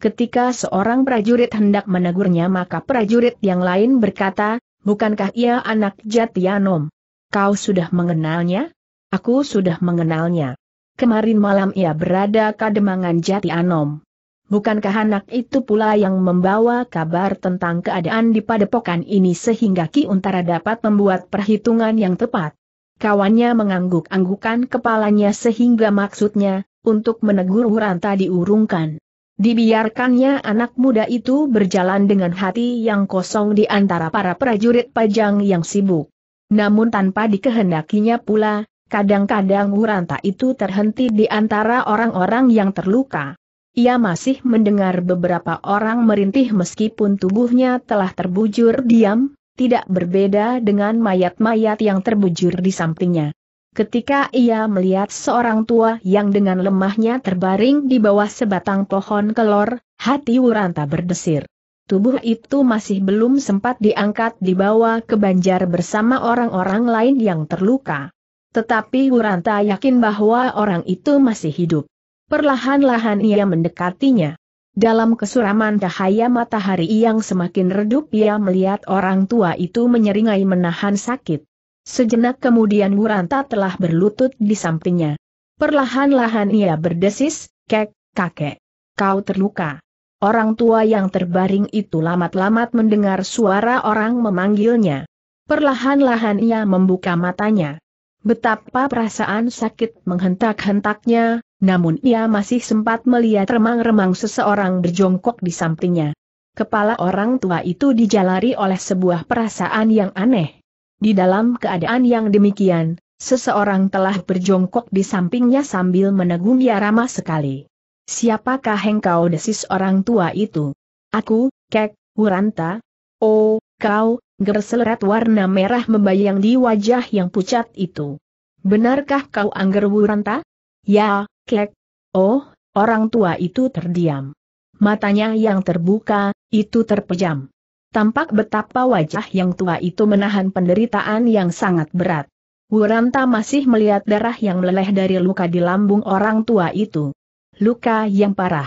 Ketika seorang prajurit hendak menegurnya maka prajurit yang lain berkata, bukankah ia anak Jatianom? Kau sudah mengenalnya? Aku sudah mengenalnya. Kemarin malam ia berada kademangan Jatianom. Bukankah anak itu pula yang membawa kabar tentang keadaan di padepokan ini sehingga Ki Untara dapat membuat perhitungan yang tepat? Kawannya mengangguk-anggukan kepalanya sehingga maksudnya, untuk menegur Huranta diurungkan. Dibiarkannya anak muda itu berjalan dengan hati yang kosong di antara para prajurit pajang yang sibuk. Namun tanpa dikehendakinya pula, kadang-kadang Wuranta itu terhenti di antara orang-orang yang terluka. Ia masih mendengar beberapa orang merintih meskipun tubuhnya telah terbujur diam, tidak berbeda dengan mayat-mayat yang terbujur di sampingnya ketika ia melihat seorang tua yang dengan lemahnya terbaring di bawah sebatang pohon kelor, hati Wuranta berdesir. Tubuh itu masih belum sempat diangkat dibawa ke banjar bersama orang-orang lain yang terluka. Tetapi Wuranta yakin bahwa orang itu masih hidup. Perlahan-lahan ia mendekatinya. Dalam kesuraman cahaya matahari yang semakin redup ia melihat orang tua itu menyeringai menahan sakit. Sejenak kemudian Muranta telah berlutut di sampingnya. Perlahan-lahan ia berdesis, kek, kakek. Kau terluka. Orang tua yang terbaring itu lamat-lamat mendengar suara orang memanggilnya. Perlahan-lahan ia membuka matanya. Betapa perasaan sakit menghentak-hentaknya, namun ia masih sempat melihat remang-remang seseorang berjongkok di sampingnya. Kepala orang tua itu dijalari oleh sebuah perasaan yang aneh. Di dalam keadaan yang demikian, seseorang telah berjongkok di sampingnya sambil menegungnya ramah sekali. Siapakah engkau desis orang tua itu? Aku, Kek, Huranta? Oh, kau, gerseleret warna merah membayang di wajah yang pucat itu. Benarkah kau Angger Wuranta? Ya, Kek. Oh, orang tua itu terdiam. Matanya yang terbuka, itu terpejam tampak betapa wajah yang tua itu menahan penderitaan yang sangat berat. Wuranta masih melihat darah yang meleleh dari luka di lambung orang tua itu. Luka yang parah.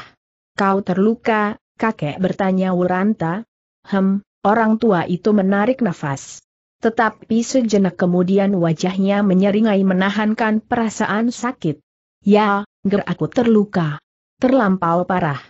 Kau terluka, kakek bertanya Wuranta. Hem, orang tua itu menarik nafas. Tetapi sejenak kemudian wajahnya menyeringai menahankan perasaan sakit. Ya, ger aku terluka. Terlampau parah.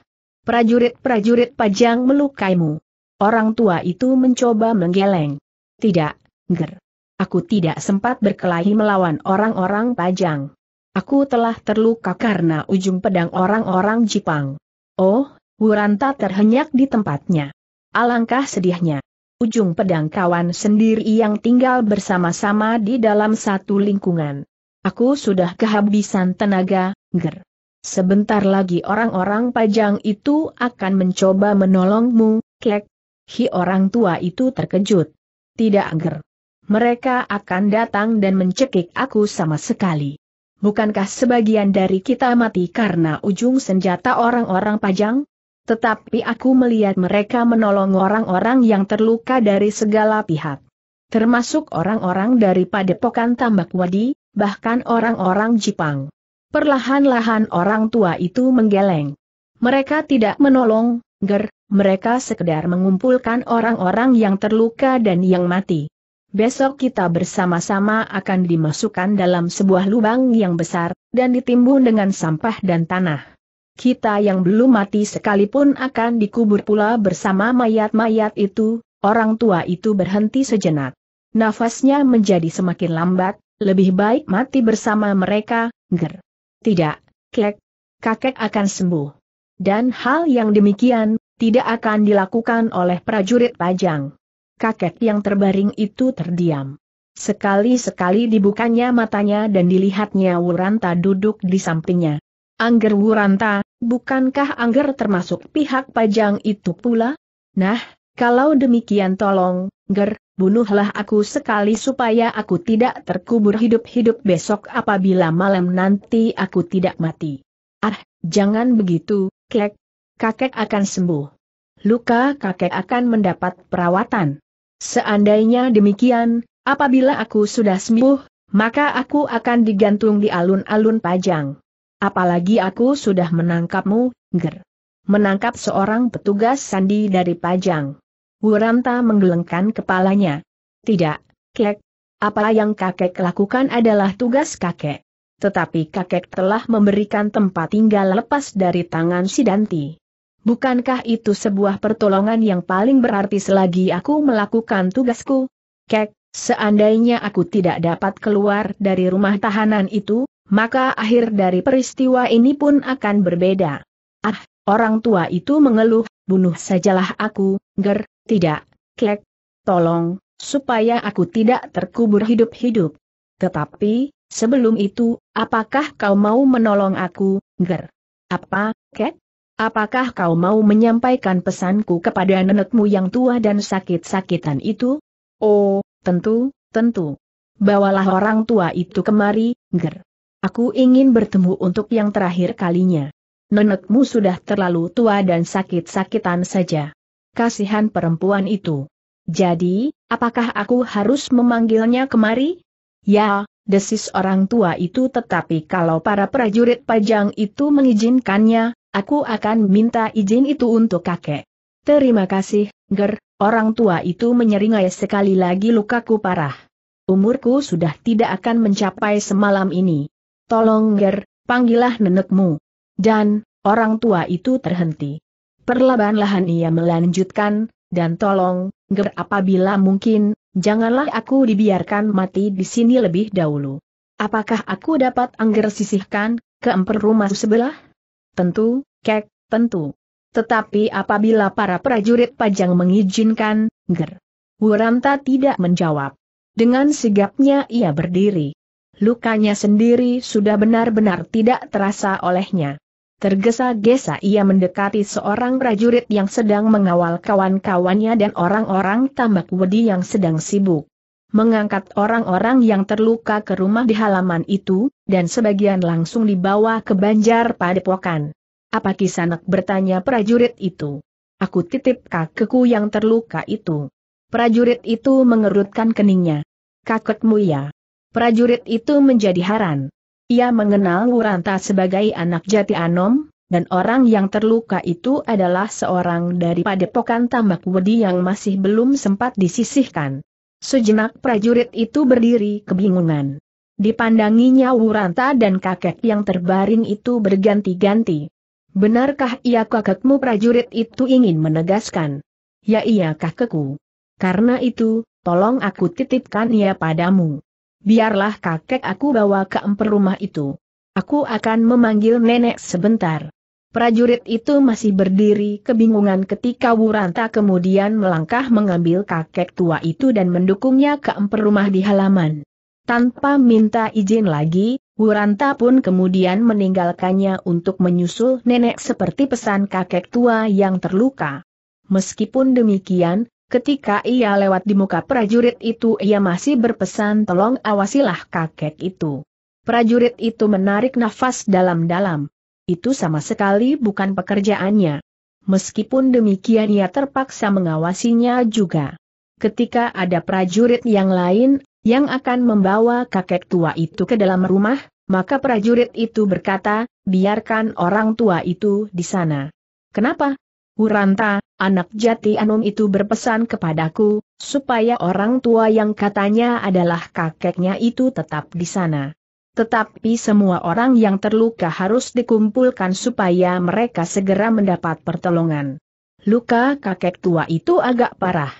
Prajurit-prajurit pajang melukaimu. Orang tua itu mencoba menggeleng. Tidak, ger. Aku tidak sempat berkelahi melawan orang-orang pajang. Aku telah terluka karena ujung pedang orang-orang Jepang. Oh, Wuranta terhenyak di tempatnya. Alangkah sedihnya. Ujung pedang kawan sendiri yang tinggal bersama-sama di dalam satu lingkungan. Aku sudah kehabisan tenaga, ger. Sebentar lagi orang-orang pajang itu akan mencoba menolongmu, klek, Hi orang tua itu terkejut. Tidak ger. Mereka akan datang dan mencekik aku sama sekali. Bukankah sebagian dari kita mati karena ujung senjata orang-orang pajang? Tetapi aku melihat mereka menolong orang-orang yang terluka dari segala pihak. Termasuk orang-orang dari padepokan tambak wadi, bahkan orang-orang Jepang. Perlahan-lahan orang tua itu menggeleng. Mereka tidak menolong, ger, mereka sekedar mengumpulkan orang-orang yang terluka dan yang mati. Besok kita bersama-sama akan dimasukkan dalam sebuah lubang yang besar, dan ditimbun dengan sampah dan tanah. Kita yang belum mati sekalipun akan dikubur pula bersama mayat-mayat itu, orang tua itu berhenti sejenak. Nafasnya menjadi semakin lambat, lebih baik mati bersama mereka, ger. Tidak, kek. kakek akan sembuh. Dan hal yang demikian, tidak akan dilakukan oleh prajurit Pajang. Kakek yang terbaring itu terdiam. Sekali-sekali dibukanya matanya dan dilihatnya Wuranta duduk di sampingnya. Angger Wuranta, bukankah Angger termasuk pihak Pajang itu pula? Nah, kalau demikian tolong, Ger, bunuhlah aku sekali supaya aku tidak terkubur hidup-hidup besok apabila malam nanti aku tidak mati. Ah, jangan begitu, Kek, kakek akan sembuh. Luka kakek akan mendapat perawatan. Seandainya demikian, apabila aku sudah sembuh, maka aku akan digantung di alun-alun Pajang. Apalagi aku sudah menangkapmu, Ger. Menangkap seorang petugas sandi dari Pajang. Wuranta menggelengkan kepalanya. Tidak, Kek. Apa yang kakek lakukan adalah tugas kakek. Tetapi kakek telah memberikan tempat tinggal lepas dari tangan Sidanti. Bukankah itu sebuah pertolongan yang paling berarti selagi aku melakukan tugasku? Kek, seandainya aku tidak dapat keluar dari rumah tahanan itu, maka akhir dari peristiwa ini pun akan berbeda. Ah, orang tua itu mengeluh, bunuh sajalah aku, ger, tidak, kek, tolong, supaya aku tidak terkubur hidup-hidup. Tetapi, sebelum itu, apakah kau mau menolong aku, ger? Apa, kek? Apakah kau mau menyampaikan pesanku kepada nenekmu yang tua dan sakit-sakitan itu? Oh, tentu, tentu. Bawalah orang tua itu kemari, Ger. Aku ingin bertemu untuk yang terakhir kalinya. Nenekmu sudah terlalu tua dan sakit-sakitan saja. Kasihan perempuan itu. Jadi, apakah aku harus memanggilnya kemari? Ya, desis orang tua itu tetapi kalau para prajurit pajang itu mengizinkannya, Aku akan minta izin itu untuk kakek. Terima kasih, Ger, orang tua itu menyeringai sekali lagi lukaku parah. Umurku sudah tidak akan mencapai semalam ini. Tolong Ger, panggillah nenekmu. Dan, orang tua itu terhenti. Perlahan-lahan ia melanjutkan, dan tolong, Ger apabila mungkin, janganlah aku dibiarkan mati di sini lebih dahulu. Apakah aku dapat angger sisihkan, ke emper rumah sebelah? Tentu, kek, tentu. Tetapi apabila para prajurit pajang mengizinkan, ger. Wuranta tidak menjawab. Dengan sigapnya ia berdiri. Lukanya sendiri sudah benar-benar tidak terasa olehnya. Tergesa-gesa ia mendekati seorang prajurit yang sedang mengawal kawan-kawannya dan orang-orang tambak wedi yang sedang sibuk mengangkat orang-orang yang terluka ke rumah di halaman itu, dan sebagian langsung dibawa ke Banjar Padepokan. Apa kisanak bertanya prajurit itu? Aku titip kakekku yang terluka itu. Prajurit itu mengerutkan keningnya. Kakekmu ya. Prajurit itu menjadi haran. Ia mengenal Wuranta sebagai anak jati Anom, dan orang yang terluka itu adalah seorang dari padepokan tambak wedi yang masih belum sempat disisihkan. Sejenak prajurit itu berdiri kebingungan. Dipandanginya Wuranta dan kakek yang terbaring itu berganti-ganti. Benarkah ia kakekmu prajurit itu ingin menegaskan? Ya iya kakekku. Karena itu, tolong aku titipkan ia padamu. Biarlah kakek aku bawa ke emper rumah itu. Aku akan memanggil nenek sebentar. Prajurit itu masih berdiri kebingungan ketika Wuranta kemudian melangkah mengambil kakek tua itu dan mendukungnya ke emper rumah di halaman. Tanpa minta izin lagi, Wuranta pun kemudian meninggalkannya untuk menyusul nenek seperti pesan kakek tua yang terluka. Meskipun demikian, ketika ia lewat di muka prajurit itu ia masih berpesan tolong awasilah kakek itu. Prajurit itu menarik nafas dalam-dalam. Itu sama sekali bukan pekerjaannya. Meskipun demikian ia terpaksa mengawasinya juga. Ketika ada prajurit yang lain, yang akan membawa kakek tua itu ke dalam rumah, maka prajurit itu berkata, biarkan orang tua itu di sana. Kenapa? Huranta, anak jati Anum itu berpesan kepadaku, supaya orang tua yang katanya adalah kakeknya itu tetap di sana. Tetapi semua orang yang terluka harus dikumpulkan supaya mereka segera mendapat pertolongan. Luka kakek tua itu agak parah.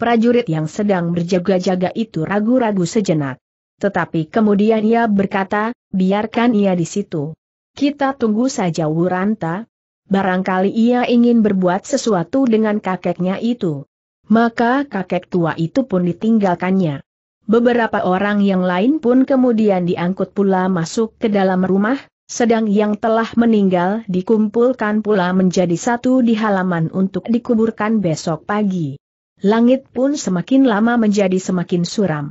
Prajurit yang sedang berjaga-jaga itu ragu-ragu sejenak. Tetapi kemudian ia berkata, biarkan ia di situ. Kita tunggu saja Wuranta. Barangkali ia ingin berbuat sesuatu dengan kakeknya itu. Maka kakek tua itu pun ditinggalkannya. Beberapa orang yang lain pun kemudian diangkut pula masuk ke dalam rumah, sedang yang telah meninggal dikumpulkan pula menjadi satu di halaman untuk dikuburkan besok pagi. Langit pun semakin lama menjadi semakin suram.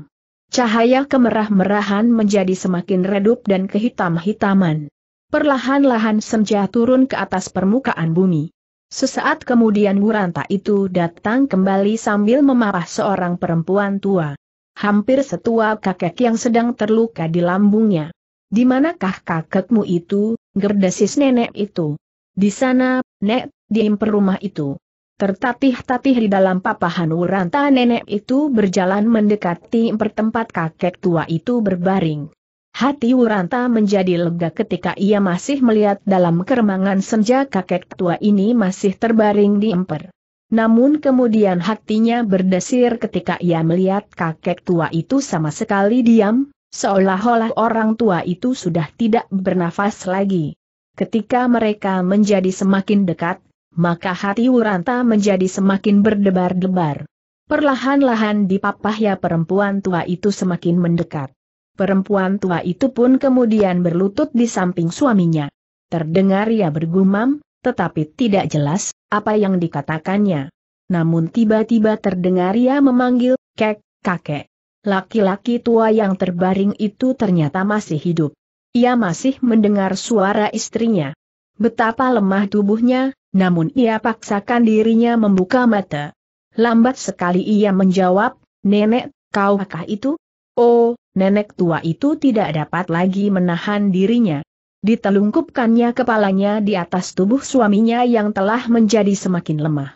Cahaya kemerah-merahan menjadi semakin redup dan kehitam-hitaman. Perlahan-lahan senja turun ke atas permukaan bumi. Sesaat kemudian Muranta itu datang kembali sambil memapah seorang perempuan tua hampir setua kakek yang sedang terluka di lambungnya. Di manakah kakekmu itu, gerdesis nenek itu? Di sana, nek, di imper rumah itu. Tertatih-tatih di dalam papahan Uranta nenek itu berjalan mendekati imper tempat kakek tua itu berbaring. Hati Uranta menjadi lega ketika ia masih melihat dalam keremangan senja kakek tua ini masih terbaring di emper. Namun kemudian hatinya berdesir ketika ia melihat kakek tua itu sama sekali diam, seolah-olah orang tua itu sudah tidak bernafas lagi. Ketika mereka menjadi semakin dekat, maka hati Wuranta menjadi semakin berdebar-debar. Perlahan-lahan di papahnya perempuan tua itu semakin mendekat. Perempuan tua itu pun kemudian berlutut di samping suaminya. Terdengar ia bergumam, tetapi tidak jelas apa yang dikatakannya. Namun tiba-tiba terdengar ia memanggil, kek, kakek. Laki-laki tua yang terbaring itu ternyata masih hidup. Ia masih mendengar suara istrinya. Betapa lemah tubuhnya, namun ia paksakan dirinya membuka mata. Lambat sekali ia menjawab, Nenek, kaukah itu? Oh, nenek tua itu tidak dapat lagi menahan dirinya ditelungkupkannya kepalanya di atas tubuh suaminya yang telah menjadi semakin lemah.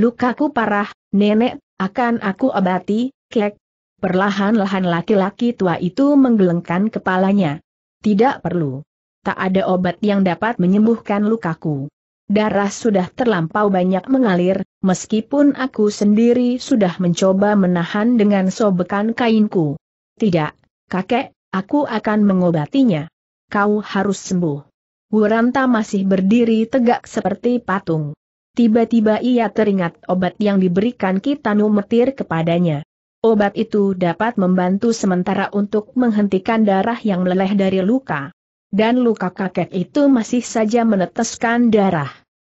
Lukaku parah, nenek, akan aku obati, kek. Perlahan-lahan laki-laki tua itu menggelengkan kepalanya. Tidak perlu. Tak ada obat yang dapat menyembuhkan lukaku. Darah sudah terlampau banyak mengalir, meskipun aku sendiri sudah mencoba menahan dengan sobekan kainku. Tidak, kakek, aku akan mengobatinya kau harus sembuh. Wuranta masih berdiri tegak seperti patung. Tiba-tiba ia teringat obat yang diberikan Kitanu Metir kepadanya. Obat itu dapat membantu sementara untuk menghentikan darah yang meleleh dari luka. Dan luka kakek itu masih saja meneteskan darah.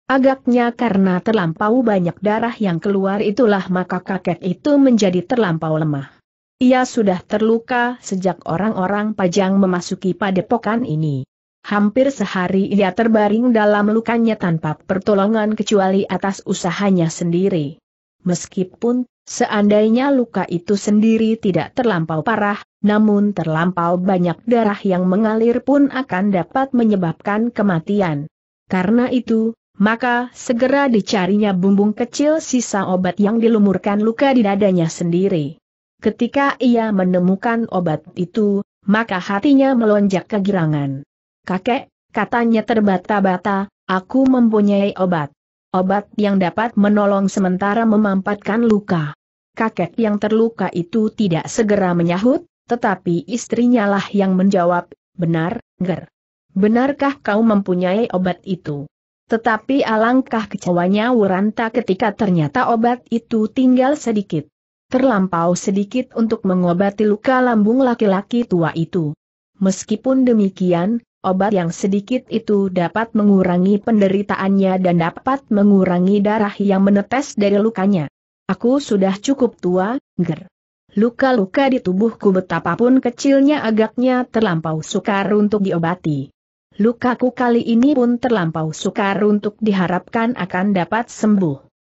Agaknya karena terlampau banyak darah yang keluar itulah maka kakek itu menjadi terlampau lemah. Ia sudah terluka sejak orang-orang pajang memasuki padepokan ini. Hampir sehari ia terbaring dalam lukanya tanpa pertolongan kecuali atas usahanya sendiri. Meskipun, seandainya luka itu sendiri tidak terlampau parah, namun terlampau banyak darah yang mengalir pun akan dapat menyebabkan kematian. Karena itu, maka segera dicarinya bumbung kecil sisa obat yang dilumurkan luka di dadanya sendiri. Ketika ia menemukan obat itu, maka hatinya melonjak kegirangan. Kakek, katanya terbata-bata, aku mempunyai obat. Obat yang dapat menolong sementara memampatkan luka. Kakek yang terluka itu tidak segera menyahut, tetapi istrinya lah yang menjawab, benar, ger. Benarkah kau mempunyai obat itu? Tetapi alangkah kecewanya Wuranta ketika ternyata obat itu tinggal sedikit terlampau sedikit untuk mengobati luka lambung laki-laki tua itu. Meskipun demikian, obat yang sedikit itu dapat mengurangi penderitaannya dan dapat mengurangi darah yang menetes dari lukanya. Aku sudah cukup tua, ger. Luka-luka di tubuhku betapapun kecilnya agaknya terlampau sukar untuk diobati. Lukaku kali ini pun terlampau sukar untuk diharapkan akan dapat sembuh.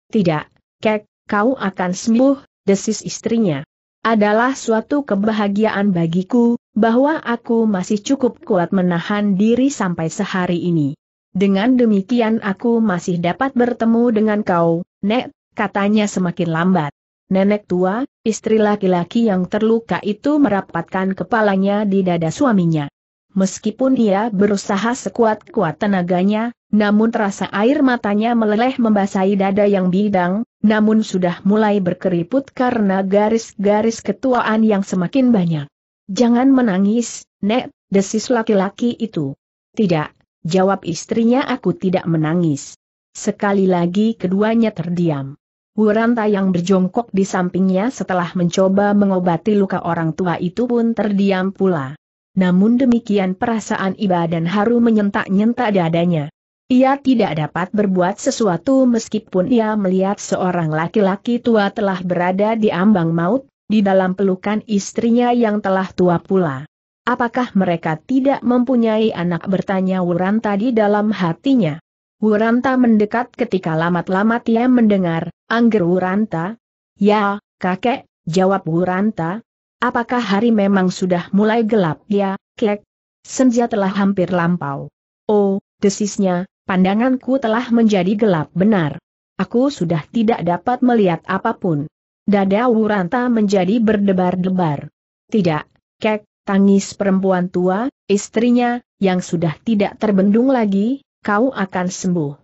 Tidak, kek, kau akan sembuh, desis istrinya. Adalah suatu kebahagiaan bagiku, bahwa aku masih cukup kuat menahan diri sampai sehari ini. Dengan demikian aku masih dapat bertemu dengan kau, Nek, katanya semakin lambat. Nenek tua, istri laki-laki yang terluka itu merapatkan kepalanya di dada suaminya. Meskipun ia berusaha sekuat-kuat tenaganya, namun terasa air matanya meleleh membasahi dada yang bidang, namun sudah mulai berkeriput karena garis-garis ketuaan yang semakin banyak. Jangan menangis, Nek, desis laki-laki itu. Tidak, jawab istrinya aku tidak menangis. Sekali lagi keduanya terdiam. Wuranta yang berjongkok di sampingnya setelah mencoba mengobati luka orang tua itu pun terdiam pula. Namun demikian perasaan iba dan haru menyentak-nyentak dadanya. Ia tidak dapat berbuat sesuatu meskipun ia melihat seorang laki-laki tua telah berada di ambang maut, di dalam pelukan istrinya yang telah tua pula. Apakah mereka tidak mempunyai anak bertanya Wuranta di dalam hatinya? Wuranta mendekat ketika lamat-lamat ia mendengar, Angger Wuranta? Ya, kakek, jawab Wuranta. Apakah hari memang sudah mulai gelap ya, kek? Senja telah hampir lampau. Oh, desisnya, pandanganku telah menjadi gelap benar. Aku sudah tidak dapat melihat apapun. Dada Wuranta menjadi berdebar-debar. Tidak, kek, tangis perempuan tua, istrinya, yang sudah tidak terbendung lagi, kau akan sembuh.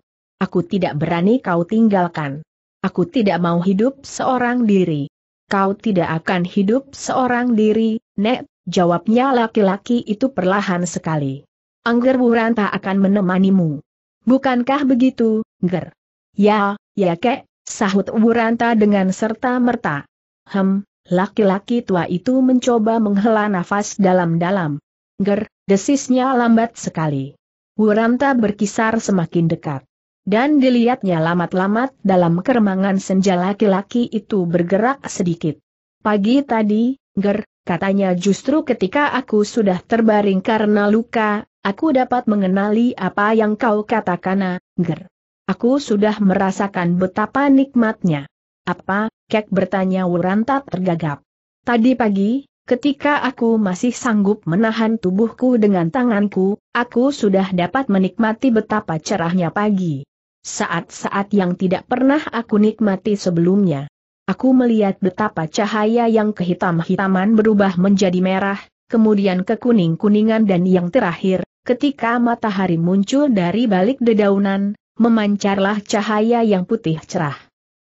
Aku tidak berani kau tinggalkan. Aku tidak mau hidup seorang diri. Kau tidak akan hidup seorang diri, Nek, jawabnya laki-laki itu perlahan sekali. Angger Wuranta akan menemanimu. Bukankah begitu, Ger? Ya, ya kek, sahut Wuranta dengan serta-merta. Hem, laki-laki tua itu mencoba menghela nafas dalam-dalam. Ger, desisnya lambat sekali. Wuranta berkisar semakin dekat. Dan dilihatnya lamat-lamat dalam keremangan senja laki-laki itu bergerak sedikit. Pagi tadi, Ger, katanya justru ketika aku sudah terbaring karena luka, Aku dapat mengenali apa yang kau katakan, Ger. Aku sudah merasakan betapa nikmatnya. Apa, Kek bertanya Wuranta tergagap. Tadi pagi, ketika aku masih sanggup menahan tubuhku dengan tanganku, aku sudah dapat menikmati betapa cerahnya pagi. Saat-saat yang tidak pernah aku nikmati sebelumnya. Aku melihat betapa cahaya yang kehitam-hitaman berubah menjadi merah, kemudian kekuning-kuningan dan yang terakhir, Ketika matahari muncul dari balik dedaunan, memancarlah cahaya yang putih cerah.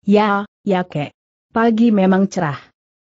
Ya, ya kek. Pagi memang cerah.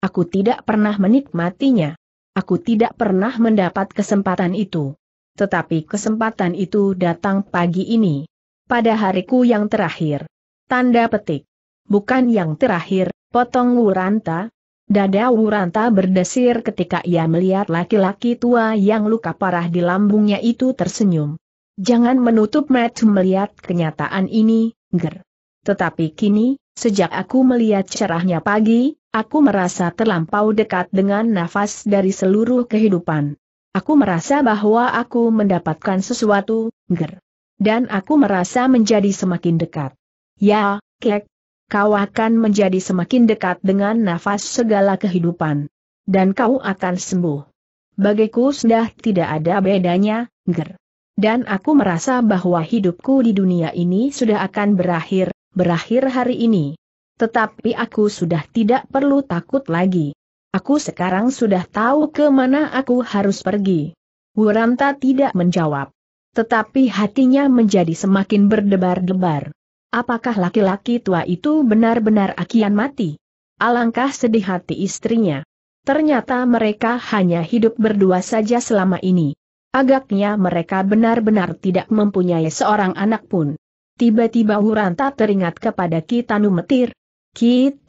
Aku tidak pernah menikmatinya. Aku tidak pernah mendapat kesempatan itu. Tetapi kesempatan itu datang pagi ini. Pada hariku yang terakhir. Tanda petik. Bukan yang terakhir, potong Wuranta, Dada Wuranta berdesir ketika ia melihat laki-laki tua yang luka parah di lambungnya itu tersenyum. Jangan menutup mata melihat kenyataan ini, ger. Tetapi kini, sejak aku melihat cerahnya pagi, aku merasa terlampau dekat dengan nafas dari seluruh kehidupan. Aku merasa bahwa aku mendapatkan sesuatu, ger. Dan aku merasa menjadi semakin dekat. Ya, kek, kau akan menjadi semakin dekat dengan nafas segala kehidupan. Dan kau akan sembuh. Bagiku sudah tidak ada bedanya, ger. Dan aku merasa bahwa hidupku di dunia ini sudah akan berakhir, berakhir hari ini. Tetapi aku sudah tidak perlu takut lagi. Aku sekarang sudah tahu ke mana aku harus pergi. Wuranta tidak menjawab. Tetapi hatinya menjadi semakin berdebar-debar. Apakah laki-laki tua itu benar-benar akian mati? Alangkah sedih hati istrinya. Ternyata mereka hanya hidup berdua saja selama ini. Agaknya mereka benar-benar tidak mempunyai seorang anak pun. Tiba-tiba Huranta teringat kepada Tanu Metir.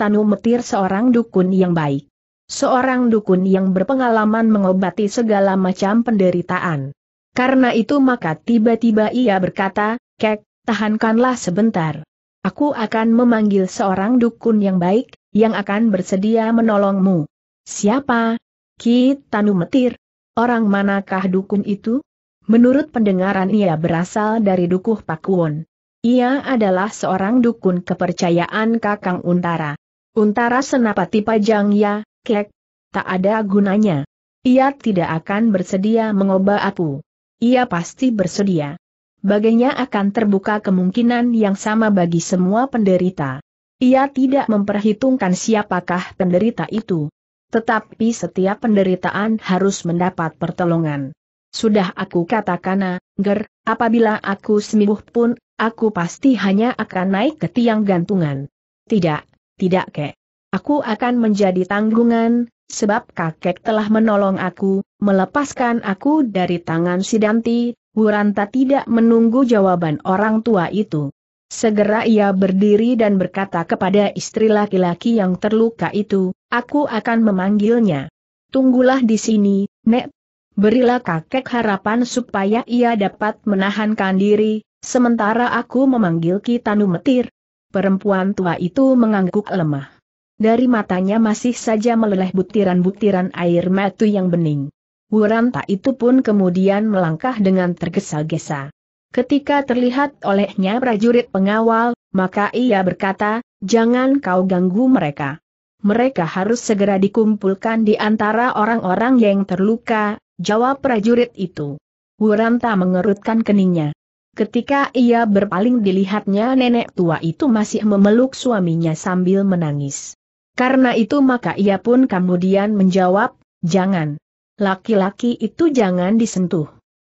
Tanu Metir seorang dukun yang baik. Seorang dukun yang berpengalaman mengobati segala macam penderitaan. Karena itu maka tiba-tiba ia berkata, Kek, tahankanlah sebentar. Aku akan memanggil seorang dukun yang baik, yang akan bersedia menolongmu. Siapa? Ki Tanu Metir. Orang manakah dukun itu? Menurut pendengaran ia berasal dari Dukuh Pakuwon. Ia adalah seorang dukun kepercayaan Kakang Untara. Untara senapati pajang ya, kek. Tak ada gunanya. Ia tidak akan bersedia mengobah aku. Ia pasti bersedia. Baginya akan terbuka kemungkinan yang sama bagi semua penderita. Ia tidak memperhitungkan siapakah penderita itu. Tetapi setiap penderitaan harus mendapat pertolongan. Sudah aku katakan, Ger, apabila aku sembuh pun, aku pasti hanya akan naik ke tiang gantungan. Tidak, tidak kek. Aku akan menjadi tanggungan, sebab kakek telah menolong aku, melepaskan aku dari tangan Sidanti, Bu Ranta tidak menunggu jawaban orang tua itu. Segera ia berdiri dan berkata kepada istri laki-laki yang terluka itu, aku akan memanggilnya. Tunggulah di sini, Nek. Berilah kakek harapan supaya ia dapat menahankan diri, sementara aku memanggil Kitanu Metir. Perempuan tua itu mengangguk lemah. Dari matanya masih saja meleleh butiran-butiran air matu yang bening. Wuranta itu pun kemudian melangkah dengan tergesa-gesa. Ketika terlihat olehnya prajurit pengawal, maka ia berkata, jangan kau ganggu mereka. Mereka harus segera dikumpulkan di antara orang-orang yang terluka, jawab prajurit itu. Wuranta mengerutkan keningnya. Ketika ia berpaling dilihatnya nenek tua itu masih memeluk suaminya sambil menangis. Karena itu maka ia pun kemudian menjawab, jangan laki-laki itu jangan disentuh.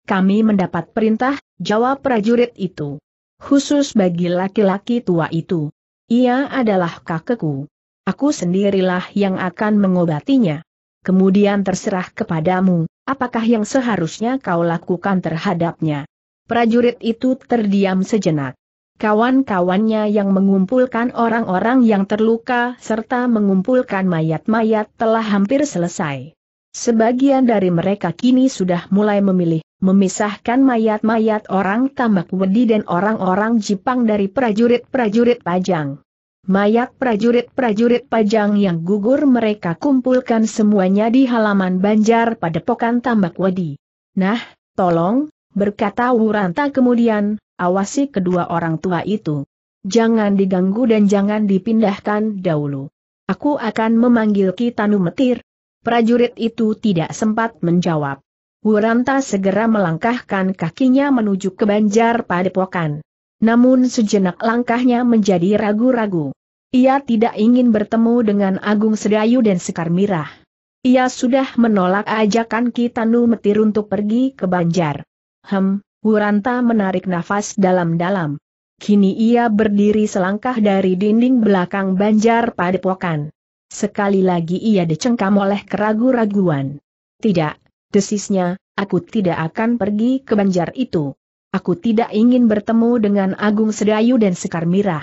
Kami mendapat perintah, jawab prajurit itu. Khusus bagi laki-laki tua itu. Ia adalah kakekku. Aku sendirilah yang akan mengobatinya. Kemudian terserah kepadamu, apakah yang seharusnya kau lakukan terhadapnya. Prajurit itu terdiam sejenak. Kawan-kawannya yang mengumpulkan orang-orang yang terluka serta mengumpulkan mayat-mayat telah hampir selesai. Sebagian dari mereka kini sudah mulai memilih, memisahkan mayat-mayat orang tambak wedi dan orang-orang Jepang dari prajurit-prajurit pajang. Mayat prajurit-prajurit pajang yang gugur mereka kumpulkan semuanya di halaman banjar padepokan tambak wedi. Nah, tolong, berkata Wuranta kemudian, awasi kedua orang tua itu. Jangan diganggu dan jangan dipindahkan dahulu. Aku akan memanggil Kitanu Metir, Prajurit itu tidak sempat menjawab. Wuranta segera melangkahkan kakinya menuju ke Banjar Padepokan. Namun sejenak langkahnya menjadi ragu-ragu. Ia tidak ingin bertemu dengan Agung Sedayu dan Sekar Mirah. Ia sudah menolak ajakan Kitanu Metir untuk pergi ke Banjar. Hem, Wuranta menarik nafas dalam-dalam. Kini ia berdiri selangkah dari dinding belakang Banjar Padepokan. Sekali lagi ia dicengkam oleh keragu-raguan. Tidak, desisnya, aku tidak akan pergi ke banjar itu. Aku tidak ingin bertemu dengan Agung Sedayu dan Sekar Mirah.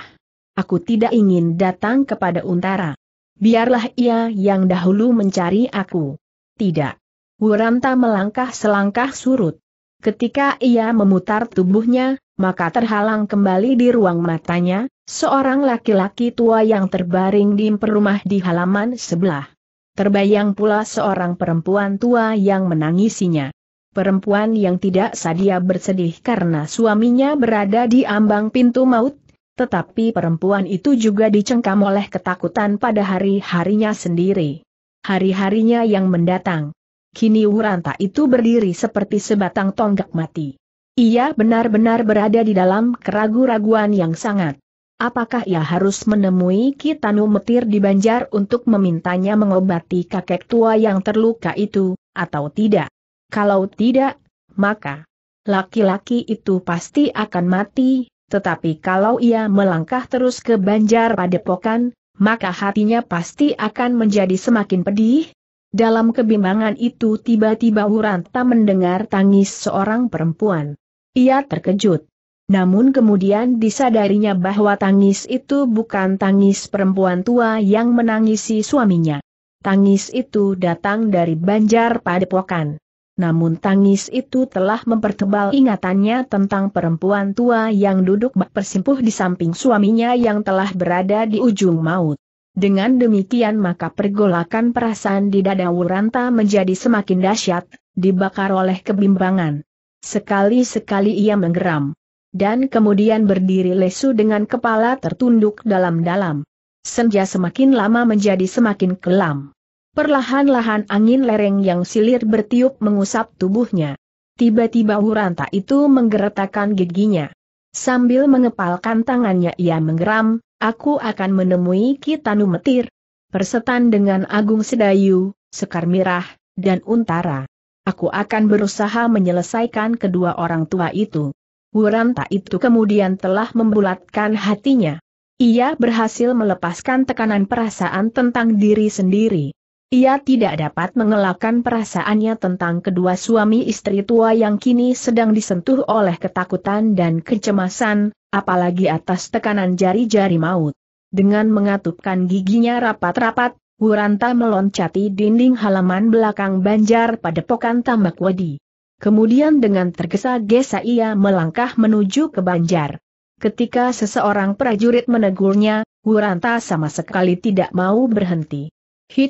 Aku tidak ingin datang kepada Untara. Biarlah ia yang dahulu mencari aku. Tidak. Wuranta melangkah selangkah surut. Ketika ia memutar tubuhnya, maka terhalang kembali di ruang matanya, Seorang laki-laki tua yang terbaring di perumah di halaman sebelah. Terbayang pula seorang perempuan tua yang menangisinya. Perempuan yang tidak sadia bersedih karena suaminya berada di ambang pintu maut, tetapi perempuan itu juga dicengkam oleh ketakutan pada hari-harinya sendiri. Hari-harinya yang mendatang. Kini Wuranta itu berdiri seperti sebatang tonggak mati. Ia benar-benar berada di dalam keraguan raguan yang sangat Apakah ia harus menemui Kitanu Metir di Banjar untuk memintanya mengobati kakek tua yang terluka itu, atau tidak? Kalau tidak, maka laki-laki itu pasti akan mati, tetapi kalau ia melangkah terus ke Banjar Padepokan, maka hatinya pasti akan menjadi semakin pedih. Dalam kebimbangan itu tiba-tiba Wuranta mendengar tangis seorang perempuan. Ia terkejut. Namun kemudian disadarinya bahwa tangis itu bukan tangis perempuan tua yang menangisi suaminya. Tangis itu datang dari Banjar Padepokan. Namun tangis itu telah mempertebal ingatannya tentang perempuan tua yang duduk bak bersimpuh di samping suaminya yang telah berada di ujung maut. Dengan demikian maka pergolakan perasaan di dada Wuranta menjadi semakin dahsyat, dibakar oleh kebimbangan. Sekali-sekali ia menggeram dan kemudian berdiri lesu dengan kepala tertunduk dalam-dalam. Senja semakin lama menjadi semakin kelam. Perlahan-lahan angin lereng yang silir bertiup mengusap tubuhnya. Tiba-tiba Huranta itu menggeretakkan giginya. Sambil mengepalkan tangannya ia menggeram, aku akan menemui Kitanu Metir. Persetan dengan Agung Sedayu, Sekar Mirah, dan Untara. Aku akan berusaha menyelesaikan kedua orang tua itu. Wuranta itu kemudian telah membulatkan hatinya. Ia berhasil melepaskan tekanan perasaan tentang diri sendiri. Ia tidak dapat mengelakkan perasaannya tentang kedua suami istri tua yang kini sedang disentuh oleh ketakutan dan kecemasan, apalagi atas tekanan jari-jari maut. Dengan mengatupkan giginya rapat-rapat, Wuranta meloncati dinding halaman belakang Banjar pada pokan Tambak Wedi. Kemudian dengan tergesa-gesa ia melangkah menuju ke banjar. Ketika seseorang prajurit menegurnya, Wuranta sama sekali tidak mau berhenti. Hi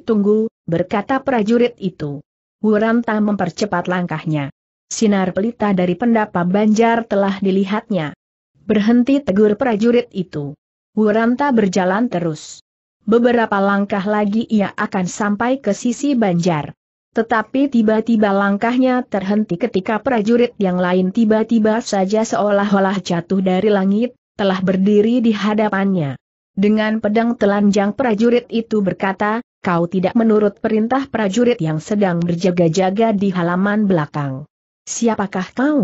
berkata prajurit itu. Wuranta mempercepat langkahnya. Sinar pelita dari pendapa banjar telah dilihatnya. Berhenti tegur prajurit itu. Wuranta berjalan terus. Beberapa langkah lagi ia akan sampai ke sisi banjar. Tetapi tiba-tiba langkahnya terhenti ketika prajurit yang lain tiba-tiba saja seolah-olah jatuh dari langit, telah berdiri di hadapannya. Dengan pedang telanjang prajurit itu berkata, kau tidak menurut perintah prajurit yang sedang berjaga-jaga di halaman belakang. Siapakah kau?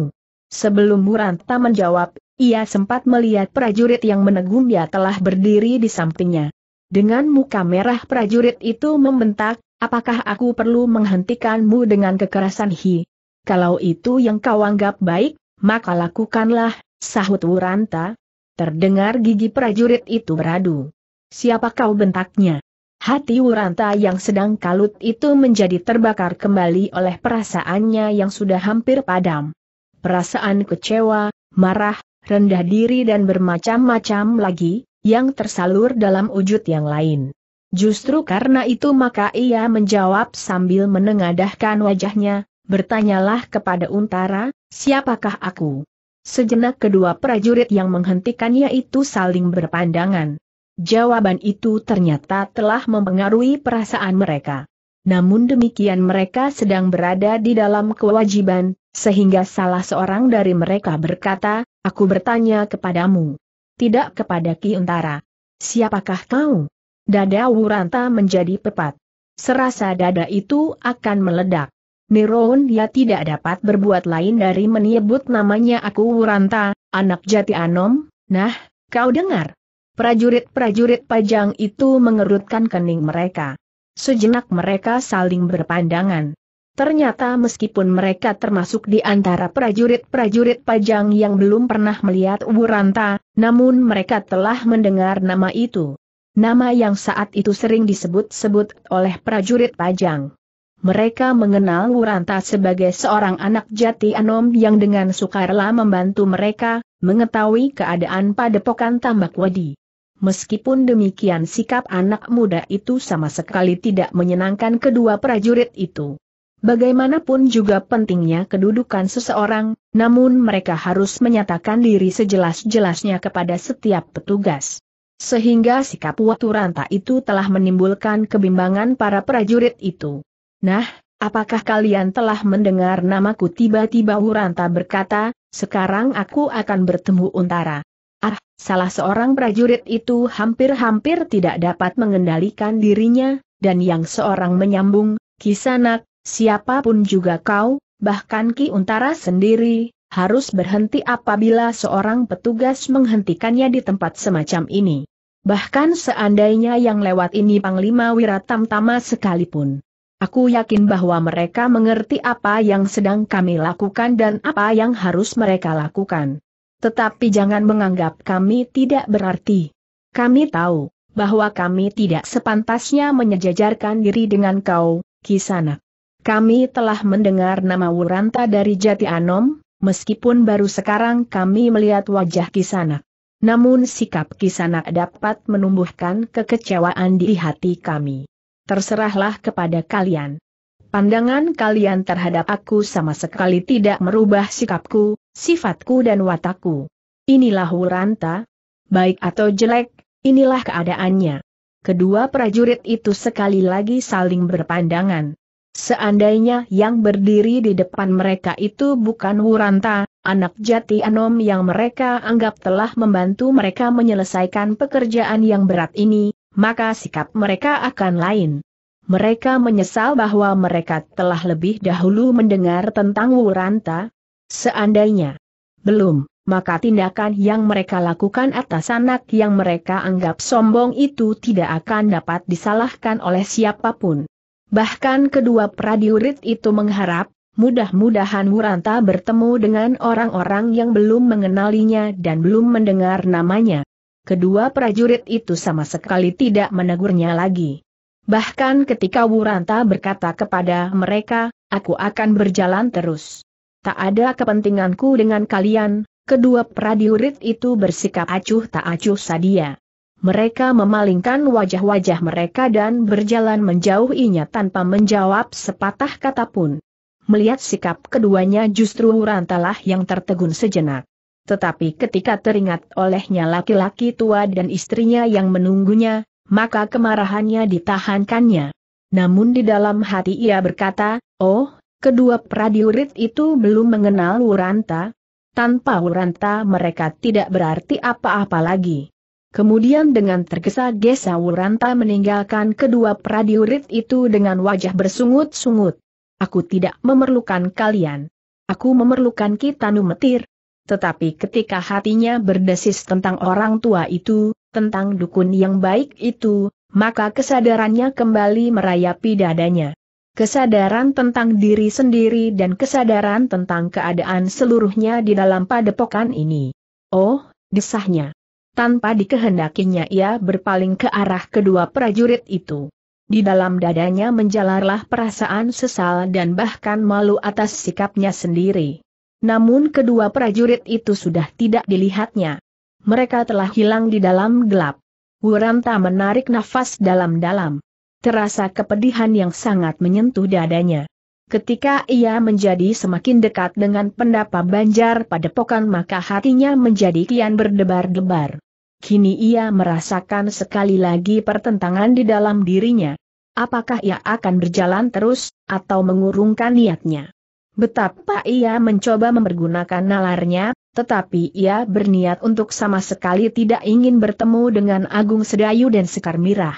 Sebelum Muranta menjawab, ia sempat melihat prajurit yang menegumnya telah berdiri di sampingnya. Dengan muka merah prajurit itu membentak, Apakah aku perlu menghentikanmu dengan kekerasan hi? Kalau itu yang kau anggap baik, maka lakukanlah, sahut Wuranta. Terdengar gigi prajurit itu beradu. Siapa kau bentaknya? Hati Wuranta yang sedang kalut itu menjadi terbakar kembali oleh perasaannya yang sudah hampir padam. Perasaan kecewa, marah, rendah diri dan bermacam-macam lagi, yang tersalur dalam wujud yang lain. Justru karena itu maka ia menjawab sambil menengadahkan wajahnya, bertanyalah kepada Untara, siapakah aku? Sejenak kedua prajurit yang menghentikannya itu saling berpandangan. Jawaban itu ternyata telah mempengaruhi perasaan mereka. Namun demikian mereka sedang berada di dalam kewajiban, sehingga salah seorang dari mereka berkata, aku bertanya kepadamu. Tidak kepada Ki Untara. Siapakah kau? Dada Wuranta menjadi pepat. Serasa dada itu akan meledak. Niroun ya tidak dapat berbuat lain dari menyebut namanya aku Wuranta, anak jati Anom, nah, kau dengar. Prajurit-prajurit pajang itu mengerutkan kening mereka. Sejenak mereka saling berpandangan. Ternyata meskipun mereka termasuk di antara prajurit-prajurit pajang yang belum pernah melihat Wuranta, namun mereka telah mendengar nama itu. Nama yang saat itu sering disebut-sebut oleh prajurit Pajang. Mereka mengenal Wuranta sebagai seorang anak jati Anom yang dengan sukarela membantu mereka, mengetahui keadaan padepokan tambak wadi. Meskipun demikian sikap anak muda itu sama sekali tidak menyenangkan kedua prajurit itu. Bagaimanapun juga pentingnya kedudukan seseorang, namun mereka harus menyatakan diri sejelas-jelasnya kepada setiap petugas. Sehingga sikap Watu Ranta itu telah menimbulkan kebimbangan para prajurit itu. Nah, apakah kalian telah mendengar namaku tiba-tiba Wuranta berkata, sekarang aku akan bertemu Untara. Ah, salah seorang prajurit itu hampir-hampir tidak dapat mengendalikan dirinya, dan yang seorang menyambung, Kisanak, siapapun juga kau, bahkan Ki Untara sendiri, harus berhenti apabila seorang petugas menghentikannya di tempat semacam ini. Bahkan seandainya yang lewat ini Panglima Wiratam Tama sekalipun. Aku yakin bahwa mereka mengerti apa yang sedang kami lakukan dan apa yang harus mereka lakukan. Tetapi jangan menganggap kami tidak berarti. Kami tahu, bahwa kami tidak sepantasnya menyejajarkan diri dengan kau, Kisana. Kami telah mendengar nama Wuranta dari Jati Anom, meskipun baru sekarang kami melihat wajah Kisanak. Namun sikap Kisanak dapat menumbuhkan kekecewaan di hati kami. Terserahlah kepada kalian. Pandangan kalian terhadap aku sama sekali tidak merubah sikapku, sifatku dan watakku. Inilah Wuranta, baik atau jelek, inilah keadaannya. Kedua prajurit itu sekali lagi saling berpandangan. Seandainya yang berdiri di depan mereka itu bukan Wuranta, anak jati Anom yang mereka anggap telah membantu mereka menyelesaikan pekerjaan yang berat ini, maka sikap mereka akan lain. Mereka menyesal bahwa mereka telah lebih dahulu mendengar tentang Wuranta. Seandainya belum, maka tindakan yang mereka lakukan atas anak yang mereka anggap sombong itu tidak akan dapat disalahkan oleh siapapun. Bahkan kedua prajurit itu mengharap, mudah-mudahan Muranta bertemu dengan orang-orang yang belum mengenalinya dan belum mendengar namanya. Kedua prajurit itu sama sekali tidak menegurnya lagi. Bahkan ketika Wuranta berkata kepada mereka, aku akan berjalan terus. Tak ada kepentinganku dengan kalian, kedua prajurit itu bersikap acuh tak acuh sadia mereka memalingkan wajah-wajah mereka dan berjalan menjauhinya tanpa menjawab sepatah kata pun. Melihat sikap keduanya justru Rantalah yang tertegun sejenak. Tetapi ketika teringat olehnya laki-laki tua dan istrinya yang menunggunya, maka kemarahannya ditahankannya. Namun di dalam hati ia berkata, oh, kedua pradiurit itu belum mengenal Wuranta. Tanpa Wuranta mereka tidak berarti apa-apa lagi. Kemudian dengan tergesa-gesa Wuranta meninggalkan kedua prajurit itu dengan wajah bersungut-sungut. Aku tidak memerlukan kalian. Aku memerlukan kita numetir. Tetapi ketika hatinya berdesis tentang orang tua itu, tentang dukun yang baik itu, maka kesadarannya kembali merayapi dadanya. Kesadaran tentang diri sendiri dan kesadaran tentang keadaan seluruhnya di dalam padepokan ini. Oh, desahnya. Tanpa dikehendakinya ia berpaling ke arah kedua prajurit itu. Di dalam dadanya menjalarlah perasaan sesal dan bahkan malu atas sikapnya sendiri. Namun kedua prajurit itu sudah tidak dilihatnya. Mereka telah hilang di dalam gelap. Wuranta menarik nafas dalam-dalam. Terasa kepedihan yang sangat menyentuh dadanya. Ketika ia menjadi semakin dekat dengan pendapa Banjar pada pokan maka hatinya menjadi kian berdebar-debar kini ia merasakan sekali lagi pertentangan di dalam dirinya. Apakah ia akan berjalan terus, atau mengurungkan niatnya? Betapa ia mencoba mempergunakan nalarnya, tetapi ia berniat untuk sama sekali tidak ingin bertemu dengan Agung Sedayu dan Sekar Mirah.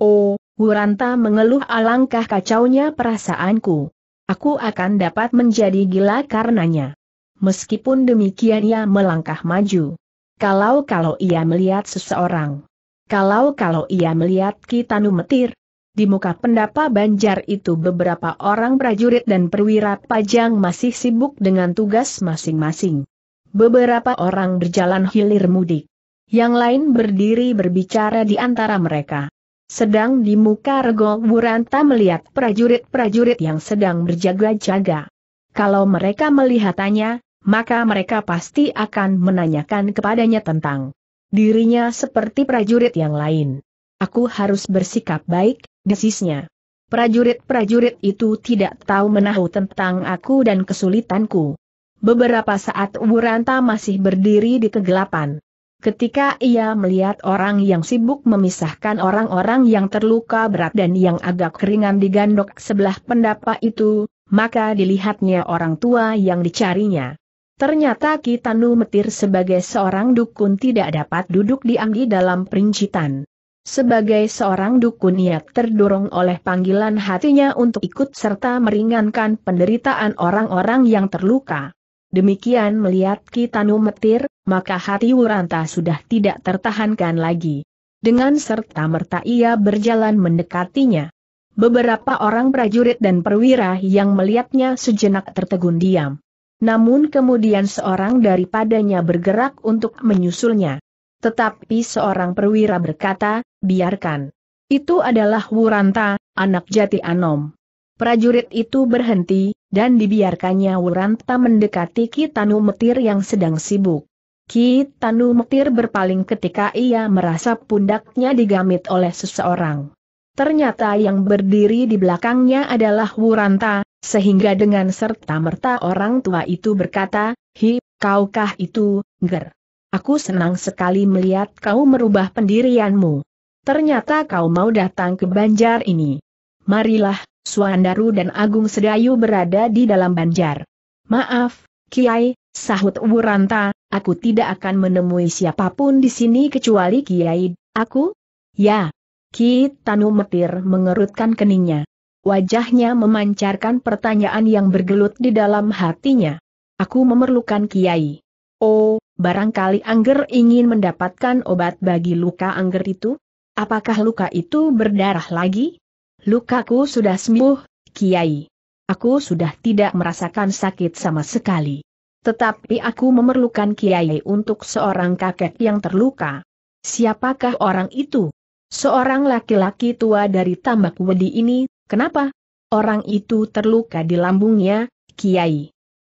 Oh, Wuranta mengeluh alangkah kacaunya perasaanku. Aku akan dapat menjadi gila karenanya. Meskipun demikian ia melangkah maju. Kalau-kalau ia melihat seseorang. Kalau-kalau ia melihat Kitanu Metir. Di muka pendapa Banjar itu beberapa orang prajurit dan perwira pajang masih sibuk dengan tugas masing-masing. Beberapa orang berjalan hilir mudik. Yang lain berdiri berbicara di antara mereka. Sedang di muka rego Buranta melihat prajurit-prajurit yang sedang berjaga-jaga. Kalau mereka melihatnya maka mereka pasti akan menanyakan kepadanya tentang dirinya seperti prajurit yang lain. Aku harus bersikap baik, desisnya. Prajurit-prajurit itu tidak tahu menahu tentang aku dan kesulitanku. Beberapa saat Wuranta masih berdiri di kegelapan. Ketika ia melihat orang yang sibuk memisahkan orang-orang yang terluka berat dan yang agak keringan digandok sebelah pendapa itu, maka dilihatnya orang tua yang dicarinya. Ternyata Kitanu Metir sebagai seorang dukun tidak dapat duduk dianggi dalam perincitan. Sebagai seorang dukun ia terdorong oleh panggilan hatinya untuk ikut serta meringankan penderitaan orang-orang yang terluka. Demikian melihat Kitanu Metir, maka hati Wuranta sudah tidak tertahankan lagi. Dengan serta-merta ia berjalan mendekatinya. Beberapa orang prajurit dan perwira yang melihatnya sejenak tertegun diam. Namun kemudian seorang daripadanya bergerak untuk menyusulnya. Tetapi seorang perwira berkata, biarkan. Itu adalah Wuranta, anak jati Anom. Prajurit itu berhenti, dan dibiarkannya Wuranta mendekati Kitanu Metir yang sedang sibuk. Kitanu Metir berpaling ketika ia merasa pundaknya digamit oleh seseorang. Ternyata yang berdiri di belakangnya adalah Wuranta, sehingga dengan serta-merta orang tua itu berkata, Hi, kaukah itu, Ger? Aku senang sekali melihat kau merubah pendirianmu. Ternyata kau mau datang ke Banjar ini. Marilah, Suandaru dan Agung Sedayu berada di dalam Banjar. Maaf, Kiai, sahut Wuranta, aku tidak akan menemui siapapun di sini kecuali Kiai, aku? Ya. Ki Tanu Metir mengerutkan keningnya. Wajahnya memancarkan pertanyaan yang bergelut di dalam hatinya. Aku memerlukan Kiai. Oh, barangkali Angger ingin mendapatkan obat bagi luka Angger itu? Apakah luka itu berdarah lagi? Lukaku sudah sembuh, Kiai. Aku sudah tidak merasakan sakit sama sekali. Tetapi aku memerlukan Kiai untuk seorang kakek yang terluka. Siapakah orang itu? Seorang laki-laki tua dari Tambak Wedi ini Kenapa? Orang itu terluka di lambungnya, Kiai.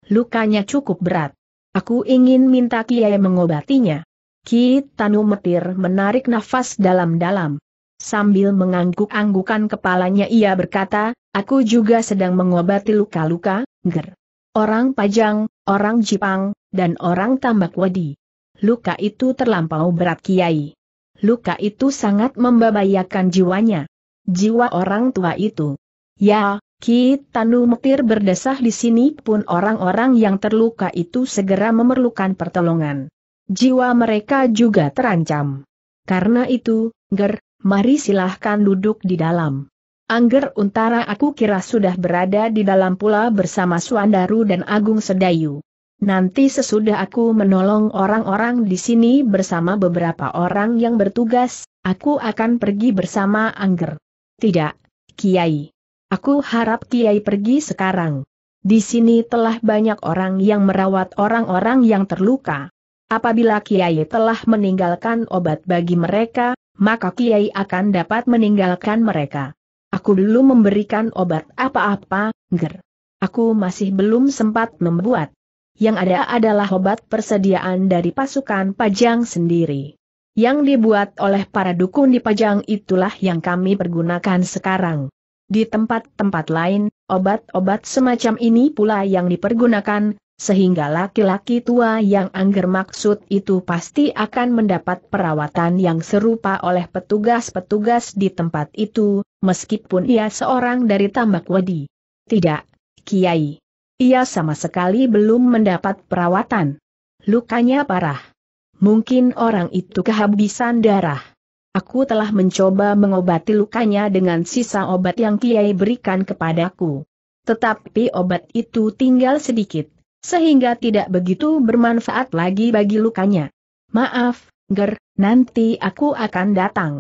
Lukanya cukup berat. Aku ingin minta Kiai mengobatinya. Ki Tanu Metir menarik nafas dalam-dalam. Sambil mengangguk-anggukan kepalanya ia berkata, aku juga sedang mengobati luka-luka, ger. Orang Pajang, orang Jipang, dan orang Tambak wadi. Luka itu terlampau berat Kiai. Luka itu sangat membahayakan jiwanya jiwa orang tua itu. Ya, Ki Tanu Metir berdesah di sini pun orang-orang yang terluka itu segera memerlukan pertolongan. Jiwa mereka juga terancam. Karena itu, Ger, mari silahkan duduk di dalam. Angger Untara aku kira sudah berada di dalam pula bersama Suandaru dan Agung Sedayu. Nanti sesudah aku menolong orang-orang di sini bersama beberapa orang yang bertugas, aku akan pergi bersama Angger. Tidak, Kiai. Aku harap Kiai pergi sekarang. Di sini telah banyak orang yang merawat orang-orang yang terluka. Apabila Kiai telah meninggalkan obat bagi mereka, maka Kiai akan dapat meninggalkan mereka. Aku belum memberikan obat apa-apa, ger. Aku masih belum sempat membuat. Yang ada adalah obat persediaan dari pasukan pajang sendiri. Yang dibuat oleh para dukun di Pajang itulah yang kami pergunakan sekarang. Di tempat-tempat lain, obat-obat semacam ini pula yang dipergunakan, sehingga laki-laki tua yang angger maksud itu pasti akan mendapat perawatan yang serupa oleh petugas-petugas di tempat itu, meskipun ia seorang dari tambak wadi. Tidak, Kiai. Ia sama sekali belum mendapat perawatan. Lukanya parah mungkin orang itu kehabisan darah. Aku telah mencoba mengobati lukanya dengan sisa obat yang Kiai berikan kepadaku. Tetapi obat itu tinggal sedikit, sehingga tidak begitu bermanfaat lagi bagi lukanya. Maaf, Ger, nanti aku akan datang.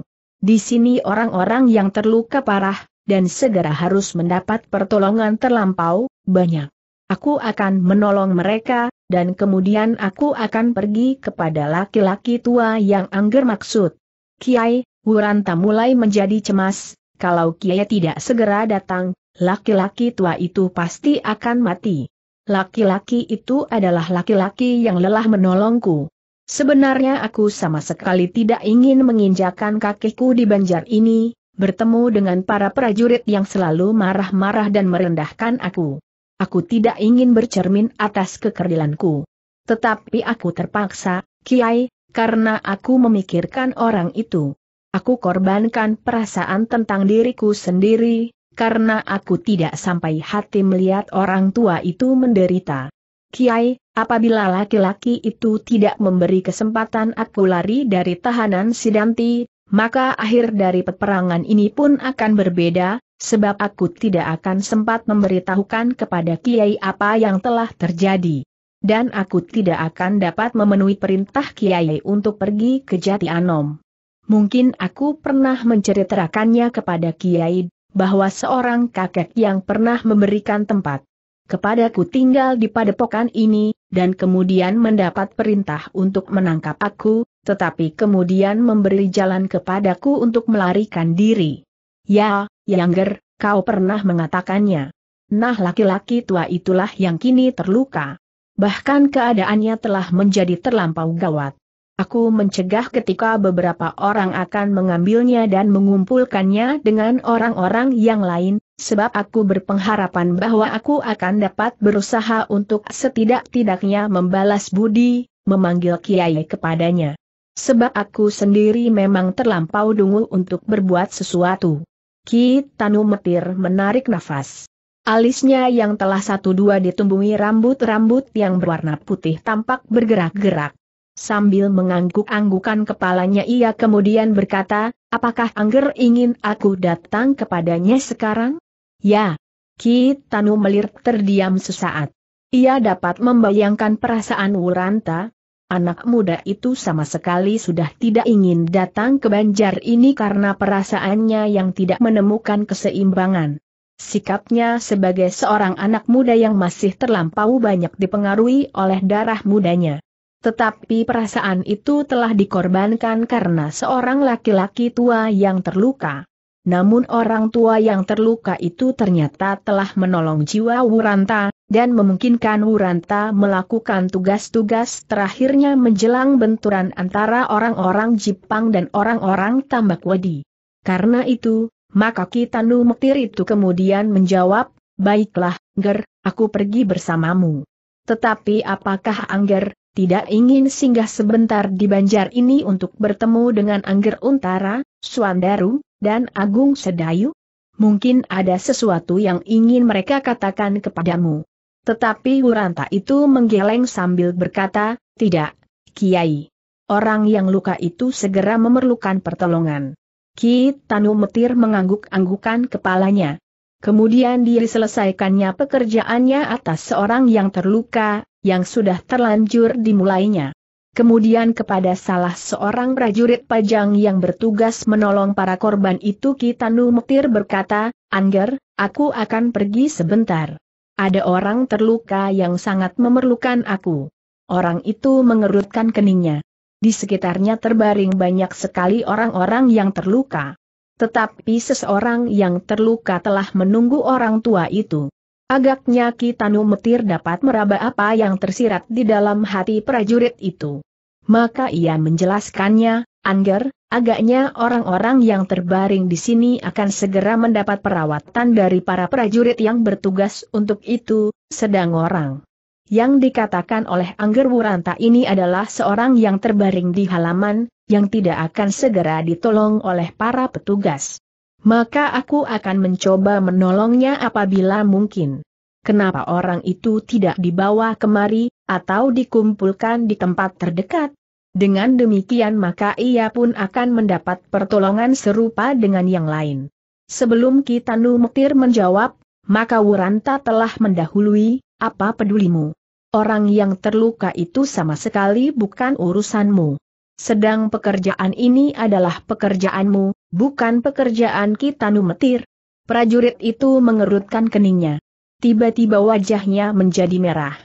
Di sini orang-orang yang terluka parah, dan segera harus mendapat pertolongan terlampau, banyak. Aku akan menolong mereka, dan kemudian aku akan pergi kepada laki-laki tua yang angger maksud. Kiai, Wuranta mulai menjadi cemas, kalau Kiai tidak segera datang, laki-laki tua itu pasti akan mati. Laki-laki itu adalah laki-laki yang lelah menolongku. Sebenarnya aku sama sekali tidak ingin menginjakan kakiku di banjar ini, bertemu dengan para prajurit yang selalu marah-marah dan merendahkan aku. Aku tidak ingin bercermin atas kekerdilanku. Tetapi aku terpaksa, Kiai, karena aku memikirkan orang itu. Aku korbankan perasaan tentang diriku sendiri, karena aku tidak sampai hati melihat orang tua itu menderita. Kiai, apabila laki-laki itu tidak memberi kesempatan aku lari dari tahanan Sidanti, maka akhir dari peperangan ini pun akan berbeda, Sebab aku tidak akan sempat memberitahukan kepada Kiai apa yang telah terjadi. Dan aku tidak akan dapat memenuhi perintah Kiai untuk pergi ke Jati Anom. Mungkin aku pernah menceritakannya kepada Kiai, bahwa seorang kakek yang pernah memberikan tempat kepadaku tinggal di padepokan ini, dan kemudian mendapat perintah untuk menangkap aku, tetapi kemudian memberi jalan kepadaku untuk melarikan diri. Ya, Yangger, kau pernah mengatakannya. Nah laki-laki tua itulah yang kini terluka. Bahkan keadaannya telah menjadi terlampau gawat. Aku mencegah ketika beberapa orang akan mengambilnya dan mengumpulkannya dengan orang-orang yang lain, sebab aku berpengharapan bahwa aku akan dapat berusaha untuk setidak-tidaknya membalas budi, memanggil kiai kepadanya. Sebab aku sendiri memang terlampau dungu untuk berbuat sesuatu. Ki Tanu Metir menarik nafas. Alisnya yang telah satu dua ditumbuhi rambut-rambut yang berwarna putih tampak bergerak-gerak. Sambil mengangguk-anggukan kepalanya ia kemudian berkata, apakah Angger ingin aku datang kepadanya sekarang? Ya. Ki Tanu Melir terdiam sesaat. Ia dapat membayangkan perasaan Wuranta, Anak muda itu sama sekali sudah tidak ingin datang ke banjar ini karena perasaannya yang tidak menemukan keseimbangan. Sikapnya sebagai seorang anak muda yang masih terlampau banyak dipengaruhi oleh darah mudanya. Tetapi perasaan itu telah dikorbankan karena seorang laki-laki tua yang terluka. Namun orang tua yang terluka itu ternyata telah menolong jiwa Wuranta, dan memungkinkan Wuranta melakukan tugas-tugas terakhirnya menjelang benturan antara orang-orang Jepang dan orang-orang Wadi. Karena itu, maka Kitanu Mektir itu kemudian menjawab, Baiklah, Ger, aku pergi bersamamu. Tetapi apakah Angger, tidak ingin singgah sebentar di banjar ini untuk bertemu dengan Angger Untara, Suandaru? dan Agung Sedayu? Mungkin ada sesuatu yang ingin mereka katakan kepadamu. Tetapi Wuranta itu menggeleng sambil berkata, tidak, Kiai. Orang yang luka itu segera memerlukan pertolongan. Ki Tanu Metir mengangguk-anggukan kepalanya. Kemudian dia diselesaikannya pekerjaannya atas seorang yang terluka, yang sudah terlanjur dimulainya. Kemudian kepada salah seorang prajurit pajang yang bertugas menolong para korban itu Kitanu Mektir berkata, Angger, aku akan pergi sebentar. Ada orang terluka yang sangat memerlukan aku. Orang itu mengerutkan keningnya. Di sekitarnya terbaring banyak sekali orang-orang yang terluka. Tetapi seseorang yang terluka telah menunggu orang tua itu. Agaknya Kitanu Metir dapat meraba apa yang tersirat di dalam hati prajurit itu. Maka ia menjelaskannya, Angger, agaknya orang-orang yang terbaring di sini akan segera mendapat perawatan dari para prajurit yang bertugas untuk itu, sedang orang. Yang dikatakan oleh Angger Wuranta ini adalah seorang yang terbaring di halaman, yang tidak akan segera ditolong oleh para petugas maka aku akan mencoba menolongnya apabila mungkin. Kenapa orang itu tidak dibawa kemari, atau dikumpulkan di tempat terdekat? Dengan demikian maka ia pun akan mendapat pertolongan serupa dengan yang lain. Sebelum kita Mektir menjawab, maka Wuranta telah mendahului, apa pedulimu? Orang yang terluka itu sama sekali bukan urusanmu. Sedang pekerjaan ini adalah pekerjaanmu, bukan pekerjaan kita numetir Prajurit itu mengerutkan keningnya. Tiba-tiba wajahnya menjadi merah.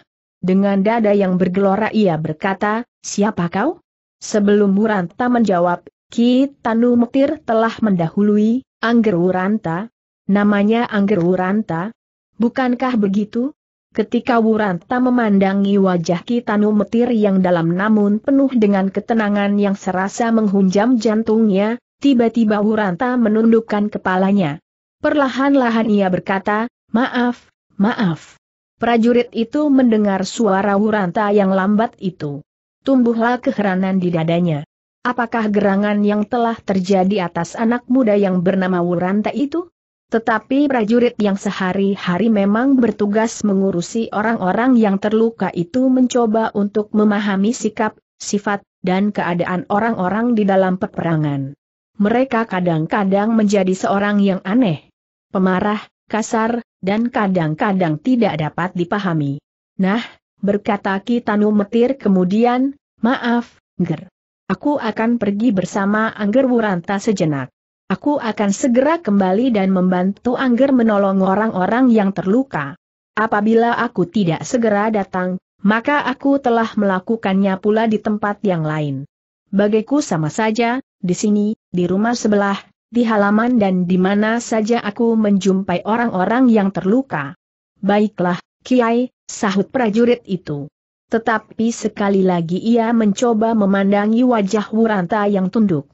Dengan dada yang bergelora ia berkata, siapa kau? Sebelum Muranta menjawab, Tanu Metir telah mendahului, Angger Wuranta. Namanya Angger Wuranta. Bukankah begitu? Ketika Wuranta memandangi wajah Kitanu Metir yang dalam namun penuh dengan ketenangan yang serasa menghunjam jantungnya, tiba-tiba Wuranta menundukkan kepalanya. Perlahan-lahan ia berkata, maaf, maaf. Prajurit itu mendengar suara Wuranta yang lambat itu. Tumbuhlah keheranan di dadanya. Apakah gerangan yang telah terjadi atas anak muda yang bernama Wuranta itu? Tetapi prajurit yang sehari-hari memang bertugas mengurusi orang-orang yang terluka itu mencoba untuk memahami sikap, sifat, dan keadaan orang-orang di dalam peperangan. Mereka kadang-kadang menjadi seorang yang aneh, pemarah, kasar, dan kadang-kadang tidak dapat dipahami. Nah, berkata Kitanu Metir kemudian, maaf, Ger. Aku akan pergi bersama Angger Wuranta sejenak. Aku akan segera kembali dan membantu Angger menolong orang-orang yang terluka. Apabila aku tidak segera datang, maka aku telah melakukannya pula di tempat yang lain. Bagiku sama saja, di sini, di rumah sebelah, di halaman dan di mana saja aku menjumpai orang-orang yang terluka. Baiklah, Kiai, sahut prajurit itu. Tetapi sekali lagi ia mencoba memandangi wajah Wuranta yang tunduk.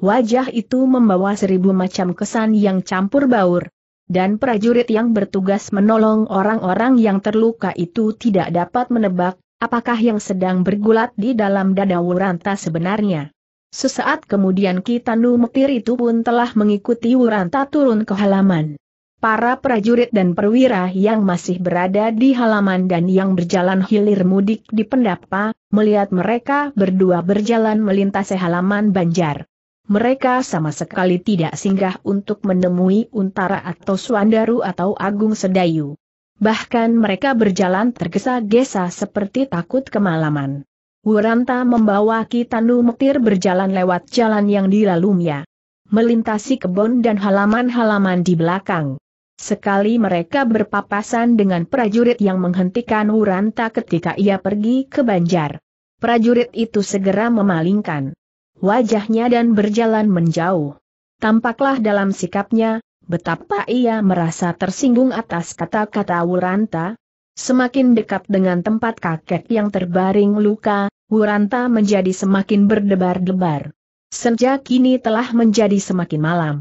Wajah itu membawa seribu macam kesan yang campur baur. Dan prajurit yang bertugas menolong orang-orang yang terluka itu tidak dapat menebak, apakah yang sedang bergulat di dalam dada Wuranta sebenarnya. Sesaat kemudian Kitanu Metir itu pun telah mengikuti Wuranta turun ke halaman. Para prajurit dan perwira yang masih berada di halaman dan yang berjalan hilir mudik di pendapa, melihat mereka berdua berjalan melintasi halaman banjar mereka sama sekali tidak singgah untuk menemui Untara atau Swandaru atau Agung Sedayu. Bahkan mereka berjalan tergesa-gesa seperti takut kemalaman. Wuranta membawa Kitanu Mektir berjalan lewat jalan yang dilalunya. Melintasi kebun dan halaman-halaman di belakang. Sekali mereka berpapasan dengan prajurit yang menghentikan Wuranta ketika ia pergi ke Banjar. Prajurit itu segera memalingkan wajahnya dan berjalan menjauh. Tampaklah dalam sikapnya, betapa ia merasa tersinggung atas kata-kata Wuranta. Semakin dekat dengan tempat kakek yang terbaring luka, Wuranta menjadi semakin berdebar-debar. Sejak kini telah menjadi semakin malam.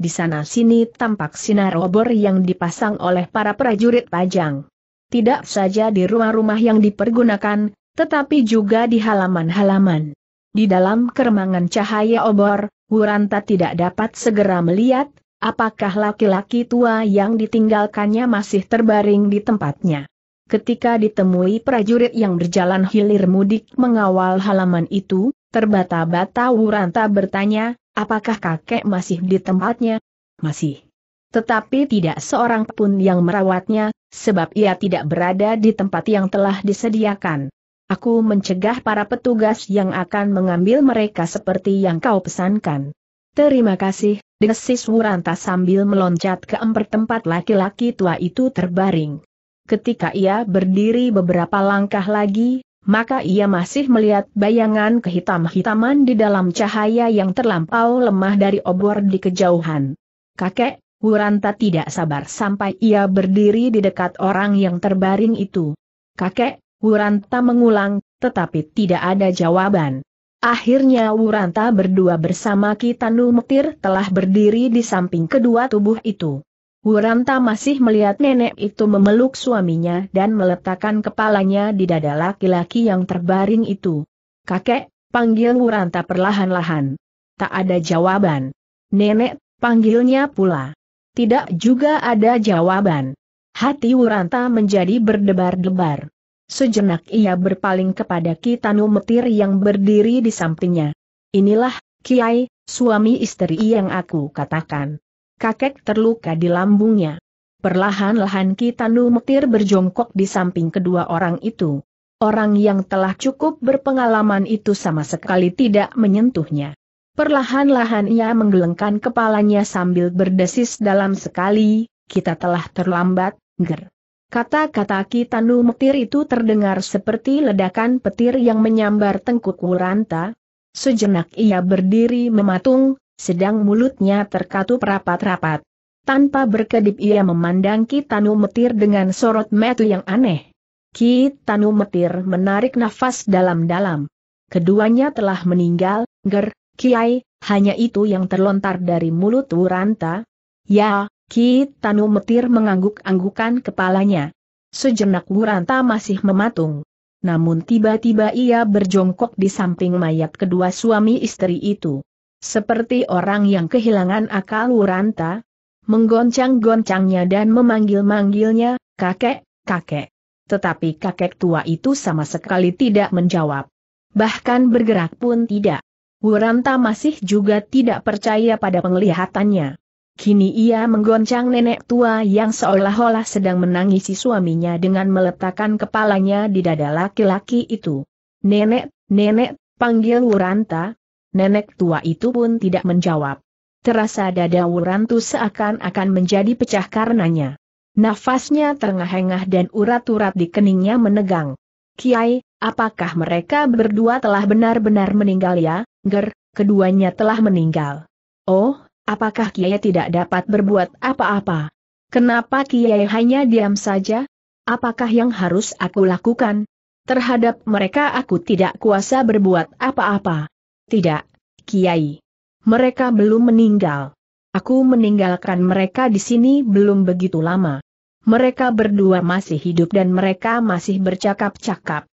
Di sana-sini tampak sinar obor yang dipasang oleh para prajurit pajang. Tidak saja di rumah-rumah yang dipergunakan, tetapi juga di halaman-halaman. Di dalam keremangan cahaya obor, Wuranta tidak dapat segera melihat, apakah laki-laki tua yang ditinggalkannya masih terbaring di tempatnya. Ketika ditemui prajurit yang berjalan hilir mudik mengawal halaman itu, terbata-bata Wuranta bertanya, apakah kakek masih di tempatnya? Masih. Tetapi tidak seorang pun yang merawatnya, sebab ia tidak berada di tempat yang telah disediakan. Aku mencegah para petugas yang akan mengambil mereka seperti yang kau pesankan. Terima kasih, desis Wuranta sambil meloncat ke empat tempat laki-laki tua itu terbaring. Ketika ia berdiri beberapa langkah lagi, maka ia masih melihat bayangan kehitam-hitaman di dalam cahaya yang terlampau lemah dari obor di kejauhan. Kakek, Wuranta tidak sabar sampai ia berdiri di dekat orang yang terbaring itu. Kakek, Wuranta mengulang, tetapi tidak ada jawaban. Akhirnya Wuranta berdua bersama Kitanu Metir telah berdiri di samping kedua tubuh itu. Wuranta masih melihat nenek itu memeluk suaminya dan meletakkan kepalanya di dada laki-laki yang terbaring itu. Kakek, panggil Wuranta perlahan-lahan. Tak ada jawaban. Nenek, panggilnya pula. Tidak juga ada jawaban. Hati Wuranta menjadi berdebar-debar. Sejenak ia berpaling kepada Kitanu Metir yang berdiri di sampingnya. Inilah, Kiai, suami istri yang aku katakan. Kakek terluka di lambungnya. Perlahan-lahan Kitanu Metir berjongkok di samping kedua orang itu. Orang yang telah cukup berpengalaman itu sama sekali tidak menyentuhnya. Perlahan-lahan ia menggelengkan kepalanya sambil berdesis dalam sekali, kita telah terlambat, ger. Kata-kata Kitanu Metir itu terdengar seperti ledakan petir yang menyambar tengkuk Wuranta. Sejenak ia berdiri mematung, sedang mulutnya terkatup rapat-rapat. Tanpa berkedip ia memandang Kitanu Metir dengan sorot metu yang aneh. Kitanu Metir menarik nafas dalam-dalam. Keduanya telah meninggal, ger, kiai, hanya itu yang terlontar dari mulut Wuranta. Ya, Ki Tanu Metir mengangguk-anggukan kepalanya. Sejenak Wuranta masih mematung. Namun tiba-tiba ia berjongkok di samping mayat kedua suami istri itu. Seperti orang yang kehilangan akal Wuranta, menggoncang-goncangnya dan memanggil-manggilnya, kakek, kakek. Tetapi kakek tua itu sama sekali tidak menjawab. Bahkan bergerak pun tidak. Wuranta masih juga tidak percaya pada penglihatannya. Kini ia menggoncang nenek tua yang seolah-olah sedang menangisi suaminya dengan meletakkan kepalanya di dada laki-laki itu. Nenek, nenek, panggil Wuranta. Nenek tua itu pun tidak menjawab. Terasa dada Wurantu seakan-akan menjadi pecah karenanya. Nafasnya terengah-engah dan urat-urat di keningnya menegang. Kiai, apakah mereka berdua telah benar-benar meninggal ya? Ger, keduanya telah meninggal. Oh, Apakah Kiai tidak dapat berbuat apa-apa? Kenapa Kiai hanya diam saja? Apakah yang harus aku lakukan? Terhadap mereka aku tidak kuasa berbuat apa-apa. Tidak, Kiai. Mereka belum meninggal. Aku meninggalkan mereka di sini belum begitu lama. Mereka berdua masih hidup dan mereka masih bercakap-cakap.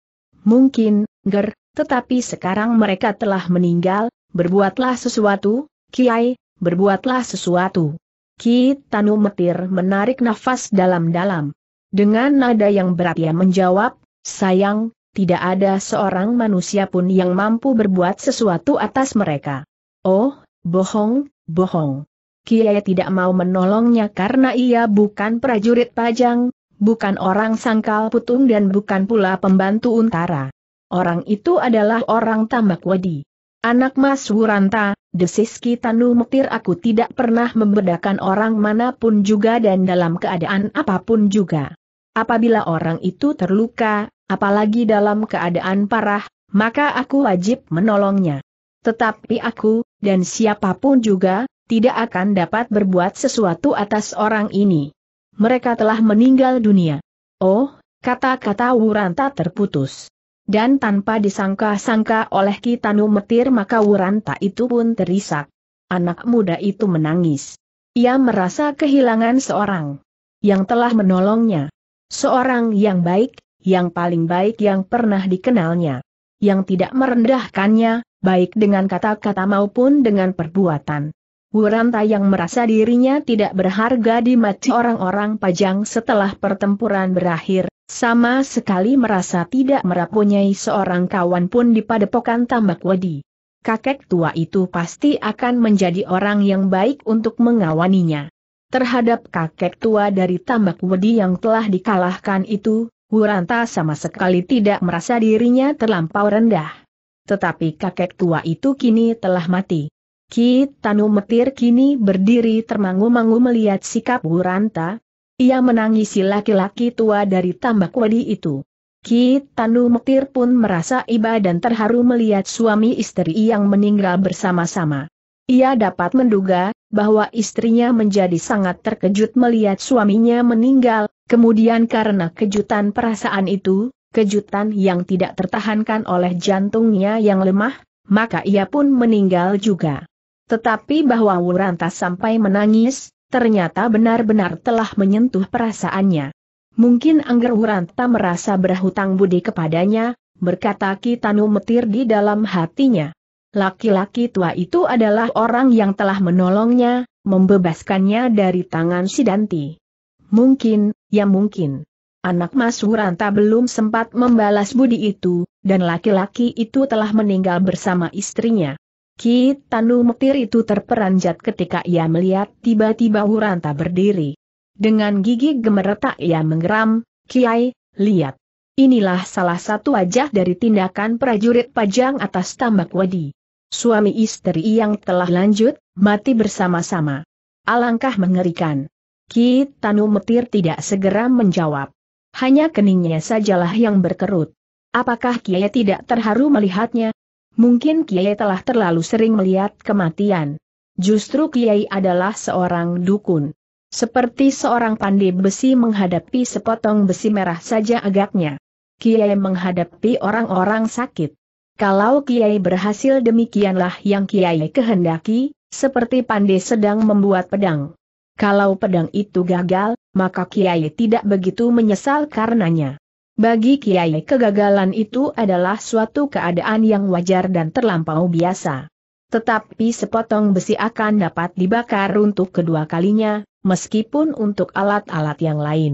Mungkin, Ger, tetapi sekarang mereka telah meninggal, berbuatlah sesuatu, Kiai, berbuatlah sesuatu. Ki Tanu Metir menarik nafas dalam-dalam. Dengan nada yang berat ia menjawab, sayang, tidak ada seorang manusia pun yang mampu berbuat sesuatu atas mereka. Oh, bohong, bohong. Kiai tidak mau menolongnya karena ia bukan prajurit pajang, bukan orang sangkal putung dan bukan pula pembantu untara. Orang itu adalah orang tambak wadi. Anak Mas Wuranta, desiski Tanu Mektir aku tidak pernah membedakan orang manapun juga dan dalam keadaan apapun juga. Apabila orang itu terluka, apalagi dalam keadaan parah, maka aku wajib menolongnya. Tetapi aku, dan siapapun juga, tidak akan dapat berbuat sesuatu atas orang ini. Mereka telah meninggal dunia. Oh, kata-kata Wuranta terputus dan tanpa disangka-sangka oleh Kitanu Metir maka Wuranta itu pun terisak. Anak muda itu menangis. Ia merasa kehilangan seorang yang telah menolongnya. Seorang yang baik, yang paling baik yang pernah dikenalnya. Yang tidak merendahkannya, baik dengan kata-kata maupun dengan perbuatan. Wuranta yang merasa dirinya tidak berharga di mati orang-orang pajang setelah pertempuran berakhir, sama sekali merasa tidak merapunyai seorang kawan pun di padepokan tambak wedi. Kakek tua itu pasti akan menjadi orang yang baik untuk mengawaninya. Terhadap kakek tua dari tambak wedi yang telah dikalahkan itu, Wuranta sama sekali tidak merasa dirinya terlampau rendah. Tetapi kakek tua itu kini telah mati. Ki Tanu Metir kini berdiri termangu-mangu melihat sikap Wuranta, ia menangisi laki-laki tua dari tambak wadi itu. Ki Tanu Mektir pun merasa iba dan terharu melihat suami istri yang meninggal bersama-sama. Ia dapat menduga, bahwa istrinya menjadi sangat terkejut melihat suaminya meninggal, kemudian karena kejutan perasaan itu, kejutan yang tidak tertahankan oleh jantungnya yang lemah, maka ia pun meninggal juga. Tetapi bahwa Wuranta sampai menangis, ternyata benar-benar telah menyentuh perasaannya. Mungkin Angger Wuranta merasa berhutang budi kepadanya, berkata Ki Tanu Metir di dalam hatinya. Laki-laki tua itu adalah orang yang telah menolongnya, membebaskannya dari tangan Sidanti. Mungkin, ya mungkin. Anak Mas Wuranta belum sempat membalas budi itu, dan laki-laki itu telah meninggal bersama istrinya. Ki Tanu Metir itu terperanjat ketika ia melihat tiba-tiba Huranta berdiri. Dengan gigi gemeretak ia menggeram, Kiai, lihat. Inilah salah satu wajah dari tindakan prajurit pajang atas tambak wadi. Suami istri yang telah lanjut, mati bersama-sama. Alangkah mengerikan. Ki Tanu Metir tidak segera menjawab. Hanya keningnya sajalah yang berkerut. Apakah Kiai tidak terharu melihatnya? Mungkin Kiai telah terlalu sering melihat kematian. Justru Kiai adalah seorang dukun. Seperti seorang pandai besi menghadapi sepotong besi merah saja agaknya. Kiai menghadapi orang-orang sakit. Kalau Kiai berhasil demikianlah yang Kiai kehendaki, seperti pandai sedang membuat pedang. Kalau pedang itu gagal, maka Kiai tidak begitu menyesal karenanya. Bagi Kiai kegagalan itu adalah suatu keadaan yang wajar dan terlampau biasa. Tetapi sepotong besi akan dapat dibakar untuk kedua kalinya, meskipun untuk alat-alat yang lain.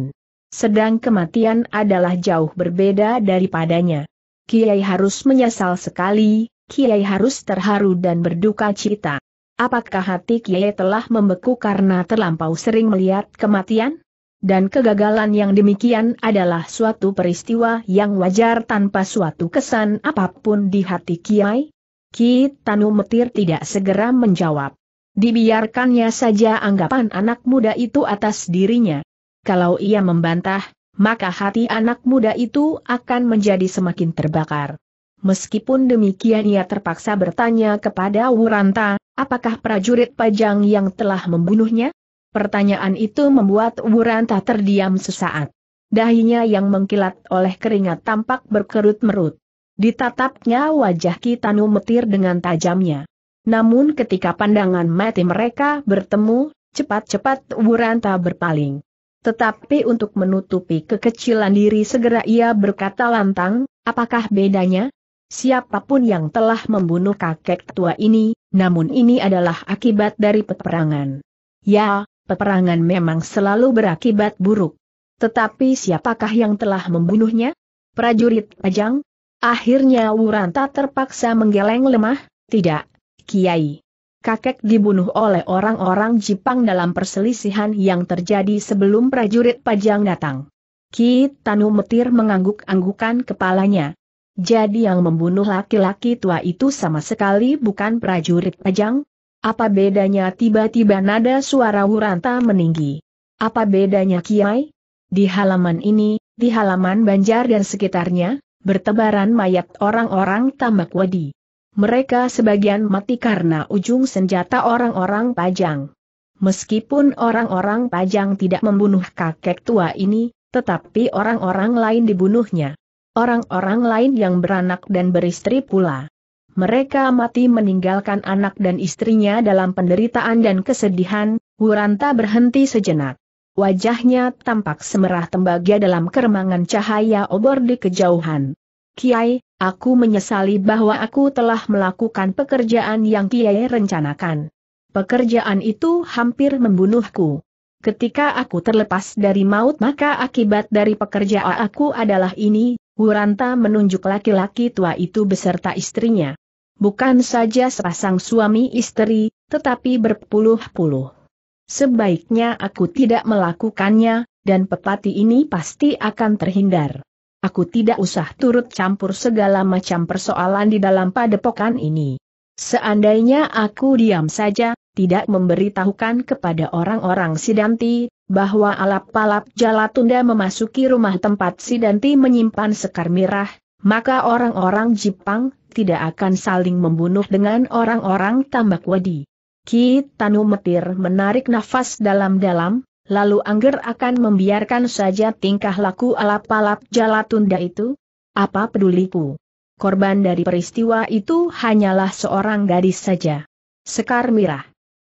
Sedang kematian adalah jauh berbeda daripadanya. Kiai harus menyesal sekali, Kiai harus terharu dan berduka cita. Apakah hati Kiai telah membeku karena terlampau sering melihat kematian? dan kegagalan yang demikian adalah suatu peristiwa yang wajar tanpa suatu kesan apapun di hati Kiai? Ki Tanu Metir tidak segera menjawab. Dibiarkannya saja anggapan anak muda itu atas dirinya. Kalau ia membantah, maka hati anak muda itu akan menjadi semakin terbakar. Meskipun demikian ia terpaksa bertanya kepada Wuranta, apakah prajurit pajang yang telah membunuhnya? Pertanyaan itu membuat Wuranta terdiam sesaat. Dahinya yang mengkilat oleh keringat tampak berkerut merut. Ditatapnya wajah Kitanu Metir dengan tajamnya. Namun ketika pandangan mati mereka bertemu, cepat-cepat Wuranta berpaling. Tetapi untuk menutupi kekecilan diri segera ia berkata lantang, apakah bedanya? Siapapun yang telah membunuh kakek tua ini, namun ini adalah akibat dari peperangan. Ya, peperangan memang selalu berakibat buruk. Tetapi siapakah yang telah membunuhnya? Prajurit Pajang? Akhirnya Wuranta terpaksa menggeleng lemah, tidak, Kiai. Kakek dibunuh oleh orang-orang Jepang dalam perselisihan yang terjadi sebelum prajurit Pajang datang. Ki Tanu Metir mengangguk-anggukan kepalanya. Jadi yang membunuh laki-laki tua itu sama sekali bukan prajurit Pajang, apa bedanya tiba-tiba nada suara Wuranta meninggi? Apa bedanya Kiai? Di halaman ini, di halaman Banjar dan sekitarnya, bertebaran mayat orang-orang tambak wadi. Mereka sebagian mati karena ujung senjata orang-orang pajang. Meskipun orang-orang pajang tidak membunuh kakek tua ini, tetapi orang-orang lain dibunuhnya. Orang-orang lain yang beranak dan beristri pula. Mereka mati meninggalkan anak dan istrinya dalam penderitaan dan kesedihan, Wuranta berhenti sejenak. Wajahnya tampak semerah tembaga dalam keremangan cahaya obor di kejauhan. Kiai, aku menyesali bahwa aku telah melakukan pekerjaan yang Kiai rencanakan. Pekerjaan itu hampir membunuhku. Ketika aku terlepas dari maut maka akibat dari pekerjaan aku adalah ini, Wuranta menunjuk laki-laki tua itu beserta istrinya bukan saja sepasang suami istri, tetapi berpuluh-puluh. Sebaiknya aku tidak melakukannya, dan pepati ini pasti akan terhindar. Aku tidak usah turut campur segala macam persoalan di dalam padepokan ini. Seandainya aku diam saja, tidak memberitahukan kepada orang-orang Sidanti, bahwa alap-alap Jalatunda memasuki rumah tempat Sidanti menyimpan sekar mirah, maka orang-orang Jepang tidak akan saling membunuh dengan orang-orang tambak wadi. Ki Tanu Metir menarik nafas dalam-dalam, lalu Angger akan membiarkan saja tingkah laku alap-alap jalatunda itu? Apa peduliku? Korban dari peristiwa itu hanyalah seorang gadis saja. Sekar Mirah.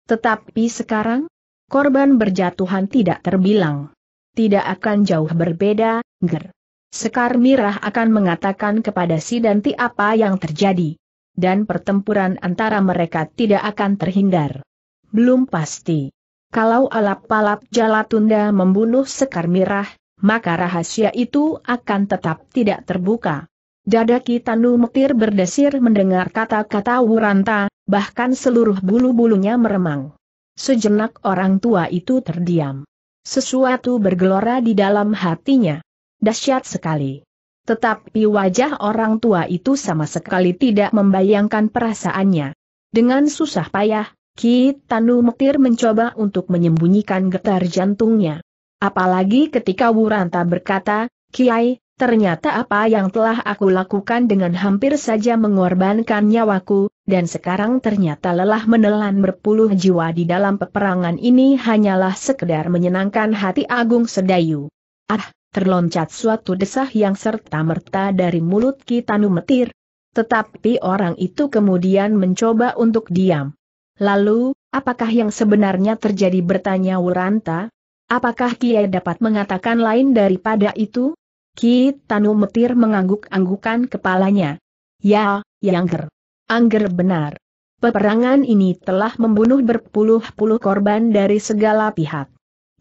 Tetapi sekarang, korban berjatuhan tidak terbilang. Tidak akan jauh berbeda, Ger. Sekar Mirah akan mengatakan kepada si Danti apa yang terjadi. Dan pertempuran antara mereka tidak akan terhindar. Belum pasti. Kalau alap-alap Jalatunda membunuh Sekar Mirah, maka rahasia itu akan tetap tidak terbuka. Dada Tanu Mektir berdesir mendengar kata-kata Wuranta, bahkan seluruh bulu-bulunya meremang. Sejenak orang tua itu terdiam. Sesuatu bergelora di dalam hatinya. Dahsyat sekali. Tetapi wajah orang tua itu sama sekali tidak membayangkan perasaannya. Dengan susah payah, Ki Tanu Mektir mencoba untuk menyembunyikan getar jantungnya. Apalagi ketika Wuranta berkata, Kiai, ternyata apa yang telah aku lakukan dengan hampir saja mengorbankan nyawaku, dan sekarang ternyata lelah menelan berpuluh jiwa di dalam peperangan ini hanyalah sekedar menyenangkan hati Agung Sedayu. Ah, terloncat suatu desah yang serta-merta dari mulut Kitanu Metir. Tetapi orang itu kemudian mencoba untuk diam. Lalu, apakah yang sebenarnya terjadi bertanya Wuranta? Apakah Kiai dapat mengatakan lain daripada itu? Kitanu Metir mengangguk-anggukan kepalanya. Ya, Yangger. Ya, Angger benar. Peperangan ini telah membunuh berpuluh-puluh korban dari segala pihak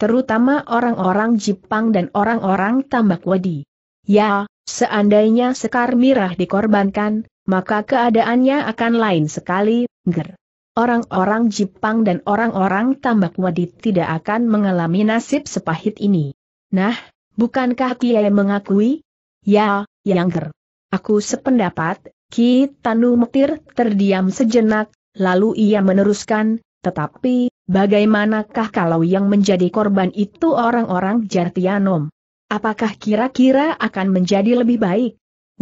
terutama orang-orang Jepang dan orang-orang tambak wadi. Ya, seandainya Sekar Mirah dikorbankan, maka keadaannya akan lain sekali, ger. Orang-orang Jepang dan orang-orang tambak wadi tidak akan mengalami nasib sepahit ini. Nah, bukankah Kiai mengakui? Ya, yang ger. Aku sependapat, Ki Tanu Mektir terdiam sejenak, lalu ia meneruskan, tetapi, Bagaimanakah kalau yang menjadi korban itu orang-orang Jartianom? Apakah kira-kira akan menjadi lebih baik?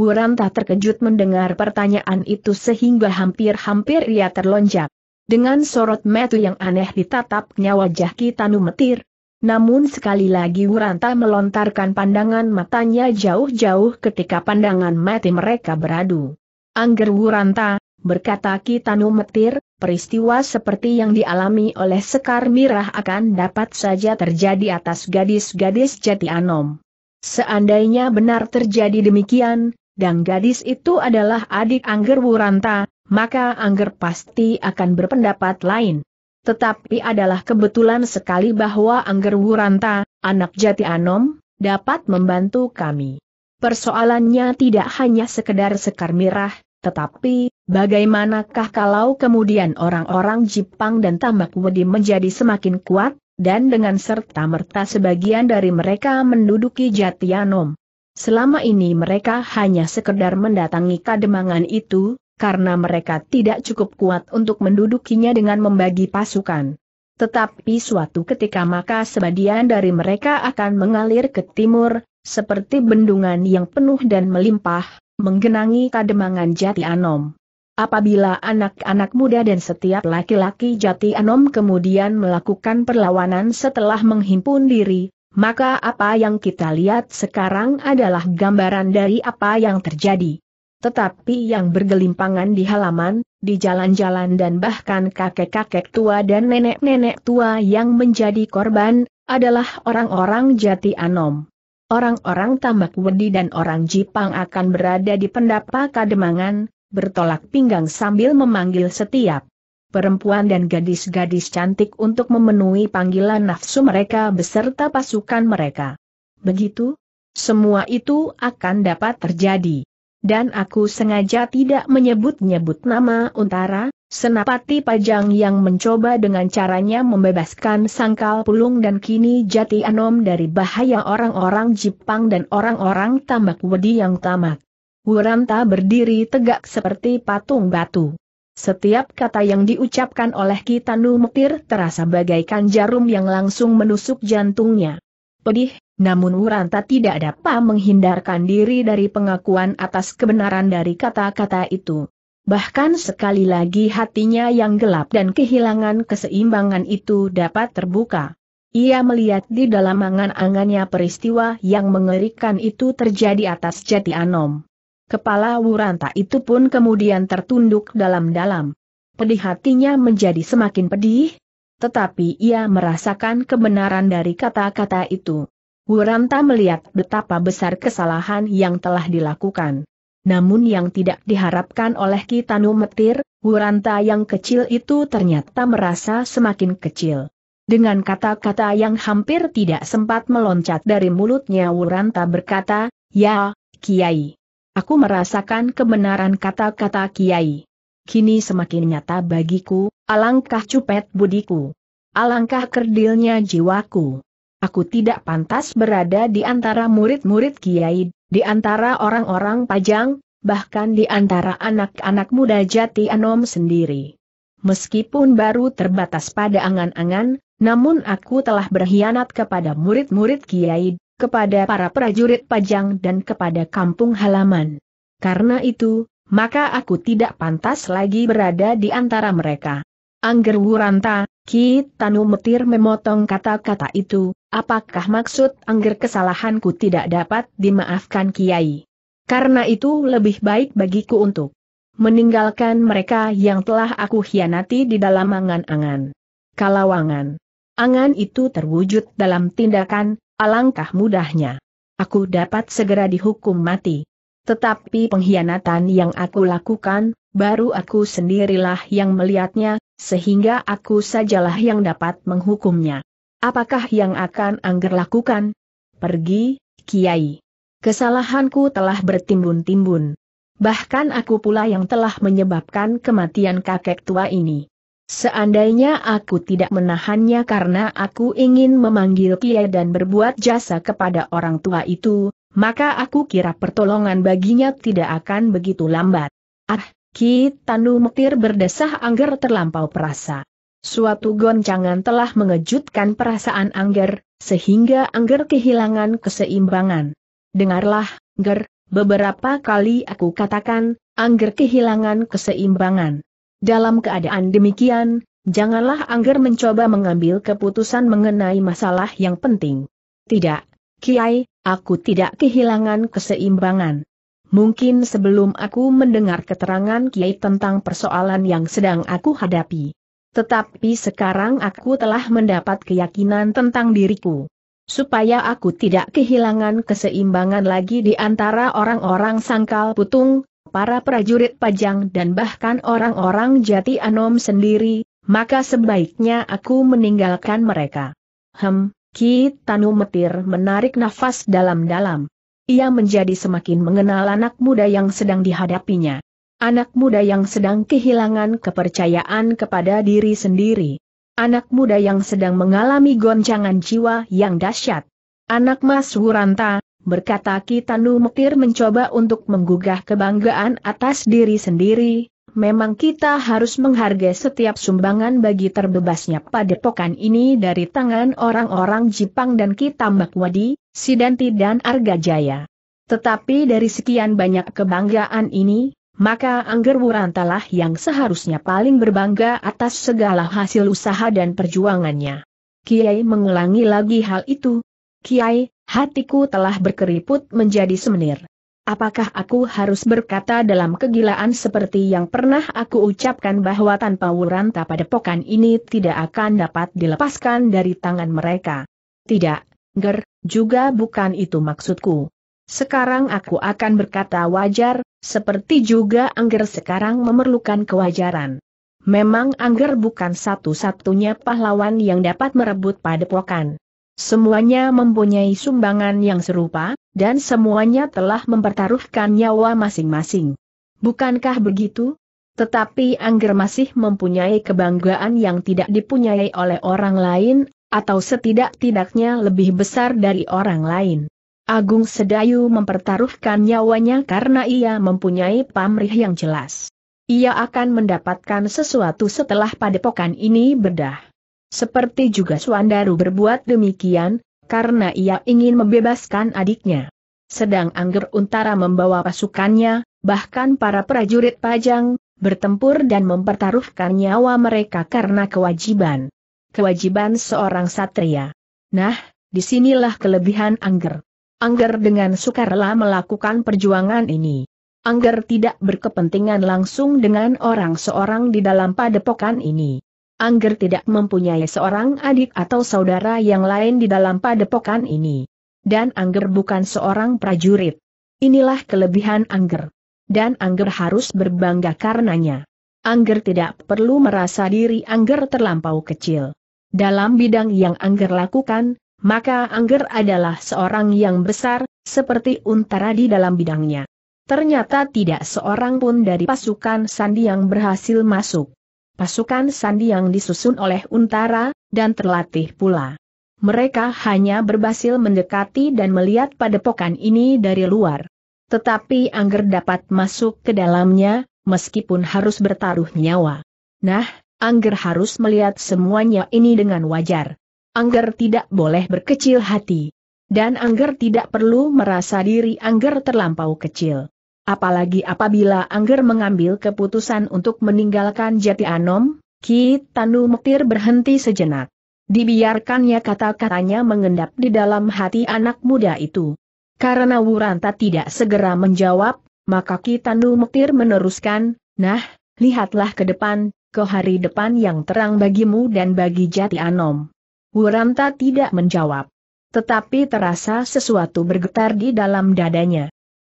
Wuranta terkejut mendengar pertanyaan itu sehingga hampir-hampir ia terlonjak. Dengan sorot metu yang aneh ditatapnya wajah Kitanu Metir. Namun sekali lagi Wuranta melontarkan pandangan matanya jauh-jauh ketika pandangan mati mereka beradu. Angger Wuranta, berkata Kitanu Metir, peristiwa seperti yang dialami oleh Sekar Mirah akan dapat saja terjadi atas gadis-gadis Jati Anom. Seandainya benar terjadi demikian, dan gadis itu adalah adik Angger Wuranta, maka Angger pasti akan berpendapat lain. Tetapi adalah kebetulan sekali bahwa Angger Wuranta, anak Jati Anom, dapat membantu kami. Persoalannya tidak hanya sekedar sekar mirah, tetapi, bagaimanakah kalau kemudian orang-orang Jepang dan tambak wedi menjadi semakin kuat, dan dengan serta-merta sebagian dari mereka menduduki Jatianom? Selama ini mereka hanya sekedar mendatangi kademangan itu, karena mereka tidak cukup kuat untuk mendudukinya dengan membagi pasukan. Tetapi suatu ketika maka sebagian dari mereka akan mengalir ke timur, seperti bendungan yang penuh dan melimpah, menggenangi kademangan jati anom. Apabila anak-anak muda dan setiap laki-laki jati anom kemudian melakukan perlawanan setelah menghimpun diri, maka apa yang kita lihat sekarang adalah gambaran dari apa yang terjadi. Tetapi yang bergelimpangan di halaman, di jalan-jalan dan bahkan kakek-kakek tua dan nenek-nenek tua yang menjadi korban, adalah orang-orang jati anom. Orang-orang tambak Wedi dan orang Jipang akan berada di pendapa kademangan, bertolak pinggang sambil memanggil setiap perempuan dan gadis-gadis cantik untuk memenuhi panggilan nafsu mereka beserta pasukan mereka. Begitu, semua itu akan dapat terjadi. Dan aku sengaja tidak menyebut-nyebut nama Untara, Senapati Pajang yang mencoba dengan caranya membebaskan sangkal pulung dan kini jati anom dari bahaya orang-orang Jepang dan orang-orang tambak wedi yang tamak. Wuranta berdiri tegak seperti patung batu. Setiap kata yang diucapkan oleh Kitanu Mukir terasa bagaikan jarum yang langsung menusuk jantungnya. Pedih, namun Wuranta tidak dapat menghindarkan diri dari pengakuan atas kebenaran dari kata-kata itu. Bahkan sekali lagi hatinya yang gelap dan kehilangan keseimbangan itu dapat terbuka. Ia melihat di dalam angan-angannya peristiwa yang mengerikan itu terjadi atas jati Anom. Kepala Wuranta itu pun kemudian tertunduk dalam-dalam. Pedih hatinya menjadi semakin pedih, tetapi ia merasakan kebenaran dari kata-kata itu. Wuranta melihat betapa besar kesalahan yang telah dilakukan namun yang tidak diharapkan oleh Kitanu Metir, Wuranta yang kecil itu ternyata merasa semakin kecil. Dengan kata-kata yang hampir tidak sempat meloncat dari mulutnya Wuranta berkata, Ya, Kiai. Aku merasakan kebenaran kata-kata Kiai. Kini semakin nyata bagiku, alangkah cupet budiku. Alangkah kerdilnya jiwaku. Aku tidak pantas berada di antara murid-murid Kiai di antara orang-orang Pajang, bahkan di antara anak-anak muda Jati Anom sendiri. Meskipun baru terbatas pada angan-angan, namun aku telah berkhianat kepada murid-murid Kiai, kepada para prajurit Pajang dan kepada kampung halaman. Karena itu, maka aku tidak pantas lagi berada di antara mereka. Angger Wuranta, Ki Tanu Metir memotong kata-kata itu, apakah maksud Angger kesalahanku tidak dapat dimaafkan Kiai? Karena itu lebih baik bagiku untuk meninggalkan mereka yang telah aku hianati di dalam angan-angan. Kalawangan. Angan itu terwujud dalam tindakan, alangkah mudahnya. Aku dapat segera dihukum mati. Tetapi pengkhianatan yang aku lakukan, baru aku sendirilah yang melihatnya, sehingga aku sajalah yang dapat menghukumnya. Apakah yang akan Angger lakukan? Pergi, Kiai. Kesalahanku telah bertimbun-timbun. Bahkan aku pula yang telah menyebabkan kematian kakek tua ini. Seandainya aku tidak menahannya karena aku ingin memanggil Kiai dan berbuat jasa kepada orang tua itu, maka aku kira pertolongan baginya tidak akan begitu lambat. Ah, Ki Tanu Mutir berdesah Angger terlampau perasa. Suatu goncangan telah mengejutkan perasaan Angger, sehingga Angger kehilangan keseimbangan. Dengarlah, Angger, beberapa kali aku katakan, Angger kehilangan keseimbangan. Dalam keadaan demikian, janganlah Angger mencoba mengambil keputusan mengenai masalah yang penting. Tidak, Kiai, aku tidak kehilangan keseimbangan. Mungkin sebelum aku mendengar keterangan Kiai tentang persoalan yang sedang aku hadapi. Tetapi sekarang aku telah mendapat keyakinan tentang diriku. Supaya aku tidak kehilangan keseimbangan lagi di antara orang-orang sangkal putung, para prajurit pajang dan bahkan orang-orang jati anom sendiri, maka sebaiknya aku meninggalkan mereka. Hem, Ki Tanu Metir menarik nafas dalam-dalam ia menjadi semakin mengenal anak muda yang sedang dihadapinya. Anak muda yang sedang kehilangan kepercayaan kepada diri sendiri. Anak muda yang sedang mengalami goncangan jiwa yang dahsyat. Anak Mas Wuranta, berkata Kitanu Mekir mencoba untuk menggugah kebanggaan atas diri sendiri, Memang kita harus menghargai setiap sumbangan bagi terbebasnya padepokan ini dari tangan orang-orang Jipang dan Kitambak Wadi, Sidanti dan Argajaya. Tetapi dari sekian banyak kebanggaan ini, maka Angger Wurantalah yang seharusnya paling berbangga atas segala hasil usaha dan perjuangannya. Kiai mengulangi lagi hal itu. Kiai, hatiku telah berkeriput menjadi semenir. Apakah aku harus berkata dalam kegilaan seperti yang pernah aku ucapkan bahwa tanpa Wuranta padepokan ini tidak akan dapat dilepaskan dari tangan mereka? Tidak, Ger, juga bukan itu maksudku. Sekarang aku akan berkata wajar, seperti juga Angger sekarang memerlukan kewajaran. Memang Angger bukan satu-satunya pahlawan yang dapat merebut padepokan. Semuanya mempunyai sumbangan yang serupa, dan semuanya telah mempertaruhkan nyawa masing-masing. Bukankah begitu? Tetapi Angger masih mempunyai kebanggaan yang tidak dipunyai oleh orang lain, atau setidak-tidaknya lebih besar dari orang lain. Agung Sedayu mempertaruhkan nyawanya karena ia mempunyai pamrih yang jelas. Ia akan mendapatkan sesuatu setelah padepokan ini berdah. Seperti juga Suandaru berbuat demikian, karena ia ingin membebaskan adiknya. Sedang Angger Untara membawa pasukannya, bahkan para prajurit pajang, bertempur dan mempertaruhkan nyawa mereka karena kewajiban. Kewajiban seorang satria. Nah, disinilah kelebihan Angger. Angger dengan sukarela melakukan perjuangan ini. Angger tidak berkepentingan langsung dengan orang seorang di dalam padepokan ini. Angger tidak mempunyai seorang adik atau saudara yang lain di dalam padepokan ini. Dan Angger bukan seorang prajurit. Inilah kelebihan Angger. Dan Angger harus berbangga karenanya. Angger tidak perlu merasa diri Angger terlampau kecil. Dalam bidang yang Angger lakukan, maka Angger adalah seorang yang besar, seperti untara di dalam bidangnya. Ternyata tidak seorang pun dari pasukan Sandi yang berhasil masuk pasukan sandi yang disusun oleh Untara, dan terlatih pula. Mereka hanya berhasil mendekati dan melihat padepokan ini dari luar. Tetapi Angger dapat masuk ke dalamnya, meskipun harus bertaruh nyawa. Nah, Angger harus melihat semuanya ini dengan wajar. Angger tidak boleh berkecil hati. Dan Angger tidak perlu merasa diri Angger terlampau kecil. Apalagi apabila Angger mengambil keputusan untuk meninggalkan Jati Anom, Ki Tanu Mukir berhenti sejenak. Dibiarkannya kata-katanya mengendap di dalam hati anak muda itu. Karena Wuranta tidak segera menjawab, maka Ki Tanu Mukir meneruskan, Nah, lihatlah ke depan, ke hari depan yang terang bagimu dan bagi Jati Anom. Wuranta tidak menjawab. Tetapi terasa sesuatu bergetar di dalam dadanya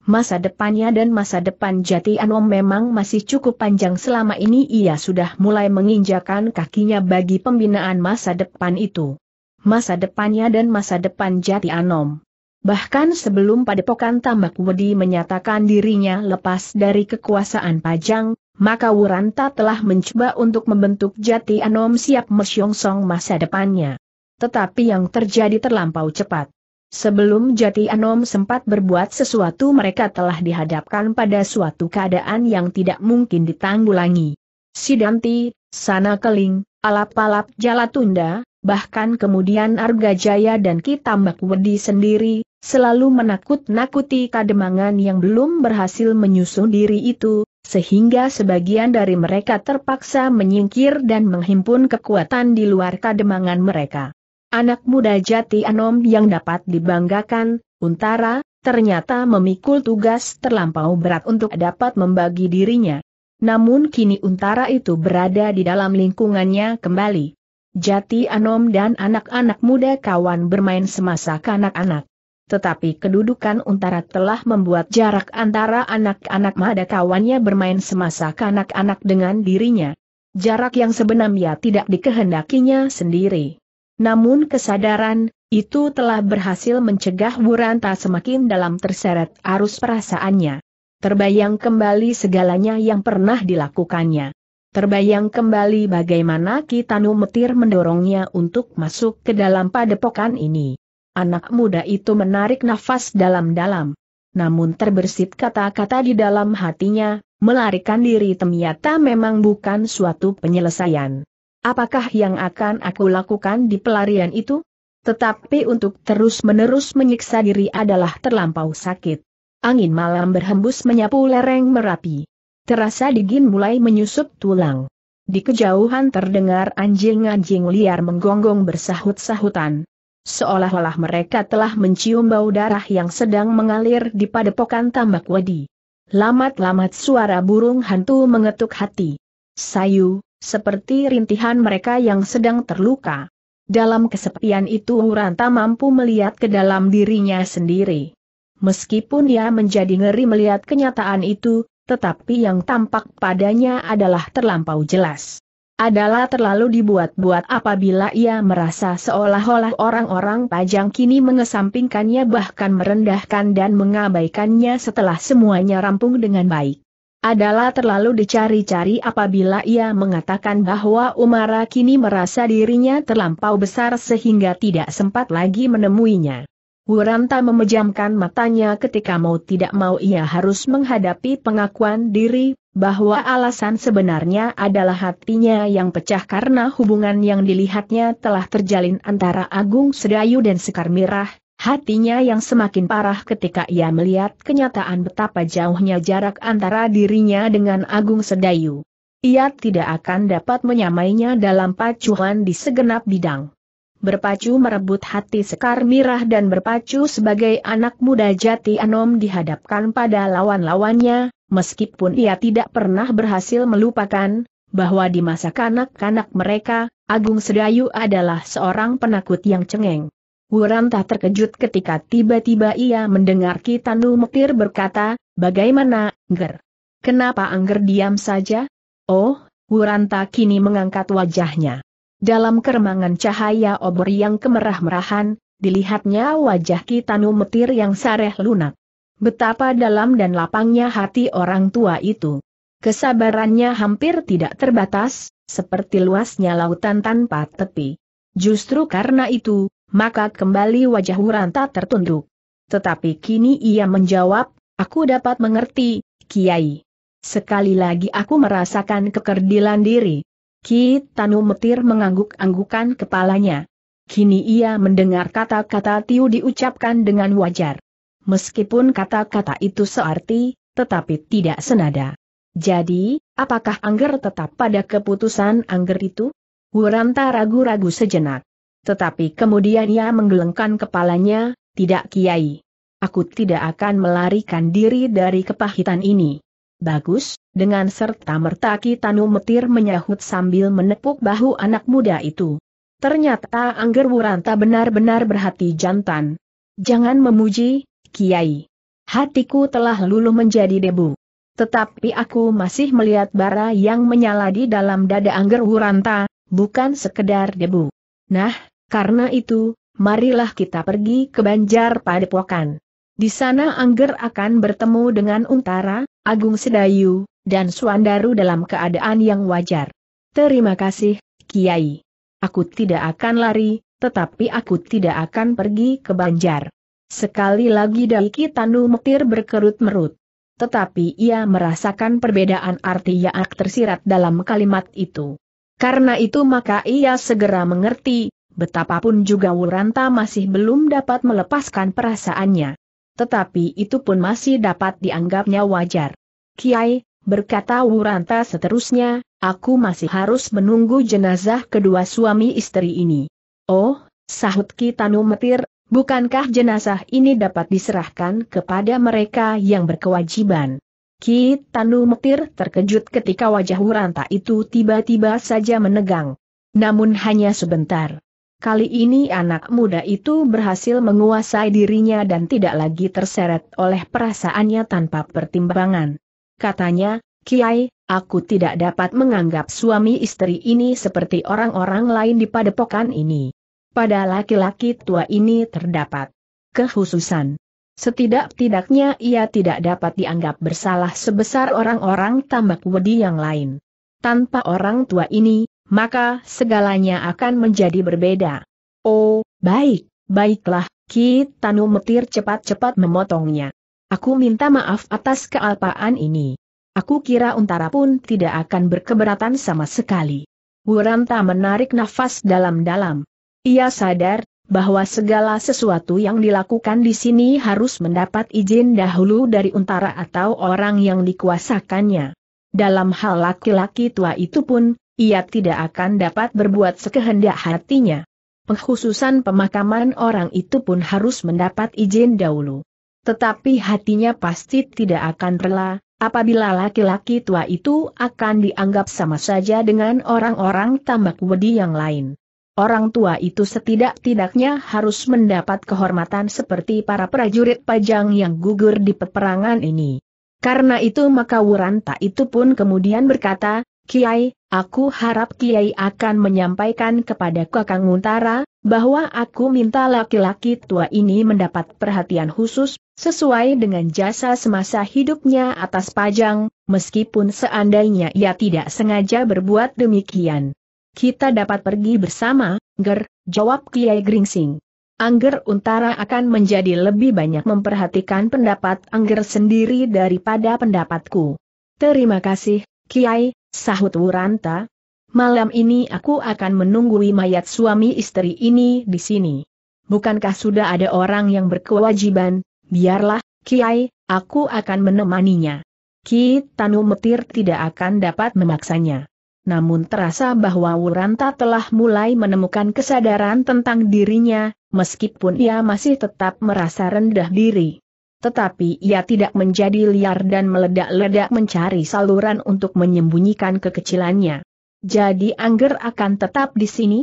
masa depannya dan masa depan Jati Anom memang masih cukup panjang selama ini ia sudah mulai menginjakan kakinya bagi pembinaan masa depan itu. Masa depannya dan masa depan Jati Anom. Bahkan sebelum Padepokan Tambak Wedi menyatakan dirinya lepas dari kekuasaan Pajang, maka Wuranta telah mencoba untuk membentuk Jati Anom siap mesyongsong masa depannya. Tetapi yang terjadi terlampau cepat. Sebelum Jati Anom sempat berbuat sesuatu mereka telah dihadapkan pada suatu keadaan yang tidak mungkin ditanggulangi. Sidanti, Sana Keling, Alap-alap Jalatunda, bahkan kemudian Arga Jaya dan Kitambak Wedi sendiri, selalu menakut-nakuti kademangan yang belum berhasil menyusun diri itu, sehingga sebagian dari mereka terpaksa menyingkir dan menghimpun kekuatan di luar kademangan mereka. Anak muda jati Anom yang dapat dibanggakan, Untara, ternyata memikul tugas terlampau berat untuk dapat membagi dirinya. Namun kini Untara itu berada di dalam lingkungannya kembali. Jati Anom dan anak-anak muda kawan bermain semasa kanak-anak. Tetapi kedudukan Untara telah membuat jarak antara anak-anak muda kawannya bermain semasa kanak-anak dengan dirinya. Jarak yang sebenarnya tidak dikehendakinya sendiri. Namun kesadaran, itu telah berhasil mencegah Buranta semakin dalam terseret arus perasaannya. Terbayang kembali segalanya yang pernah dilakukannya. Terbayang kembali bagaimana Kitanu Metir mendorongnya untuk masuk ke dalam padepokan ini. Anak muda itu menarik nafas dalam-dalam. Namun terbersit kata-kata di dalam hatinya, melarikan diri ternyata memang bukan suatu penyelesaian. Apakah yang akan aku lakukan di pelarian itu? Tetapi untuk terus-menerus menyiksa diri adalah terlampau sakit. Angin malam berhembus menyapu lereng Merapi. Terasa dingin mulai menyusup tulang. Di kejauhan terdengar anjing-anjing liar menggonggong bersahut-sahutan. Seolah-olah mereka telah mencium bau darah yang sedang mengalir di padepokan tambak wedi. Lamat-lamat suara burung hantu mengetuk hati. Sayu, seperti rintihan mereka yang sedang terluka. Dalam kesepian itu Uranta mampu melihat ke dalam dirinya sendiri. Meskipun ia menjadi ngeri melihat kenyataan itu, tetapi yang tampak padanya adalah terlampau jelas. Adalah terlalu dibuat-buat apabila ia merasa seolah-olah orang-orang pajang kini mengesampingkannya bahkan merendahkan dan mengabaikannya setelah semuanya rampung dengan baik adalah terlalu dicari-cari apabila ia mengatakan bahwa Umara kini merasa dirinya terlampau besar sehingga tidak sempat lagi menemuinya. Wuranta memejamkan matanya ketika mau tidak mau ia harus menghadapi pengakuan diri bahwa alasan sebenarnya adalah hatinya yang pecah karena hubungan yang dilihatnya telah terjalin antara Agung Sedayu dan Sekar Mirah, Hatinya yang semakin parah ketika ia melihat kenyataan betapa jauhnya jarak antara dirinya dengan Agung Sedayu. Ia tidak akan dapat menyamainya dalam pacuan di segenap bidang. Berpacu merebut hati Sekar Mirah dan berpacu sebagai anak muda jati Anom dihadapkan pada lawan-lawannya, meskipun ia tidak pernah berhasil melupakan, bahwa di masa kanak-kanak mereka, Agung Sedayu adalah seorang penakut yang cengeng. Wuranta terkejut ketika tiba-tiba ia mendengar Kitanu Mekir berkata, bagaimana, Angger? Kenapa Angger diam saja? Oh, Wuranta kini mengangkat wajahnya. Dalam keremangan cahaya obor yang kemerah-merahan, dilihatnya wajah Kitanu Mekir yang sareh lunak. Betapa dalam dan lapangnya hati orang tua itu. Kesabarannya hampir tidak terbatas, seperti luasnya lautan tanpa tepi. Justru karena itu, maka kembali wajah Wuranta tertunduk. Tetapi kini ia menjawab, aku dapat mengerti, Kiai. Sekali lagi aku merasakan kekerdilan diri. Ki Tanu Metir mengangguk-anggukan kepalanya. Kini ia mendengar kata-kata Tiu diucapkan dengan wajar. Meskipun kata-kata itu searti, tetapi tidak senada. Jadi, apakah Angger tetap pada keputusan Angger itu? Wuranta ragu-ragu sejenak. Tetapi kemudian ia menggelengkan kepalanya, tidak kiai. Aku tidak akan melarikan diri dari kepahitan ini. Bagus, dengan serta merta Kitanu Metir menyahut sambil menepuk bahu anak muda itu. Ternyata Angger Wuranta benar-benar berhati jantan. Jangan memuji, Kiai. Hatiku telah luluh menjadi debu. Tetapi aku masih melihat bara yang menyala di dalam dada Angger Wuranta, bukan sekedar debu. Nah, karena itu, marilah kita pergi ke Banjar Padepokan. Di sana Angger akan bertemu dengan Untara, Agung Sedayu, dan Suandaru dalam keadaan yang wajar. Terima kasih, Kiai. Aku tidak akan lari, tetapi aku tidak akan pergi ke Banjar. Sekali lagi Daiki Tanu Metir berkerut merut. Tetapi ia merasakan perbedaan arti yang tersirat dalam kalimat itu. Karena itu maka ia segera mengerti, Betapapun juga Wuranta masih belum dapat melepaskan perasaannya. Tetapi itu pun masih dapat dianggapnya wajar. Kiai, berkata Wuranta seterusnya, aku masih harus menunggu jenazah kedua suami istri ini. Oh, sahut Kitanu Metir, bukankah jenazah ini dapat diserahkan kepada mereka yang berkewajiban? Kitanu Metir terkejut ketika wajah Wuranta itu tiba-tiba saja menegang. Namun hanya sebentar. Kali ini anak muda itu berhasil menguasai dirinya dan tidak lagi terseret oleh perasaannya tanpa pertimbangan. Katanya, Kiai, aku tidak dapat menganggap suami istri ini seperti orang-orang lain di padepokan ini. Pada laki-laki tua ini terdapat kekhususan. Setidak-tidaknya ia tidak dapat dianggap bersalah sebesar orang-orang tambak wedi yang lain. Tanpa orang tua ini, maka segalanya akan menjadi berbeda. Oh, baik, baiklah, Ki Tanu Metir cepat-cepat memotongnya. Aku minta maaf atas kealpaan ini. Aku kira Untara pun tidak akan berkeberatan sama sekali. Wuranta menarik nafas dalam-dalam. Ia sadar bahwa segala sesuatu yang dilakukan di sini harus mendapat izin dahulu dari untara atau orang yang dikuasakannya. Dalam hal laki-laki tua itu pun, ia tidak akan dapat berbuat sekehendak hatinya. Pengkhususan pemakaman orang itu pun harus mendapat izin dahulu. Tetapi hatinya pasti tidak akan rela, apabila laki-laki tua itu akan dianggap sama saja dengan orang-orang tambak wedi yang lain. Orang tua itu setidak-tidaknya harus mendapat kehormatan seperti para prajurit pajang yang gugur di peperangan ini. Karena itu maka Wuranta itu pun kemudian berkata, Kiai, aku harap Kiai akan menyampaikan kepada Kakang Untara, bahwa aku minta laki-laki tua ini mendapat perhatian khusus, sesuai dengan jasa semasa hidupnya atas pajang, meskipun seandainya ia tidak sengaja berbuat demikian. Kita dapat pergi bersama, Ger, jawab Kiai Gringsing. Angger Untara akan menjadi lebih banyak memperhatikan pendapat Angger sendiri daripada pendapatku. Terima kasih, Kiai, Sahut Wuranta. Malam ini aku akan menunggui mayat suami istri ini di sini. Bukankah sudah ada orang yang berkewajiban? Biarlah, Kiai, aku akan menemaninya. Ki Tanu Metir tidak akan dapat memaksanya. Namun terasa bahwa Wuranta telah mulai menemukan kesadaran tentang dirinya, meskipun ia masih tetap merasa rendah diri tetapi ia tidak menjadi liar dan meledak-ledak mencari saluran untuk menyembunyikan kekecilannya. Jadi Angger akan tetap di sini?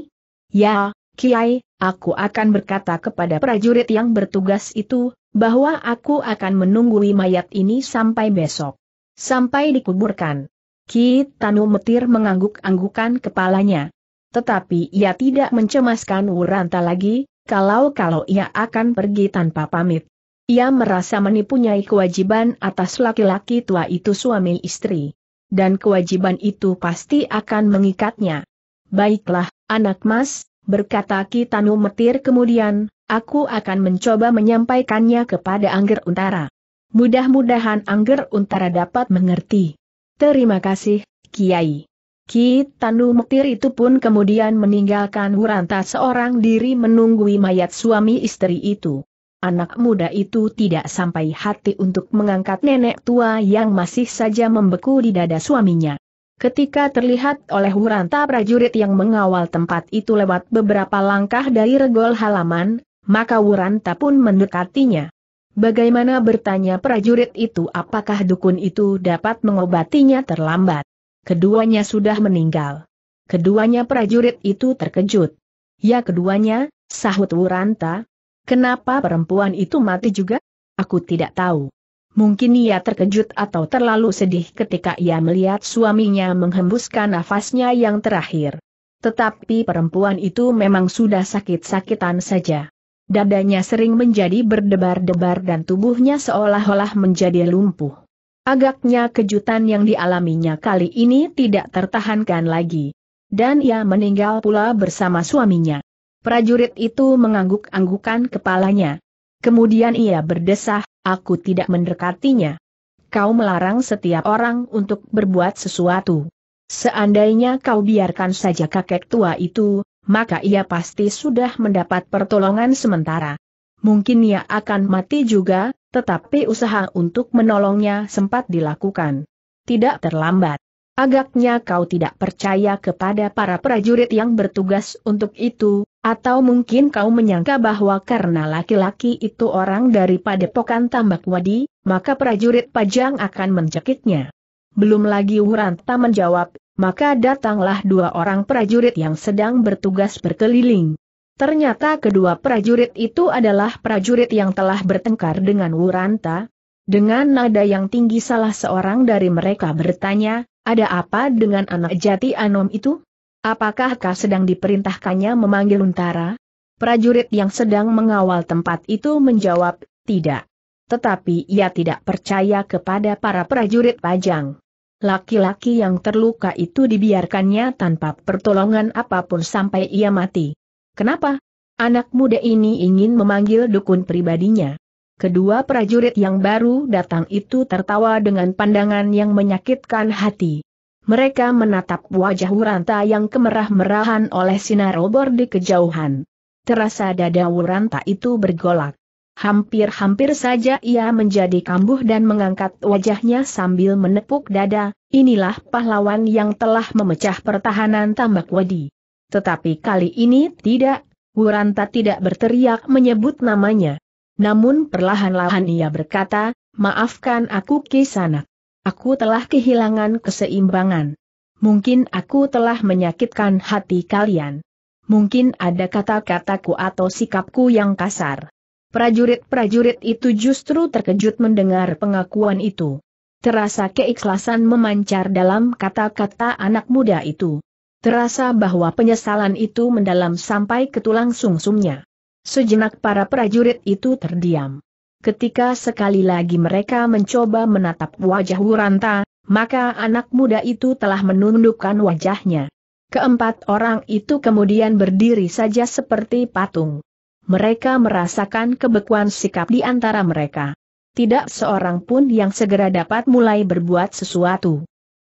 Ya, Kiai, aku akan berkata kepada prajurit yang bertugas itu, bahwa aku akan menunggui mayat ini sampai besok. Sampai dikuburkan. Ki Tanu Metir mengangguk-anggukan kepalanya. Tetapi ia tidak mencemaskan Wuranta lagi, kalau-kalau ia akan pergi tanpa pamit. Ia merasa menipunyai kewajiban atas laki-laki tua itu suami istri. Dan kewajiban itu pasti akan mengikatnya. Baiklah, anak mas, berkata Kitanu Metir kemudian, aku akan mencoba menyampaikannya kepada Angger Untara. Mudah-mudahan Angger Untara dapat mengerti. Terima kasih, Kiai. Ki Tanu Mektir itu pun kemudian meninggalkan Wuranta seorang diri menunggui mayat suami istri itu. Anak muda itu tidak sampai hati untuk mengangkat nenek tua yang masih saja membeku di dada suaminya. Ketika terlihat oleh Wuranta prajurit yang mengawal tempat itu lewat beberapa langkah dari regol halaman, maka Wuranta pun mendekatinya. Bagaimana bertanya prajurit itu apakah dukun itu dapat mengobatinya terlambat. Keduanya sudah meninggal. Keduanya prajurit itu terkejut. Ya keduanya, sahut Wuranta. Kenapa perempuan itu mati juga? Aku tidak tahu. Mungkin ia terkejut atau terlalu sedih ketika ia melihat suaminya menghembuskan nafasnya yang terakhir. Tetapi perempuan itu memang sudah sakit-sakitan saja. Dadanya sering menjadi berdebar-debar dan tubuhnya seolah-olah menjadi lumpuh. Agaknya kejutan yang dialaminya kali ini tidak tertahankan lagi. Dan ia meninggal pula bersama suaminya. Prajurit itu mengangguk-anggukan kepalanya. Kemudian ia berdesah, aku tidak mendekatinya. Kau melarang setiap orang untuk berbuat sesuatu. Seandainya kau biarkan saja kakek tua itu, maka ia pasti sudah mendapat pertolongan sementara. Mungkin ia akan mati juga, tetapi usaha untuk menolongnya sempat dilakukan. Tidak terlambat. Agaknya kau tidak percaya kepada para prajurit yang bertugas untuk itu, atau mungkin kau menyangka bahwa karena laki-laki itu orang daripada pokan tambak wadi, maka prajurit pajang akan mencekiknya. Belum lagi Wuranta menjawab, maka datanglah dua orang prajurit yang sedang bertugas berkeliling. Ternyata kedua prajurit itu adalah prajurit yang telah bertengkar dengan Wuranta. Dengan nada yang tinggi salah seorang dari mereka bertanya, ada apa dengan anak jati Anom itu? Apakah kau sedang diperintahkannya memanggil Untara? Prajurit yang sedang mengawal tempat itu menjawab, tidak. Tetapi ia tidak percaya kepada para prajurit pajang. Laki-laki yang terluka itu dibiarkannya tanpa pertolongan apapun sampai ia mati. Kenapa? Anak muda ini ingin memanggil dukun pribadinya. Kedua prajurit yang baru datang itu tertawa dengan pandangan yang menyakitkan hati. Mereka menatap wajah Wuranta yang kemerah-merahan oleh sinar obor di kejauhan. Terasa dada Wuranta itu bergolak. Hampir-hampir saja ia menjadi kambuh dan mengangkat wajahnya sambil menepuk dada, inilah pahlawan yang telah memecah pertahanan tambak wadi. Tetapi kali ini tidak, Wuranta tidak berteriak menyebut namanya. Namun perlahan-lahan ia berkata, maafkan aku kisanak. Aku telah kehilangan keseimbangan. Mungkin aku telah menyakitkan hati kalian. Mungkin ada kata-kataku atau sikapku yang kasar. Prajurit-prajurit itu justru terkejut mendengar pengakuan itu. Terasa keikhlasan memancar dalam kata-kata anak muda itu. Terasa bahwa penyesalan itu mendalam sampai ke tulang sungsumnya. Sejenak para prajurit itu terdiam ketika sekali lagi mereka mencoba menatap wajah Wuranta, maka anak muda itu telah menundukkan wajahnya. Keempat orang itu kemudian berdiri saja seperti patung. Mereka merasakan kebekuan sikap di antara mereka. Tidak seorang pun yang segera dapat mulai berbuat sesuatu.